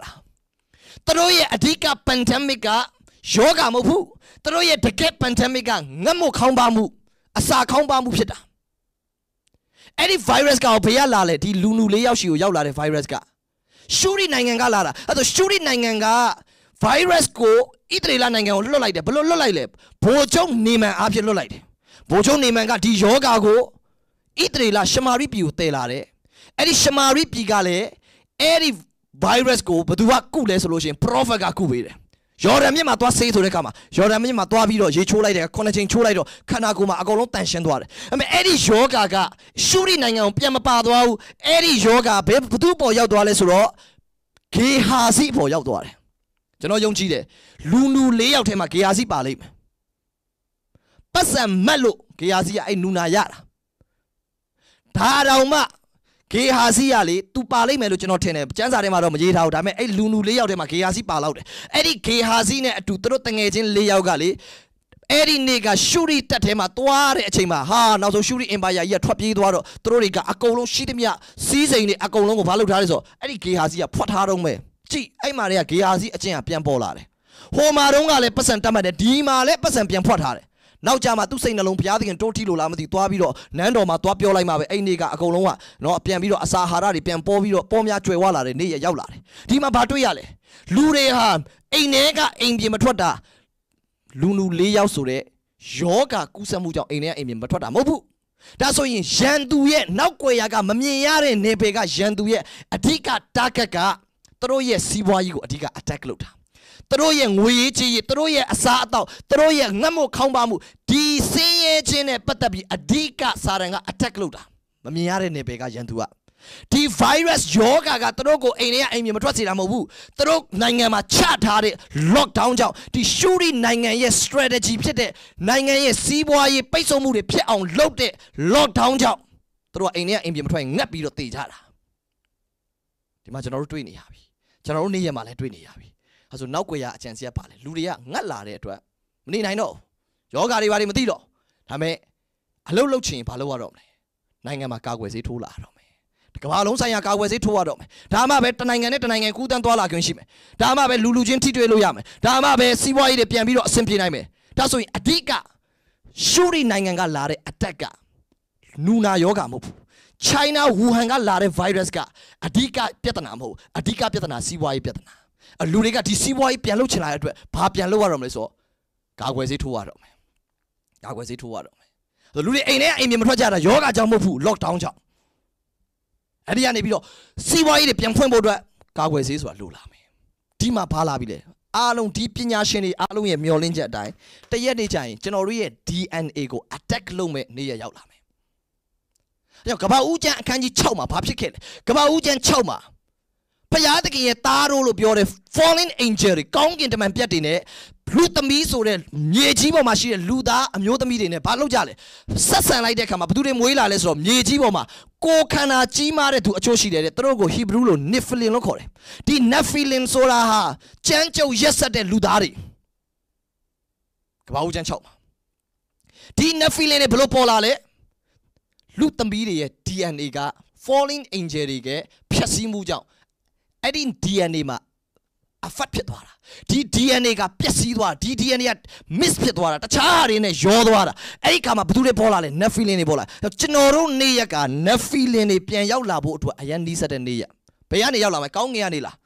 သူတို့ရဲ့အဓိက pandemic ကယောဂမဟုတ်ဘူးသူတို့ရဲ့တကယ် pandemic ကငတ်မို့ခေါင်းပါမှု အစာခေါင်းပါမှုဖြစ်တာအဲ့ဒီ virus ကဘယ်ရလာလဲဒီလူနူလေးယောက်ရှိကိုရောက်လာတဲ့ virus ကရှူရီနိုင်ငံကလာတာအဲ့ဒါရှူရီနိုင်ငံက virus ကိုဣတရီလာနိုင်ငံကိုလွတ်လိုက်တယ်ဘလို့လွတ်လိုက်လဲဘိုချုံနေမန်အားဖြင့်လွတ်လိုက်တယ်ဘိုချုံနေမန်ကဒီယောဂါကိုဣတရီလာရှမာရိပြည်ကိုတည်လာတယ်အဲ့ဒီရှမာရိပြည်ကလည်းအဲ့ဒီ virus ကိုဘသူကကုလဲဆိုလို့ရှိရင် prophet ကကုပေးတယ်ယော်ဒန်မြစ်မှာသွားဆေးဆိုတဲ့အခါမှာယော်ဒန်မြစ်မှာသွားပြီးတော့ရေချိုးလိုက်တယ်ခုနှစ်ချိန်ချိုးလိုက်တော့ခန္ဓာကိုယ်မှာအကုန်လုံးတန်ရှင်းသွားတယ်။အမေအဲ့ဒီယောဂါကရှုရီနိုင်ငံကိုပြန်မပါသွားဘူး။အဲ့ဒီယောဂါဘယ်ဘသူပေါ်ရောက်သွားလဲဆိုတော့ဂေဟာစီပေါ်ရောက်သွားတယ်။ကျွန်တော်ယုံကြည်တယ်။လူလူ၄ယောက်ထဲမှာဂေဟာစီပါလိမ့်မယ်။ပတ်စံမတ်လို့ဂေဟာစီကအဲ့နူနာရတာ။ဒါတောင်မှဂေဟာစီကလေသူပါလိမ့်မယ်လို့ကျွန်တော်ထင်တယ်စံစာထဲမှာတော့မရေးထားဘူးဒါပေမဲ့အဲ့လူလူလေးယောက်ထဲမှာဂေဟာစီပါလောက်တယ်အဲ့ဒီဂေဟာစီနဲ့အတူသူတို့တငယ်ချင်းလေးယောက်ကလေအဲ့ဒီနေ့ကရှူရီတက်ထဲမှာသွားတဲ့အချိန်မှာဟာနောက်ဆုံးရှူရီအင်ပါယာကြီးကထွက်ပြေးသွားတော့သူတို့တွေကအကုန်လုံးရှိသမျှစီးစိမ်တွေအကုန်လုံးကိုမလုပ်ထားလဲဆိုတော့အဲ့ဒီဂေဟာစီကဖွက်ထားတော့မယ်ကြည့်အဲ့မှာတွေကဂေဟာစီအချင်းကပြန်ပေါ်လာတယ်ဟိုမှာတုန်းကလည်းပတ်စံတတ်မှတ်တယ်ဒီမှာလည်းပတ်စံပြန်ဖွက်ထားတယ်နောက်ကြမှာသူ့စိတ်နှလုံးဘုရားသခင်တိုးထီလို့လားမသိသွားပြီးတော့နန်းတော်မှာသွားပြောလိုက်မှာပဲအဲ့နေ့ကအကုန်လုံးကနော်ပြန်ပြီးတော့အစာဟာရတွေပြန်ပေါ်ပြီးတော့ပေါ်များကျွယ်ဝလာတဲ့နေ့ရရောက်လာတယ်ဒီမှာဘာတွေ့ရလဲလူတွေဟာအိမ်ထဲကအိမ်ပြင်မထွက်တာလူလူ၄ယောက်ဆိုတဲ့ယောဂကူးစက်မှုကြောင့်အိမ်ထဲကအိမ်ပြင်မထွက်တာမဟုတ်ဘူးဒါဆိုရင်ရန်သူရဲ့နောက်ွယ်ရာကမမြင်ရတဲ့နေပယ်ကရန်သူရဲ့အဓိက target ကသူတို့ရဲ့စီးပွားရေးကိုအဓိက attack လုပ်တာသူတို့ရဲ့ငွေရေးကြေးရေးသူတို့ရဲ့အစားအသောက်သူတို့ရဲ့ငတ်မို့ခေါင်းပါမှုဒီဆင်းရဲခြင်းနဲ့ပတ်သက်ပြီးအဓိကစာတန်က attack လုပ်တာမမြင်ရတဲ့နယ်ပယ်ကရန်သူကဒီ virus ယောဂါကသူတို့ကိုအိမ်ထဲကအိမ်မြေမထွက်စေတာမဟုတ်ဘူးသူတို့နိုင်ငံမှာချထားတဲ့ lockdown ကြောင့်ဒီရှူရီနိုင်ငံရဲ့ strategy ဖြစ်တဲ့နိုင်ငံရဲ့စီးပွားရေးပိတ်ဆို့မှုတွေဖြစ်အောင်လုပ်တဲ့ lockdown ကြောင့်သူတို့ကအိမ်ထဲကအိမ်မြေမထွက်ရင်ငတ်ပြီးတော့တည်ကြတာဒီမှာကျွန်တော်တို့တွေ့နေရပြီကျွန်တော်တို့နေ့ရက်မှာလည်းတွေ့နေရပြီအဲဆိုနောက်ွယ်ရအကျံစီကပါလေလူတွေကငတ်လာတဲ့အတွက်မနေနိုင်တော့ယောဂါတွေဘာတွေမသိတော့ဒါမဲ့အလုတ်လုတ်ချင်ဘာလုပ်ရတော့မလဲနိုင်ငံမှာကာကွယ်ဆေးထိုးလာတော့မယ်ကမ္ဘာလုံးဆိုင်ရာကာကွယ်ဆေးထိုးရတော့မယ်ဒါမှပဲတနိုင်ငံနဲ့တနိုင်ငံကူးတန်းသွားလာခွင့်ရှိမယ်ဒါမှပဲလူလူချင်းထိတွေ့လို့ရမယ်ဒါမှပဲစီးပွားရေးတွေပြန်ပြီးတော့အဆင်ပြေနိုင်မယ်ဒါဆိုရင်အဓိကရှူရီနိုင်ငံကလာတဲ့အတက်ကနူနာယောဂါမဟုတ်ဘူး China Wuhan ကလာတဲ့ virus ကအဓိကပြဿနာမဟုတ်အဓိကပြဿနာစီးပွားရေးပြဿနာလူတွေကဒီစီးပွားရေးပြန်လုပ်ချင်လာတဲ့အတွက်ဘာပြန်လုပ်ရတော့မလဲဆိုတော့ကာကွယ်ဆေးထိုးရတော့မယ်ကာကွယ်ဆေးထိုးရတော့မယ်ဆိုလူတွေအိမ်ထဲအိမ်မြေမထွက်ကြတာယောဂကြောင့်မဟုတ်ဘူး lockdown ကြောင့်အဲ့ဒီကနေပြီးတော့စီးပွားရေးတွေပြန်ဖွင့်ဖို့အတွက်ကာကွယ်ဆေးဆိုတာလိုလာမယ်ဒီမှာဘာလာပြီလဲအားလုံးဒီပညာရှင်တွေအားလုံးရဲ့မျှော်လင့်ချက်အတိုင်းတရက်နေကြရင်ကျွန်တော်တို့ရဲ့ DNA ကို attack လုပ်မဲ့နေ့ရက်ရောက်လာမယ်။ဒါကြောင့်ကဘာဦးကျန်အခန်းကြီး6မှာဘာဖြစ်ခဲ့လဲ။ကဘာဦးကျန်6မှာဘုရားသခင်ရဲ့သားတို့လို့ပြောတဲ့ fallen angel တွေကောင်းကင်တမန်ပြတ်တွေနဲ့လူသမီးဆိုတဲ့မြေကြီးပေါ်မှာရှိတဲ့လူသားအမျိုးသမီးတွေနဲ့ဘာလုပ်ကြလဲဆက်ဆံလိုက်တဲ့အခါမှာဘသူတွေမွေးလာလဲဆိုတော့မြေကြီးပေါ်မှာကိုခန္ဓာကြီးမားတဲ့သူအချို့ရှိတယ်တဲ့သူတို့ကိုဟီဘရူးလို nephilim လို့ခေါ်တယ်ဒီ nephilim ဆိုတာဟာကြမ်းကြုတ်ရက်ဆက်တဲ့လူသားတွေကဘာဦးကျမ်း6မှာဒီ nephilim တွေဘလို့ပေါ်လာလဲလူသမီးတွေရဲ့ DNA က falling angel တွေကဖြတ်စည်းမှုကြောင့်အဲ့ဒီ DNA မှာအဖတ်ဖြစ်သွားတာဒီ DNA ကပျက်စီးသွားဒီ DNA က miss ဖြစ်သွားတာတခြားဟာတွေနဲ့ရောသွားတာအဲ့ဒီခါမှာဘသူတွေပေါ်လာလဲ nephilim တွေပေါ်လာကျွန်တော်တို့နေ့ရက်က nephilim တွေပြန်ရောက်လာဖို့အတွက်အရန်နီးစက်တဲ့နေ့ရက်ဘယ်ကနေရောက်လာမလဲကောင်းငင်ကနေလား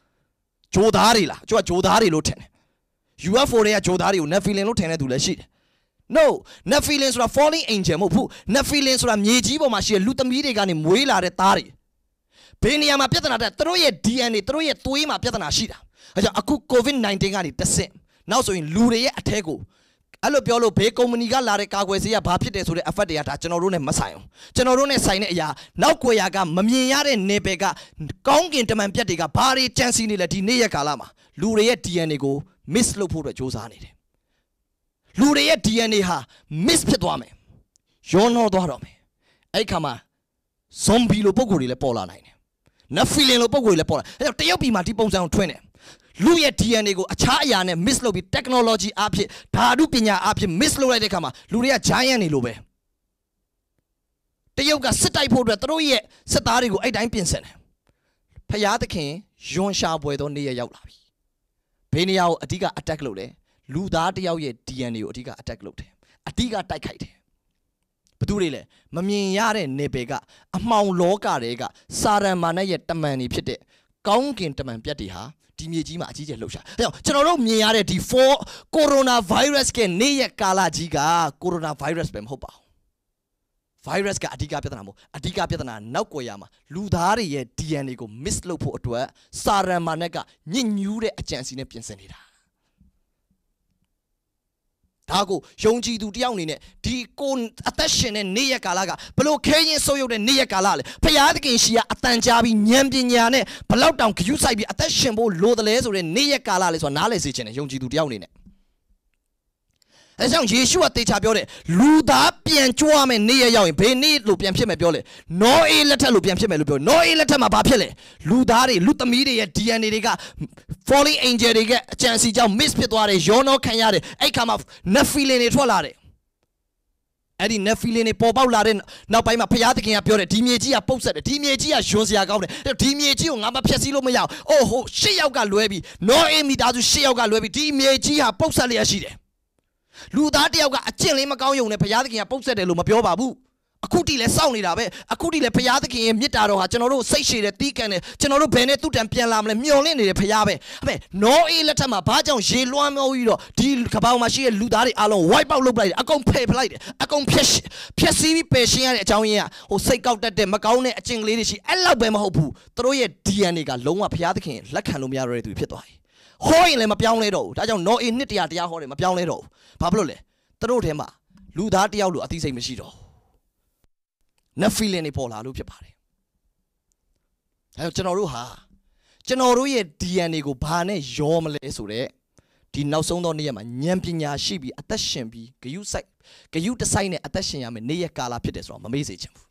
ဂျိုသားတွေလားကျွန်တော်ဂျိုသားတွေလို့ထင်တယ် UFO တွေကဂျိုသားတွေကို nephilim လို့ထင်တဲ့သူလည်းရှိတယ် no nephilim ဆိုတာ falling angel မဟုတ်ဘူး nephilim ဆိုတာမြေကြီးပေါ်မှာရှိတဲ့လူသမီးတွေကနေမွေးလာတဲ့သားတွေဘယ်နေရာမှာပြဿနာတက်သူတို့ရဲ့ DNA သူတို့ရဲ့သွေးမှာပြဿနာရှိတာအဲကြောင့်အခု COVID-19 ကနေတဆင့်နောက်ဆိုရင်လူတွေရဲ့အထက်ကိုအဲ့လိုပြောလို့ဘေးကုမ္ပဏီကလာတဲ့ကာကွယ်ဆေးကဘာဖြစ်တယ်ဆိုတဲ့ effect တွေကဒါကျွန်တော်တို့နဲ့မဆိုင်အောင်ကျွန်တော်တို့နဲ့ဆိုင်တဲ့အရာနောက်ကွယ်ရာကမမြင်ရတဲ့နေပယ်ကကောင်းကင်တမန်ပြတ်တွေကဘာတွေကြံစီနေလဲဒီနေ့ရက်ကာလမှာလူတွေရဲ့ DNA ကို miss လုပ်ဖို့အတွက်စ조사နေတယ်လူတွေရဲ့ DNA ဟာ miss ဖြစ်သွားမယ်ရောနှောသွားတော့မယ်အဲ့ခါမှာ zombie လိုပုံကိုယ်တွေလည်းပေါ်လာနိုင်တယ်နဖီလင်လိုပုံကိုလည်းပေါ်လာအဲကြောင့်တရုတ်ပြည်မှာဒီပုံစံကိုထွင်းတယ်လူရဲ့ DNA ကိုအခြားအရာနဲ့ mix လုပ်ပြီး technology အဖြစ်ဓာတုပညာအဖြစ် mix လုပ်လိုက်တဲ့အခါမှာလူတွေက giant နေလို့ပဲတရုတ်ကစစ်တိုက်ဖို့အတွက်သူတို့ရဲ့စစ်သားတွေကိုအဲ့တိုင်းပြင်ဆင်တယ်ဖျားသခင်ယွန်ရှာပွေသောနေ့ရက်ရောက်လာပြီဘေးနေရာကိုအဓိက attack လုပ်တယ်လူသားတယောက်ရဲ့ DNA ကိုအဓိက attack လုပ်တယ်အဓိကတိုက်ခိုက်တယ်ဘသူတွေလဲမမြင်ရတဲ့နေပယ်ကအမှောင် လောကတွေကစာရန်မာနရဲ့တမန်တွေဖြစ်တဲ့ကောင်းကင်တမန်ပြတ်တွေဟာဒီမြေကြီးမှာအကြီးကျယ်လှုပ်ရှား။ဒါကြောင့်ကျွန်တော်တို့မြင်ရတဲ့ဒီ4ကိုရိုနာဗိုင်းရပ်စ်ရဲ့နေ့ရက်ကာလကြီးကကိုရိုနာဗိုင်းရပ်စ်ပဲမဟုတ်ပါဘူး။ virus ကအဓိကပြဿနာမဟုတ်အဓိကပြဿနာနောက်ကွယ်ရမှာလူသားတွေရဲ့ DNA ကို miss လုပ်ဖို့အတွက်စာရန်မာနက်ကညစ်ညူးတဲ့အကြံစီနဲ့ပြင်ဆင်နေတာ။ဒါကိုယုံကြည်သူတယောက်အနေနဲ့ဒီကိုအသက်ရှင်တဲ့နေ့ရက်ကာလကဘလို့ခဲရင်ဆုပ်ယုပ်တဲ့နေ့ရက်ကာလလေဖရာသခင်ရှိရအတန်ကြာပြီးဉာဏ်ပညာနဲ့ဘလောက်တောင်ဂရုစိုက်ပြီးအသက်ရှင်ဖို့လိုတယ်လဲဆိုတဲ့နေ့ရက်ကာလလေဆိုတာနားလည်စေချင်တယ်ယုံကြည်သူတယောက်အနေနဲ့အဲကြောင့်ယေရှုကတေချာပြောတယ်လူသားပြန်ကြွားမယ်နေ့ရက်ရောက်ရင်ဘယ်နေ့လို့ပြန်ဖြစ်မယ်ပြောလေနောအေလက်ထက်လို့ပြန်ဖြစ်မယ်လို့ပြောနောအေလက်ထက်မှာဘာဖြစ်လဲလူသားတွေလူသမီးတွေရဲ့ DNA တွေက falling angel တွေကအကြံစီကြောင့် miss ဖြစ်သွားတယ်ရောနောခံရတယ်အဲ့ခါမှာ nephilim တွေထွက်လာတယ်အဲ့ဒီ nephilim တွေပေါ်ပေါက်လာတဲ့နောက်ပိုင်းမှာဘုရားသခင်ကပြောတယ်ဒီမြေကြီးကပုတ်ဆက်တယ်ဒီမြေကြီးကယွန်းစရာကောင်းတယ်ဒီမြေကြီးကိုငါမဖျက်ဆီးလို့မရအောင်အိုးဟို၈ယောက်ကလွဲပြီးနောအေမိသားစု၈ယောက်ကလွဲပြီးဒီမြေကြီးဟာပုတ်ဆက်လျက်ရှိတယ်လူသားတယောက်ကအကျင့်လေးမကောင်းယုံနဲ့ဘုရားသခင်ကပုတ်ဆက်တယ်လို့မပြောပါဘူးအခုတိလဲစောင့်နေတာပဲအခုတိလဲဘုရားသခင်ရဲ့မြစ်တာတော်ဟာကျွန်တော်တို့စိတ်ရှည်တယ်တီးကန်တယ်ကျွန်တော်တို့ဘယ်နဲ့သူ့တံပြန်လာမလဲမျောလင့်နေတယ်ဘုရားပဲဟဲ့နောအေးလက်ထက်မှာဘာကြောင့်ရေလွှမ်းမိုးပြီးတော့ဒီကပောင်မှာရှိတဲ့လူသားတွေအားလုံး wipe out လုပ်ပလိုက်တယ်အကုန်ဖယ်ပလိုက်တယ်အကုန်ဖျက်ဖျက်ဆီးပြီးပယ်ရှင်းရတဲ့အကြောင်းရင်းကဟိုစိတ်ကောက်တတ်တဲ့မကောင်းတဲ့အကျင့်ကလေးတွေရှိအဲ့လောက်ပဲမဟုတ်ဘူးသူတို့ရဲ့ DNA ကလုံးဝဘုရားသခင်လက်ခံလို့မရတဲ့သူဖြစ်သွားတယ်ဟောရင်လည်းမပြောင်းလဲတော့ဘူးဒါကြောင့်နော်အေနှစ်တရားတရားဟောတယ်မပြောင်းလဲတော့ဘူးဘာဖြစ်လို့လဲသူတို့ထဲမှာလူသားတယောက်လိုအသိစိတ်မရှိတော့ဘူး net feeling တွေပေါ်လာလို့ဖြစ်ပါတယ်ဒါကြောင့်ကျွန်တော်တို့ဟာကျွန်တော်တို့ရဲ့ DNA ကိုဘာနဲ့ရောမလဲဆိုတော့ဒီနောက်ဆုံးသောနေ့ရက်မှာဉာဏ်ပညာရှိပြီးအသက်ရှင်ပြီးဂယုစိုက်ဂယုတစိုက်နဲ့အသက်ရှင်ရမယ့်နေ့ရက်ကာလဖြစ်တယ်ဆိုတော့မမေ့စေချင်ဘူး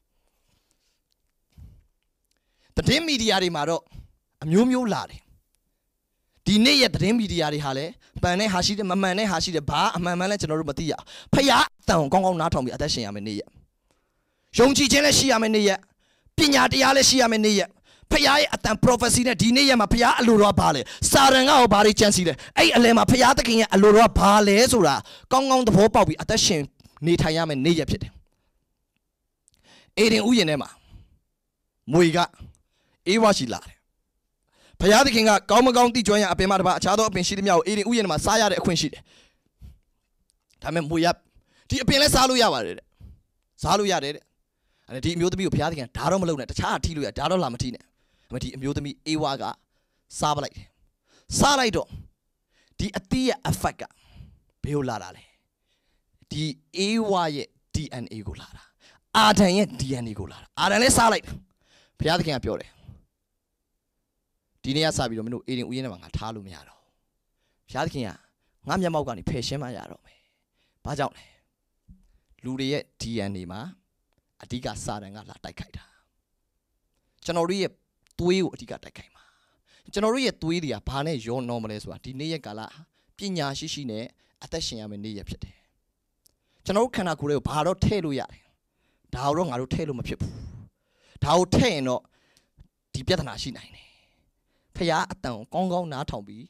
။သတင်းမီဒီယာတွေမှာတော့အမျိုးမျိုးလာတယ်ဒီနေ့ရဲ့သတင်းမီဒီယာတွေဟာလည်းပန်နဲ့ဟာရှိတယ်မမှန်နဲ့ဟာရှိတယ်ဘာအမှန်မှန်လဲကျွန်တော်တို့မသိရဖျားအတန်ကိုကောင်းကောင်းနားထောင်ပြီးအသက်ရှင်ရမယ်နေ့ရက်ယုံကြည်ခြင်းလည်းရှိရမယ်နေ့ရက်ပညာတရားလည်းရှိရမယ်နေ့ရက်ဖျားရဲ့အတန် prophecy နဲ့ဒီနေ့ရက်မှာဖျားအလိုတော်ဘာလဲစာရန်ကဟောဘာတွေကြံစီလဲအဲ့အလဲမှာဖျားသခင်ရဲ့အလိုတော်ဘာလဲဆိုတာကောင်းကောင်းသဘောပေါက်ပြီးအသက်ရှင်နေထိုင်ရမယ်နေ့ရက်ဖြစ်တယ်အေဒင်ဥယျာဉ်ထဲမှာမွေကအေးဝါရှိလာတယ်ဘုရားသခင်ကကောင်းမကောင်းသိကျွမ်းရအပင်မတစ်ပါးအခြားသောအပင်ရှိသမျှကိုအေဒင်ဥယျာဉ်မှာစားရတဲ့အခွင့်ရှိတယ်။ဒါပေမဲ့မွေရဒီအပင်လည်းစားလို့ရပါတယ်တဲ့။စားလို့ရတယ်တဲ့။အဲ့ဒီအမျိုးသမီးကိုဘုရားသခင်ဒါတော့မလုပ်နဲ့တခြားအထီးလို့ရဒါတော့လာမထီးနဲ့။အမဒီအမျိုးသမီးအေဝါကစားပလိုက်တယ်။စားလိုက်တော့ဒီအသီးရဲ့ effect ကဘယ်လိုလာတာလဲ။ဒီအေဝါရဲ့ DNA ကိုလာတာ။အာဒံရဲ့ DNA ကိုလာတာ။အာဒံလည်းစားလိုက်တယ်။ဘုရားသခင်ကပြောတယ်။ဒီနေ့ကစပြီးတော့မင်းတို့အေဒင်ဥယျာဉ်ထဲမှာငါထားလို့မရတော့ဘုရားသခင်ကငါမျက်မှောက်ကနေဖယ်ရှင်းမှရတော့မယ်ဘာကြောင့်လဲလူတွေရဲ့ DNA မှာအဓိကစာတန်ကလာတိုက်ခိုက်တာကျွန်တော်တို့ရဲ့သွေးကိုအဓိကတိုက်ခိုက်မှာကျွန်တော်တို့ရဲ့သွေးတွေကဘာနဲ့ရောနော်မလဲဆိုတာဒီနေ့ရက်ကာလပညာရှိရှိနဲ့အသက်ရှင်ရမယ့်နေ့ရက်ဖြစ်တယ်ကျွန်တော်တို့ခန္ဓာကိုယ်တွေကိုဘာတော့ထည့်လို့ရတယ်ဒါတော့ငါတို့ထည့်လို့မဖြစ်ဘူးဒါကိုထည့်ရင်တော့ဒီပြဿနာရှိနိုင်တယ်ဖះအတန်ကိုကောင်းကောင်းနားထောင်ပြီး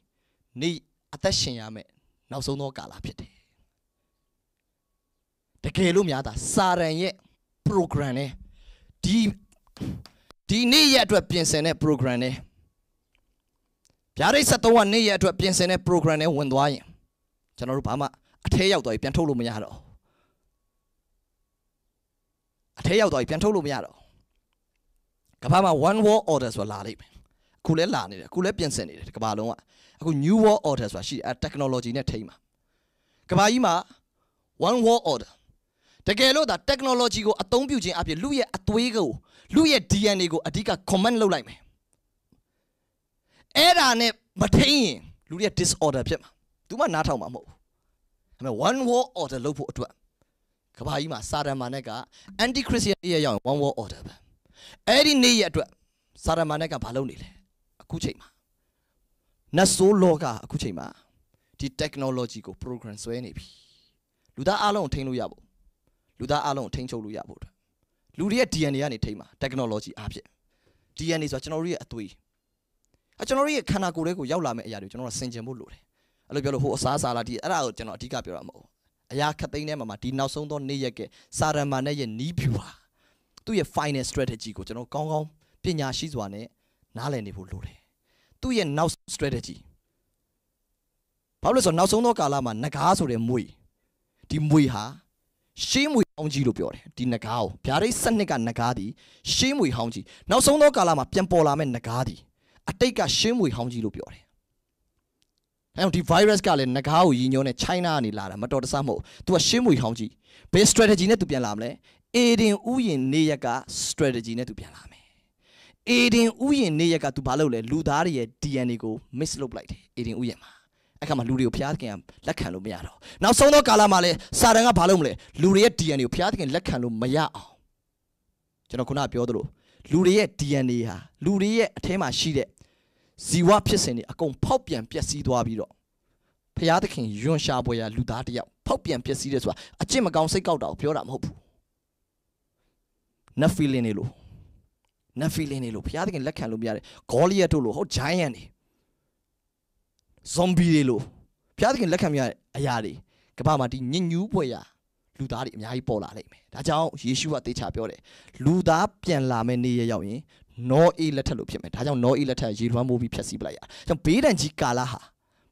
နေအသက်ရှင်ရမယ်နောက်ဆုံးသောကာလဖြစ်တယ်တကယ်လို့များတာစာရန်ရဲ့ program နဲ့ဒီဒီနေ့ရက်အတွက်ပြင်ဆင်တဲ့ program နဲ့ဗျာဒိတ်73ကနေ့ရက်အတွက်ပြင်ဆင်တဲ့ program နဲ့ဝင်သွားရင်ကျွန်တော်တို့ဘာမှအထဲရောက်သွားပြီပြန်ထုတ်လို့မရတော့အထဲရောက်သွားပြီပြန်ထုတ်လို့မရတော့ကမ္ဘာမှာ one wall order ဆိုတာလာလိမ့်မယ်ခုလဲလာနေတယ်ခုလဲပြင်ဆင်နေတယ်ကမ္ဘာလုံးကအခု new world order ဆိုတာရှိတယ်အဲ technology နဲ့ထိမ့်ပါကမ္ဘာကြီးမှာ one world order တကယ်လို့ဒါ technology ကိုအသုံးပြုခြင်းအပြင်လူရဲ့အသွေးကိုလူရဲ့ DNA ကိုအဓိက comment လုပ်လိုက်မယ်အဲ့ဒါနဲ့မထိန်ရင်လူတွေက disorder ဖြစ်မှာသူမှနားထောင်မှာမဟုတ်ဘူးဒါပေမဲ့ one world order လုပ်ဖို့အတွက်ကဘာကြီးမှာစာတန်မာနက်က anti christian ရဲ့ရောက်ရင် one world order ပဲအဲ့ဒီနေ့ရဲ့အတွက်စာတန်မာနက်ကဘာလုပ်နေလဲအခုချိန်မှာနတ်ဆိုးလောကအခုချိန်မှာဒီ technology ကို program ဆွဲနေပြီလူသားအလုံးကိုထိန်းလို့ရဖို့လူသားအလုံးကိုထိန်းချုပ်လို့ရဖို့အတွက်လူတွေရဲ့ DNA ကနေထိန်းပါ technology အားဖြင့် DNA ဆိုတာကျွန်တော်တို့ရဲ့အသွေးအဲကျွန်တော်တို့ရဲ့ခန္ဓာကိုယ်တွေကိုရောက်လာမယ့်အရာတွေကျွန်တော်တို့ဆင်ခြင်ဖို့လိုတယ်အဲ့လိုပြောလို့ဟိုအစားစားလာဒီအဲ့ဒါကိုကျွန်တော်အဓိကပြောတာမဟုတ်ဘူးအရာခတ်သိမ်းထဲမှာမှာဒီနောက်ဆုံးသောနေ့ရက်ကစာရမန်နဲ့ရဲ့နီးဖြူဟာသူ့ရဲ့ final strategy ကိုကျွန်တော်ကောင်းကောင်းပညာရှိစွာနဲ့နားလည်နေဖို့လိုတယ်သူ့ရဲ့နောက် strategy ဘာလို့လဲဆိုတော့နောက်ဆုံးသောကာလမှာငကားဆိုတဲ့မွေဒီမွေဟာရှေးမွေဟောင်းကြီးလို့ပြောတယ်ဒီငကားကိုဗျာဒိတ်စနစ်ကငကားဒီရှေးမွေဟောင်းကြီးနောက်ဆုံးသောကာလမှာပြန်ပေါ်လာမဲ့ငကားဒီအတိတ်ကရှေးမွေဟောင်းကြီးလို့ပြောတယ်အဲတော့ဒီ virus ကလည်းငကားကိုရည်ညွှန်းတဲ့ China ကနေလာတာမတော်တဆမဟုတ်။ तू ကရှင်းမွေဟောင်းကြီးဘယ် strategy နဲ့ तू ပြန်လာမလဲ။အေဒင်ဥယျာဉ်နေရက်က strategy နဲ့ तू ပြန်လာမယ်။အေဒင်ဥယျာဉ်နေရက်ကသူဘာလုပ်လဲလူသားတွေရဲ့ DNA ကို mix လုပ်လိုက်တယ်အေဒင်ဥယျာဉ်မှာအခါမှာလူတွေကိုဘုရားသခင်ကလက်ခံလို့မရတော့နောက်ဆုံးသောကာလမှာလဲစာတန်ကဘာလုပ်မလဲလူတွေရဲ့ DNA ကိုဘုရားသခင်လက်ခံလို့မရအောင်ကျွန်တော်ခုနပြောသလိုလူတွေရဲ့ DNA ဟာလူတွေရဲ့အထဲမှာရှိတဲ့ဇီဝဖြစ်စဉ်တွေအကုန်ဖောက်ပြန်ပျက်စီးသွားပြီးတော့ဘုရားသခင်ယွန်ရှာပွဲရလူသားတယောက်ဖောက်ပြန်ပျက်စီးတယ်ဆိုတာအကျင့်မကောင်းစိတ်ကောက်တာကိုပြောတာမဟုတ်ဘူး not feeling နေလို့နက်ဖီလင်းတွေလို့ဘုရားသခင်လက်ခံလို့မရတယ်ဂေါလိယတ်တို့လို့ဟုတ်ဂျိုင်းယန်တွေဇွန်ဘီတွေလို့ဘုရားသခင်လက်ခံမရတဲ့အရာတွေကမ္ဘာမှာဒီညညူးပွေရာလူသားတွေအများကြီးပေါ်လာလိမ့်မယ်ဒါကြောင့်ယေရှုကတေချာပြောတယ်လူသားပြန်လာမယ့်နေ့ရောက်ရင်နောအေးလက်ထက်လို့ဖြစ်မယ်ဒါကြောင့်နောအေးလက်ထက်ရေလွှမ်းမိုးပြီးဖျက်ဆီးပလိုက်ရအောင်ကြောင့်ဘေးဒဏ်ကြီးကာလဟာ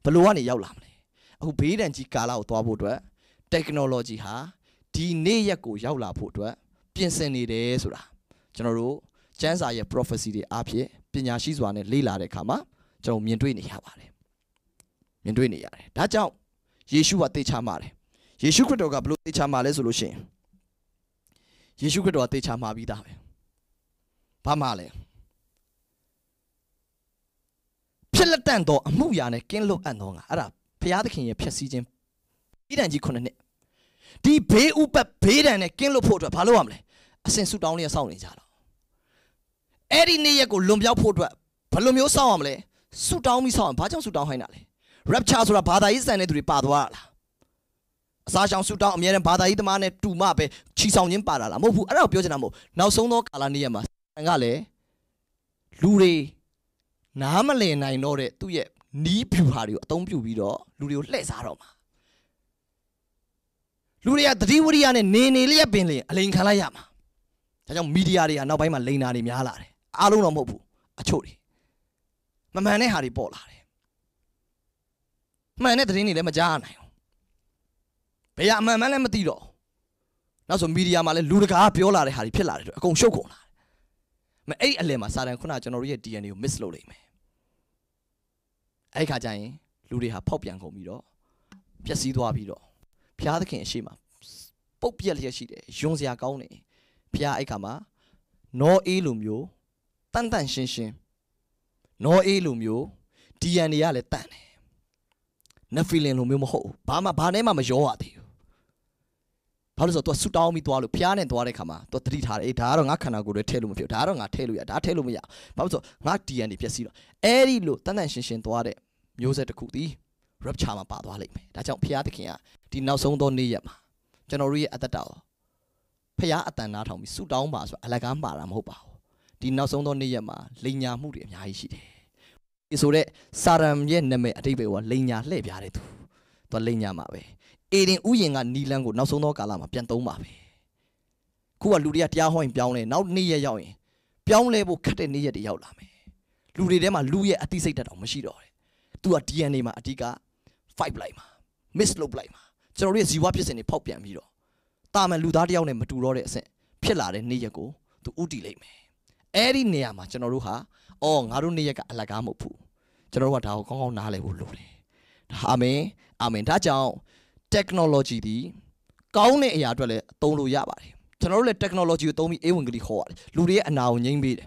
ဘလို့ကနေရောက်လာမလဲအခုဘေးဒဏ်ကြီးကာလကိုသွားဖို့အတွက် technology ဟာဒီနေ့ရက်ကိုရောက်လာဖို့အတွက်ပြင်ဆင်နေတယ်ဆိုတာကျွန်တော်တို့ကျမ်းစာရဲ့ prophecy တွေအားဖြင့်ပညာရှိစွာနဲ့လေ့လာတဲ့အခါမှာကျွန်တော်မြင်တွေ့နေရပါတယ်မြင်တွေ့နေရတယ်ဒါကြောင့်ယေရှုကတေချာမှာတယ်ယေရှုခရစ်တော်ကဘလို့တေချာမှာလဲဆိုလို့ရှိရင်ယေရှုခရစ်တော်ကတေချာမှာပြီးသားပဲဘာမှလဲဖြစ်လက်တန့်သောအမှုရာနဲ့ကင်းလွတ်အပ်သောငါအဲ့ဒါဘုရားသခင်ရဲ့ဖြစ်စည်းခြင်းဤတန်ကြီးခုနှစ်နှစ်ဒီဘေးဥပတ်ဘေးဒဏ်နဲ့ကင်းလွတ်ဖို့အတွက်ဘာလုပ်ရမလဲအစဉ်ဆုတောင်းလေးဆောက်နေကြတာအဲ့ဒီနေ့ရက်ကိုလွန်ပြောက်ဖို့အတွက်ဘယ်လိုမျိုးစောင့်ရမလဲဆူတောင်းပြီးစောင့်ဘာကြောင့်ဆူတောင်းဟိုင်းတာလဲ rapture ဆိုတာဘာသာရေးစံတဲ့သူတွေပါသွားတာလားအစားရှောင်ဆူတောင်းအများနဲ့ဘာသာရေးသမားနဲ့တူမပဲချီဆောင်ခြင်းပါတာလားမဟုတ်ဘူးအဲ့ဒါကိုပြောချင်တာမဟုတ်နောက်ဆုံးသောကာလနေ့ရက်မှာဆန်ကလည်းလူတွေနားမလည်နိုင်တော့တဲ့သူ့ရဲ့နီးဖြူဟာတွေကိုအသုံးပြုပြီးတော့လူတွေကိုလှည့်စားတော့မှာလူတွေကသတိဝရိယနဲ့နေနေလျက်ပင်လျင်အလိန်ခံလိုက်ရမှာဒါကြောင့်မီဒီယာတွေကနောက်ပိုင်းမှာလိန်နာတွေများလာတယ်အားလုံးတော့မဟုတ်ဘူးအချို့တွေမမှန်တဲ့ဟာတွေပေါ်လာတယ်မှန်တဲ့သတင်းတွေလည်းမကြားနိုင်ဘူးဘယ်ရအမှန်မှန်းလည်းမသိတော့နောက်ဆိုမီဒီယာမှာလည်းလူတကာပြောလာတဲ့ဟာတွေဖြစ်လာတယ်အကုန်ရှုပ်ကုန်လာတယ်မအဲ့အလယ်မှာစာတန်ခုနကျွန်တော်တို့ရဲ့ DNA ကို miss လုပ်လိမ့်မယ်အဲ့ခါကျရင်လူတွေဟာဖောက်ပြန်ကုန်ပြီးတော့ပျက်စီးသွားပြီးတော့ဘုရားသခင်အရှိမပုတ်ပြက်လျက်ရှိတယ်ယွန်စရာကောင်းတယ်ဘုရားအဲ့ခါမှာနောအေးလိုမျိုးတန်တန်ရှင်းရှင်းနော်အေးလိုမျိုး DNA ကလည်းတန်တယ်နက်ဖီလင်လိုမျိုးမဟုတ်ဘူးဘာမှဘာနဲ့မှမရောရသေးဘူးဘာလို့ဆိုတော့ तू ဆူတောင်းပြီးသွားလို့ဖျားနဲ့သွားတဲ့ခါမှာ तू တတိထားတယ်အေးဒါကတော့ငါခန္ဓာကိုယ်တွေထည့်လို့မဖြစ်ဘူးဒါကတော့ငါထည့်လို့ရဒါထည့်လို့မရဘာလို့ဆိုတော့ငါ DNA ပြည့်စည်တော့အဲ့ဒီလိုတန်တန်ရှင်းရှင်းသွားတဲ့မျိုးဆက်တစ်ခုသည် rapture မှာပါသွားလိမ့်မယ်ဒါကြောင့်ဖျားသခင်ကဒီနောက်ဆုံးသောနေ့ရက်မှာကျွန်တော်တို့ရဲ့အသက်တာကိုဖျားအတန်နားထောင်ပြီးဆူတောင်းပါဆိုအလကားမှာတာမဟုတ်ပါဘူးဒီနောက်ဆုံးသောနေ့ရက်မှာလိန်ညာမှုတွေအများကြီးရှိတယ်။ဒီဆိုတော့စာရန်ရဲ့နာမည်အတိတ်ပဲကလိန်ညာလှည့်ပြားတဲ့သူ။သူလိန်ညာမှာပဲ။အေဒင်ဥယျာဉ်ကနီလန်းကိုနောက်ဆုံးသောကာလမှာပြန်သုံးပါပဲ။ခုကလူတွေကတရားဟောရင်ပြောင်းလဲနောက်နေ့ရက်ရောက်ရင်ပြောင်းလဲဖို့ခက်တဲ့နေ့ရက်တွေရောက်လာမယ်။လူတွေထဲမှာလူရဲ့အသိစိတ်တတ်တော့မရှိတော့ဘူး။ तू က DNA မှာအတိက5လိုက်မှာ miss လုပ်လိုက်မှာကျွန်တော်တို့ရဲ့ဇီဝဖြစ်စဉ်တွေဖောက်ပြန်ပြီးတော့တာမန်လူသားတယောက်နဲ့မတူတော့တဲ့အဆင့်ဖြစ်လာတဲ့နေ့ရက်ကို तू ဥတီလိုက်မယ်အဲ့ဒီနေရာမှာကျွန်တော်တို့ဟာအော်ငါတို့နေ့ရက်ကအလကားမဟုတ်ဘူးကျွန်တော်တို့ကဒါကိုကောင်းကောင်းနားလည်ဖို့လိုတယ်ဒါအာမင်အာမင်ဒါကြောင့် technology ဒီကောင်းတဲ့အရာအတွက်လည်းအသုံးလို့ရပါတယ်ကျွန်တော်တို့လည်း technology ကိုသုံးပြီးအေးဝင်ကလေးခေါ်ရတယ်လူတွေရဲ့အနာကိုငြိမ်းပေးတယ်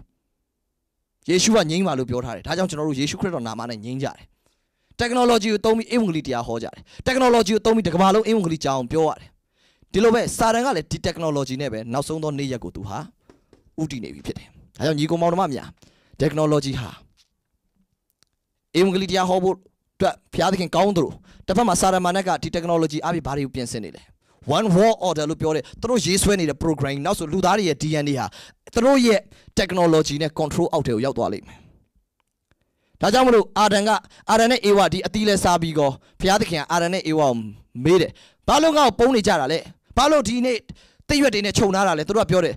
ယေရှုကငြိမ်းပါလို့ပြောထားတယ်ဒါကြောင့်ကျွန်တော်တို့ယေရှုခရစ်တော်နာမနဲ့ငြိမ်းကြတယ် technology ကိုသုံးပြီးအေးဝင်ကလေးတရားဟောကြတယ် technology ကိုသုံးပြီးတကမ္ဘာလုံးအေးဝင်ကလေးကြောင်းပြောရတယ်ဒီလိုပဲစာတန်ကလည်းဒီ technology နဲ့ပဲနောက်ဆုံးသောနေ့ရက်ကိုသူဟာဥတည်နေပြီဖြစ်တယ်ဒါကြောင့်ညီကောင်မောင်တို့မများ technology ဟာအင်္ဂလိပ်တရားဟောဖို့အတွက်ဘုရားသခင်ကောင်းသလိုတစ်ဖက်မှာစာရမဏေကဒီ technology အပြင်ဘာတွေကိုပြင်ဆင်နေလဲ one wall order လို့ပြောတယ်သူတို့ရေးဆွဲနေတဲ့ programming နောက်ဆိုလူသားတွေရဲ့ DNA ဟာသူတို့ရဲ့ technology နဲ့ control အောက်တွေကိုရောက်သွားလိမ့်မယ်ဒါကြောင့်မလို့အာဒန်ကအာဒန်နဲ့အေဝါဒီအတီးလဲစားပြီးကောဘုရားသခင်ကအာဒန်နဲ့အေဝါကိုမေးတယ်ဘာလို့ငါ့ကိုပုံနေကြတာလဲဘာလို့ဒီနေ့တိရွတ်တွေနဲ့ခြုံထားတာလဲသူတို့ကပြောတယ်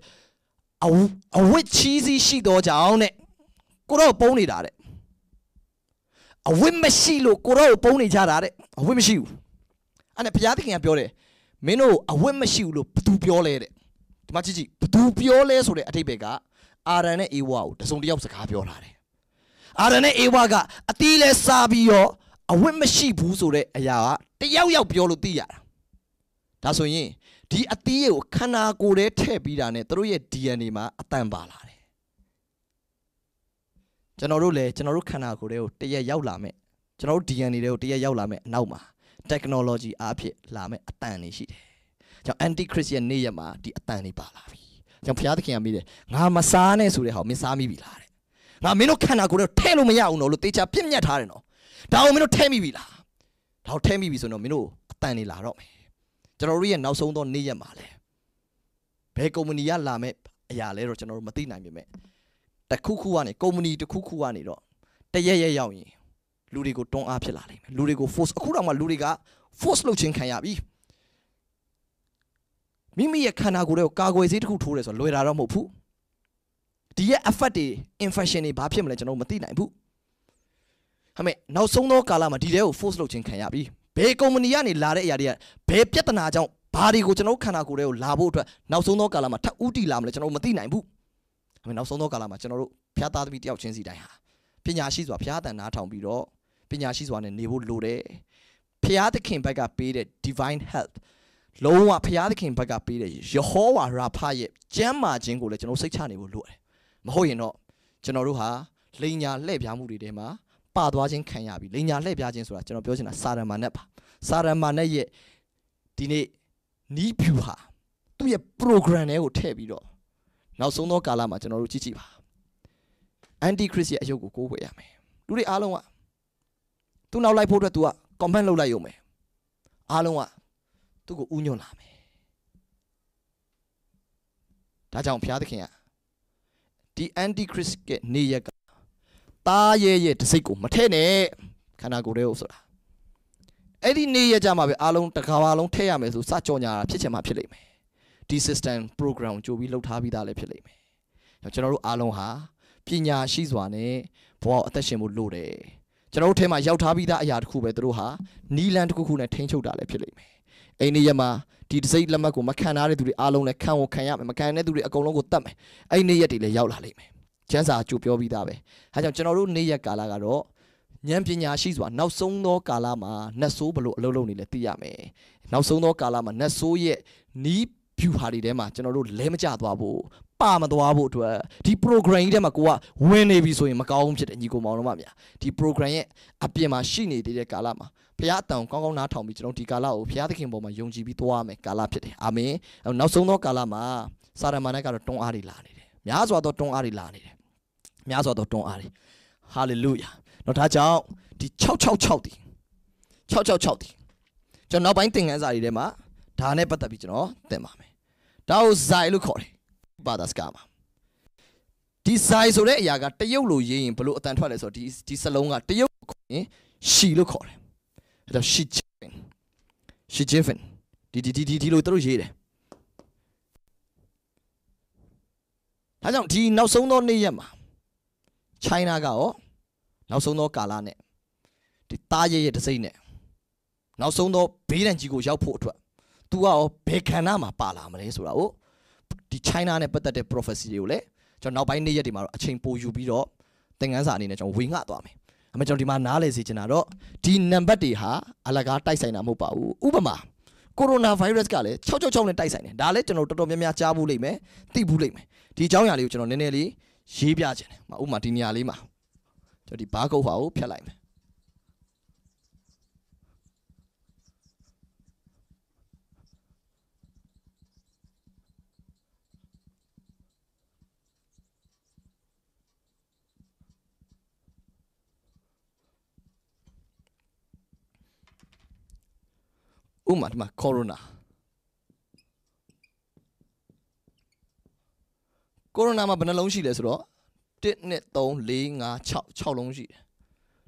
အဝအဝတ်ချီးစီးရှိသောကြောင့်တဲ့ကိုတော့ပုံးနေတာတဲ့အဝတ်မရှိလို့ကိုတော့ပုံးနေကြတာတဲ့အဝတ်မရှိဘူးအဲ့ဒါဘုရားသခင်ကပြောတယ်မင်းတို့အဝတ်မရှိဘူးလို့ဘသူပြောလဲတဲ့ဒီမှာကြည့်ကြည့်ဘသူပြောလဲဆိုတဲ့အထိပ္ပယ်ကအာရန်နဲ့အေဝါကိုတစုံတယောက်စကားပြောလာတယ်အာရန်နဲ့အေဝါကအတီးလဲစားပြီးတော့အဝတ်မရှိဘူးဆိုတဲ့အရာကတယောက်ယောက်ပြောလို့သိရတာဒါဆိုရင်ဒီအသီးကိုခန္ဓာကိုယ်ထဲထည့်ပြီးတာ ਨੇ သူတို့ရဲ့ DNA မှာအတန်ပါလာတယ်ကျွန်တော်တို့လည်းကျွန်တော်တို့ခန္ဓာကိုယ်ထဲကိုတရက်ရောက်လာမဲ့ကျွန်တော်တို့ DNA တွေကိုတရက်ရောက်လာမဲ့အနောက်မှာ technology အားဖြင့်လာမဲ့အတန်တွေရှိတယ်ကျွန်တော် anti christian နေ့ရက်မှာဒီအတန်တွေပါလာပြီကျွန်တော်ဘုရားသခင်ကမိတယ်ငါမစားနဲ့ဆိုတဲ့ဟာမင်းစားမိပြီလားတဲ့ငါမင်းတို့ခန္ဓာကိုယ်ထဲထည့်လို့မရအောင်တော့လို့တေချာပြည့်မြတ်ထားတယ်နော်ဒါအောင်မင်းတို့ထည့်မိပြီလားဒါအောင်ထည့်မိပြီဆိုတော့မင်းတို့အတန်တွေလာတော့မယ်ကျွန်တော်တို့ရဲ့နောက်ဆုံးသောနေ့ရက်မှာလဲဘယ်ကုမ္ပဏီကလာမဲ့အရာလဲတော့ကျွန်တော်တို့မသိနိုင်ပေမဲ့တခုခုကနေကုမ္ပဏီတခုခုကနေတော့တရက်ရက်ရောက်ရင်လူတွေကိုတွန်းအားဖြစ်လာနိုင်မယ်လူတွေကို force အခုတော့မှလူတွေက force လုပ်ခြင်းခံရပြီမိမိရဲ့ခန္ဓာကိုယ်တွေကိုကာကွယ်ဆေးတစ်ခုထိုးတယ်ဆိုတော့လွယ်တာတော့မဟုတ်ဘူးဒီရဲ့ effect တွေ infection တွေဘာဖြစ်မလဲကျွန်တော်မသိနိုင်ဘူးဟမဲ့နောက်ဆုံးသောကာလမှာဒီတဲကို force လုပ်ခြင်းခံရပြီယ်ကုမ္ပဏီကနေလာတဲ့အရာတွေကဘယ်ပြဿနာကြောင့်ဘာတွေကိုကျွန်တော်ခန္ဓာကိုယ်တွေကိုလာဖို့အတွက်နောက်ဆုံးသောကာလမှာထပ်ဦးတည်လာမလဲကျွန်တော်မသိနိုင်ဘူး။ဒါပေမဲ့နောက်ဆုံးသောကာလမှာကျွန်တော်တို့ဖျားသားသမီးတယောက်ချင်းစီတိုင်းဟာပညာရှိစွာဖျားတန်နားထောင်ပြီးတော့ပညာရှိစွာနဲ့နေဖို့လိုတယ်။ဖျားသခင်ဘက်ကပေးတဲ့ divine health လုံးဝဖျားသခင်ဘက်ကပေးတဲ့ယေဟောဝါရာဖရဲ့ကျမ်းမာခြင်းကိုလည်းကျွန်တော်စိတ်ချနေဖို့လိုတယ်။မဟုတ်ရင်တော့ကျွန်တော်တို့ဟာလိန်ညာလှည့်ပြားမှုတွေထဲမှာပါသွားခြင်းခံရပြီလိန်ညာလှည့်ပြခြင်းဆိုတာကျွန်တော်ပြောချင်တာစာရမဏတ်ပါစာရမဏတ်ရဲ့ဒီနေ့နီးဖြူဟာသူ့ရဲ့ program တွေကိုထည့်ပြီးတော့နောက်ဆုံးသောကာလမှာကျွန်တော်တို့ကြည့်ကြည့်ပါ anti christ ရဲ့အယုတ်ကိုကိုးကွယ်ရမယ်လူတွေအားလုံးကသူ့နောက်လိုက်ဖို့အတွက် तू က comment လုပ်လိုက်ရုံပဲအားလုံးကသူ့ကိုဥညွတ်လာမယ်ဒါကြောင့်ဘုရားသခင်ကဒီ anti christ ရဲ့နေရက်ကသားရဲရဲ့တစိ့ကိုမထဲ့နဲ့ခန္ဓာကိုယ်တွေကိုဆိုတာအဲ့ဒီနေ့ရကြမှာပဲအားလုံးတစ်ကဘာလုံးထည့်ရမယ်ဆိုစကြောညာတာဖြစ်ချင်မှဖြစ်လိမ့်မယ်ဒီ system program ကြိုပြီးလှုပ်ထားပြီးသားလည်းဖြစ်လိမ့်မယ်ကျွန်တော်တို့အားလုံးဟာပညာရှိစွာနဲ့ဘဝအသက်ရှင်ဖို့လိုတယ်ကျွန်တော်တို့ထဲမှာရောက်ထားပြီးသားအရာတစ်ခုပဲသူတို့ဟာနီလန်တစ်ခုခုနဲ့ထိန်းချုပ်တာလည်းဖြစ်လိမ့်မယ်အိန္ဒိယမှာဒီတစိ့လက်မှတ်ကိုမခံရတဲ့သူတွေအားလုံးလည်းခံဝန်ခံရမယ်မခံတဲ့သူတွေအကုန်လုံးကိုတတ်မယ်အိန္ဒိယတွေလည်းရောက်လာလိမ့်မယ်ကျမ်းစာအကျိုးပြောပြီးသားပဲ။အဲကြောင့်ကျွန်တော်တို့နေ့ရက်ကာလကတော့ဉာဏ်ပညာရှိစွာနောက်ဆုံးသောကာလမှာနတ်ဆိုးဘလို့အလုပ်လုပ်နေလဲသိရမယ်။နောက်ဆုံးသောကာလမှာနတ်ဆိုးရဲ့နီးဖြူဟာတွေထဲမှာကျွန်တော်တို့လဲမကျသွားဖို့ပမသွားဖို့အတွက်ဒီ program ကြီးထဲမှာကိုကဝင်နေပြီဆိုရင်မကောင်းဘူးဖြစ်တယ်ညီကောင်မောင်တို့မဗျာဒီ program ရဲ့အပြင်မှာရှိနေတဲ့ကာလမှာဘုရားအတန်ကောင်းကောင်းနားထောင်ပြီးကျွန်တော်ဒီကာလကိုဘုရားသခင်ပေါ်မှာယုံကြည်ပြီးသွားရမယ်ကာလဖြစ်တယ်အာမင်နောက်ဆုံးသောကာလမှာစာရမဏေကတော့တွန်းအားတွေလာနေတယ်များစွာသောတွန်းအားတွေလာနေတယ်များစွာသောတွန်းအားတွေဟာလေလုယာနော်ဒါကြောင့်ဒီ666ဒီ666ဒီကျွန်တော်နောက်ပိုင်းသင်ခန်းစာတွေထဲမှာဒါနဲ့ပတ်သက်ပြီးကျွန်တော်သင်ပါမယ်ဒါကိုဇိုင်လို့ခေါ်တယ်ဘာသာစကားမှာဒီဇိုင်ဆိုတဲ့အရာကတရုတ်လိုရေးရင်ဘလို့အတန်ထွက်လဲဆိုတော့ဒီဒီစလုံးကတရုတ်ခေါ်ရင်ရှီလို့ခေါ်တယ်အဲ့တော့ရှီဂျင်ရှီဂျင်ဒီဒီဒီဒီလိုသူတို့ရေးတယ်ဒါကြောင့်ဒီနောက်ဆုံးသောနေ့ရက်မှာချိုင်းနာကရောနောက်ဆုံးသောကာလနဲ့ဒီသားရရဲ့တစိမ့်နဲ့နောက်ဆုံးသောဘေးဒဏ်ကြီးကိုရောက်ဖို့အတွက်သူကရောဘယ်ခန္ဓာမှာပါလာမလဲဆိုတာကိုဒီ China နဲ့ပတ်သက်တဲ့ prophecy တွေကိုလည်းကျွန်တော်နောက်ပိုင်းနေ့ရက်တွေမှာတော့အချိန်ပိုယူပြီးတော့သင်ခန်းစာအနေနဲ့ကျွန်တော်ဝေငှသွားမယ်။အမှကျွန်တော်ဒီမှာနားလည်စေချင်တာတော့ဒီနံပါတ်တွေဟာအလကားတိုက်ဆိုင်တာမဟုတ်ပါဘူး။ဥပမာကိုရိုနာဗိုင်းရပ်စ်ကလည်း666နဲ့တိုက်ဆိုင်တယ်။ဒါလည်းကျွန်တော်တော်တော်များများကြားဖို့လိမ့်မယ်။သိဖို့လိမ့်မယ်။ဒီအကြောင်းအရာလေးကိုကျွန်တော်နည်းနည်းလေးရေးပြခြင်းတယ်ဥပမာဒီနေရာလေးမှာကျွန်တော်ဒီဘားကုတ်ဟာကိုဖြတ်လိုက်မယ်ဥမာဒီမှာကိုရိုနာကိုရိုနာမှာဘယ်နှလုံးရှိလဲဆိုတော့1 2 3 4 5 6 6လုံးရှိတယ်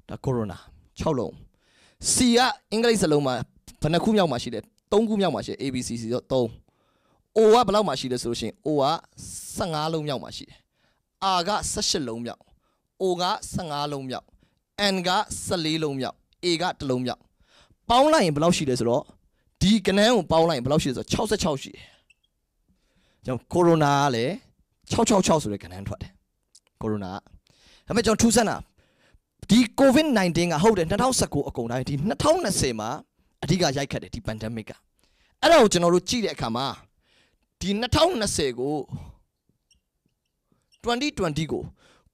ဒါကိုရိုနာ6လုံး C ကအင်္ဂလိပ်စလုံးမှာဘယ်နှခုမြောက်မှာရှိလဲ3ခုမြောက်မှာရှိ ABC C ဆိုတော့3 O ကဘယ်လောက်မှရှိလဲဆိုလို့ရှိရင် O က15လုံးမြောက်မှရှိတယ်။ R က18လုံးမြောက်။ O က15လုံးမြောက်။ N က14လုံးမြောက်။ A က1လုံးမြောက်။ပေါင်းလိုက်ရင်ဘယ်လောက်ရှိလဲဆိုတော့ဒီကနန်းကိုပေါင်းလိုက်ရင်ဘယ်လောက်ရှိလဲဆိုတော့66ရှိတယ်။ကြောင့်ကိုရိုနာကလည်း666ဆိုတဲ့ကဏ္ဍထွက်တယ်ကိုရိုနာကဒါပေမဲ့ကျွန်တော်ထူးဆန်းတာဒီ COVID-19 ကဟုတ်တယ်2019အကုန်တိုင်းဒီ2020မှာအဓိကရိုက်ခတ်တယ်ဒီ pandemic ကအဲ့ဒါကိုကျွန်တော်တို့ကြည့်တဲ့အခါမှာဒီ2020ကို2020ကို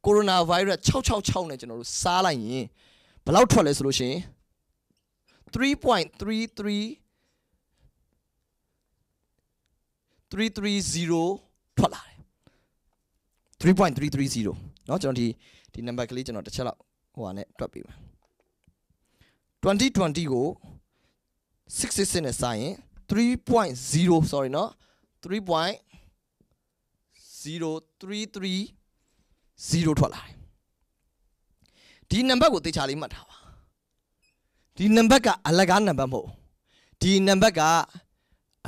ကိုရိုနာဗိုင်းရပ်666နဲ့ကျွန်တော်တို့စားလိုက်ရင်ဘယ်လောက်ထွက်လဲဆိုလို့ရှိရင်3.33 330ထွက်လာတယ်3.330เนาะကျွန်တော်ဒီဒီနံပါတ်ကလေးကျွန်တော်တစ်ချက်လောက်ဟိုဟာနဲ့တွက်ပေးမယ်2020ကို666နဲ့စာရင်3.0 sorry เนาะ3.0330ထွက်လာတယ်ဒီနံပါတ်ကိုသေချာလေးမှတ်ထားပါဒီနံပါတ်ကအလကားနံပါတ်မဟုတ်ဒီနံပါတ်က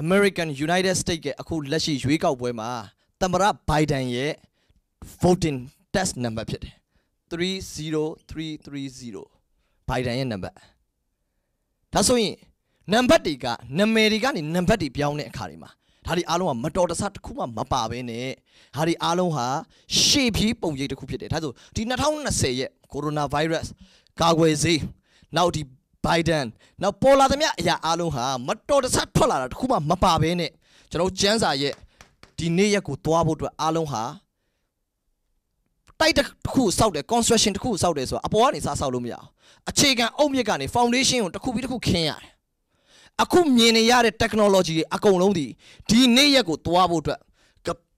American United States ရဲ့အခုလက်ရှိရွေးကောက်ပွဲမှာသမ္မတဘိုင်ဒန်ရဲ့ voting test number ဖြစ်တယ်30330 Biden ရဲ့ number ဒါဆိုရင်နံပါတ်တွေကနံမယ်တွေကနေနံပါတ်တွေပြောင်းတဲ့အခါတွေမှာဒါတွေအားလုံးကမတော်တဆတစ်ခုမှမပါဘဲနဲ့ဒါတွေအားလုံးဟာရှေ့ပြေးပုံရိပ်တစ်ခုဖြစ်တယ်ဒါဆိုဒီ2020ရဲ့ကိုရိုနာဗိုင်းရပ်စ်ကာကွယ်ဆေးနောက်ဒီဘိုင်ဒန်နောက်ပေါ်လာသမျှအရာအားလုံးဟာမတော်တဆထွက်လာတာတစ်ခုမှမပါဘဲနဲ့ကျွန်တော်ကျန်းစာရဲ့ဒီနေ့ရက်ကိုသွားဖို့အတွက်အားလုံးဟာတိုက်တစ်ခုစောက်တယ် construction တစ်ခုစောက်တယ်ဆိုတာအပေါ်ကနေစဆောက်လို့မရအောင်အခြေခံအုတ်မြစ်ကနေ foundation ကိုတစ်ခုပြီးတစ်ခုခင်းရတယ်အခုမြင်နေရတဲ့ technology တွေအကုန်လုံးဒီဒီနေ့ရက်ကိုသွားဖို့အတွက်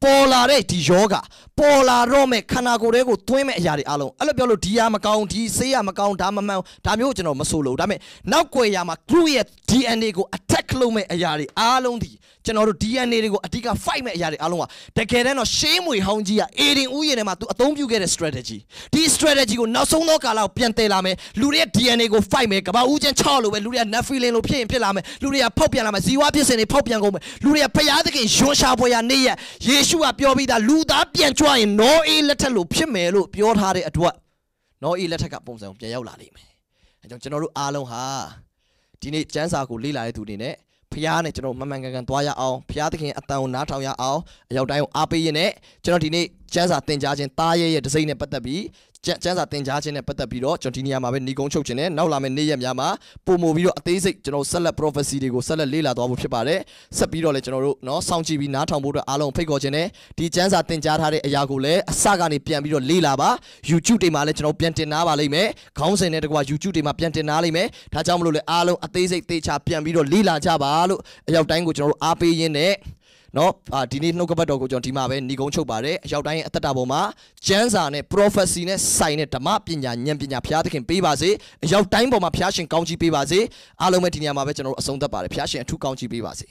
ပေါ်လာတဲ့ဒီယောဂပေါ်လာတော့မဲ့ခန္ဓာကိုယ်တွေကိုသွင်းမဲ့အရာတွေအလုံးအဲ့လိုပြောလို့ဒီရမကောင်းဒီဆေးရမကောင်းဒါမမှန်ဒါမျိုးကျွန်တော်မဆိုလို့ဒါပေမဲ့နောက်ွယ်ရာမှာ glue ရဲ့ DNA ကို attack လုပ်မဲ့အရာတွေအလုံးဒီကျွန်တော်တို့ DNA တွေကိုအဓိက fight မဲ့အရာတွေအလုံးကတကယ်တမ်းတော့ရှေးမွေဟောင်းကြီးကအေဒင်ဥယျာဉ်ထဲမှာသူအသုံးပြုခဲ့တဲ့ strategy ဒီ strategy ကိုနောက်ဆုံးသောကာလကိုပြန်တည်လာမယ်လူတွေရဲ့ DNA ကို fight မယ်ကဘာဦးချင်း6လို့ပဲလူတွေက nephilim လို့ဖြစ်ရင်ဖြစ်လာမယ်လူတွေကဖောက်ပြန်လာမယ်ဇီဝဖြစ်စဉ်တွေဖောက်ပြန်ကုန်မယ်လူတွေကဖျားသခင်ယွန်းရှာပွဲရနေ့ရက်ယေရှုရှုကပြောပြီးသားလူသားပြန်ကြွရင်နောအေးလက်ထက်လို့ဖြစ်မယ်လို့ပြောထားတဲ့အတွက်နောအေးလက်ထက်ကပုံစံကိုပြန်ရောက်လာလိမ့်မယ်အဲကြောင့်ကျွန်တော်တို့အားလုံးဟာဒီနေ့ကျမ်းစာကိုလေ့လာတဲ့သူတွေနဲ့ဖះနဲ့ကျွန်တော်မှန်မှန်ကန်ကန်သွားရအောင်ဖះသခင်အတန်ကိုနားထောင်ရအောင်အရောက်တိုင်းကိုအားပေးရင်ねကျွန်တော်ဒီနေ့ကျန်းစာတင် जा ခြင်းတားရဲရဲ့ဒစိမ့်နဲ့ပတ်သက်ပြီးကျန်းစာတင် जा ခြင်းနဲ့ပတ်သက်ပြီးတော့ကျွန်တော်ဒီနေရာမှာပဲညီကုန်းချုပ်ခြင်းနဲ့နောက်လာမယ့်နေ့ရက်များမှာပုံမို့ပြီးတော့အသေးစိတ်ကျွန်တော်ဆက်လက် prophecy တွေကိုဆက်လက်လေ့လာသွားဖို့ဖြစ်ပါတယ်ဆက်ပြီးတော့လည်းကျွန်တော်တို့เนาะစောင့်ကြည့်ပြီးနားထောင်ဖို့အတွက်အားလုံးဖိတ်ခေါ်ခြင်းနဲ့ဒီကျန်းစာတင် जा ထားတဲ့အရာကိုလည်းအစကနေပြန်ပြီးတော့လေ့လာပါ YouTube တွေမှာလည်းကျွန်တော်ပြန်တင်နားပါလိမ့်မယ်ခေါင်းစဉ်နဲ့တကွာ YouTube တွေမှာပြန်တင်နားလိမ့်မယ်ဒါကြောင့်မလို့လည်းအားလုံးအသေးစိတ်သေချာပြန်ပြီးတော့လေ့လာကြပါလို့အရောက်တိုင်းကိုကျွန်တော်တို့အားပေးရင်းနဲ့နော်အာဒီနေ့နှုတ်ကပတ်တော်ကိုကျွန်တော်ဒီမှာပဲညီကုန်းချုပ်ပါတယ်အရောက်တိုင်းအသက်တာပေါ်မှာကျမ်းစာနဲ့ prophecy နဲ့ဆိုင်တဲ့ဓမ္မပညာဉာဏ်ပညာဘုရားသခင်ပေးပါစေအရောက်တိုင်းပေါ်မှာဘုရားရှင်ကောင်းချီးပေးပါစေအားလုံးပဲဒီနေရာမှာပဲကျွန်တော်တို့အဆုံးသတ်ပါတယ်ဘုရားရှင်အထူးကောင်းချီးပေးပါစေ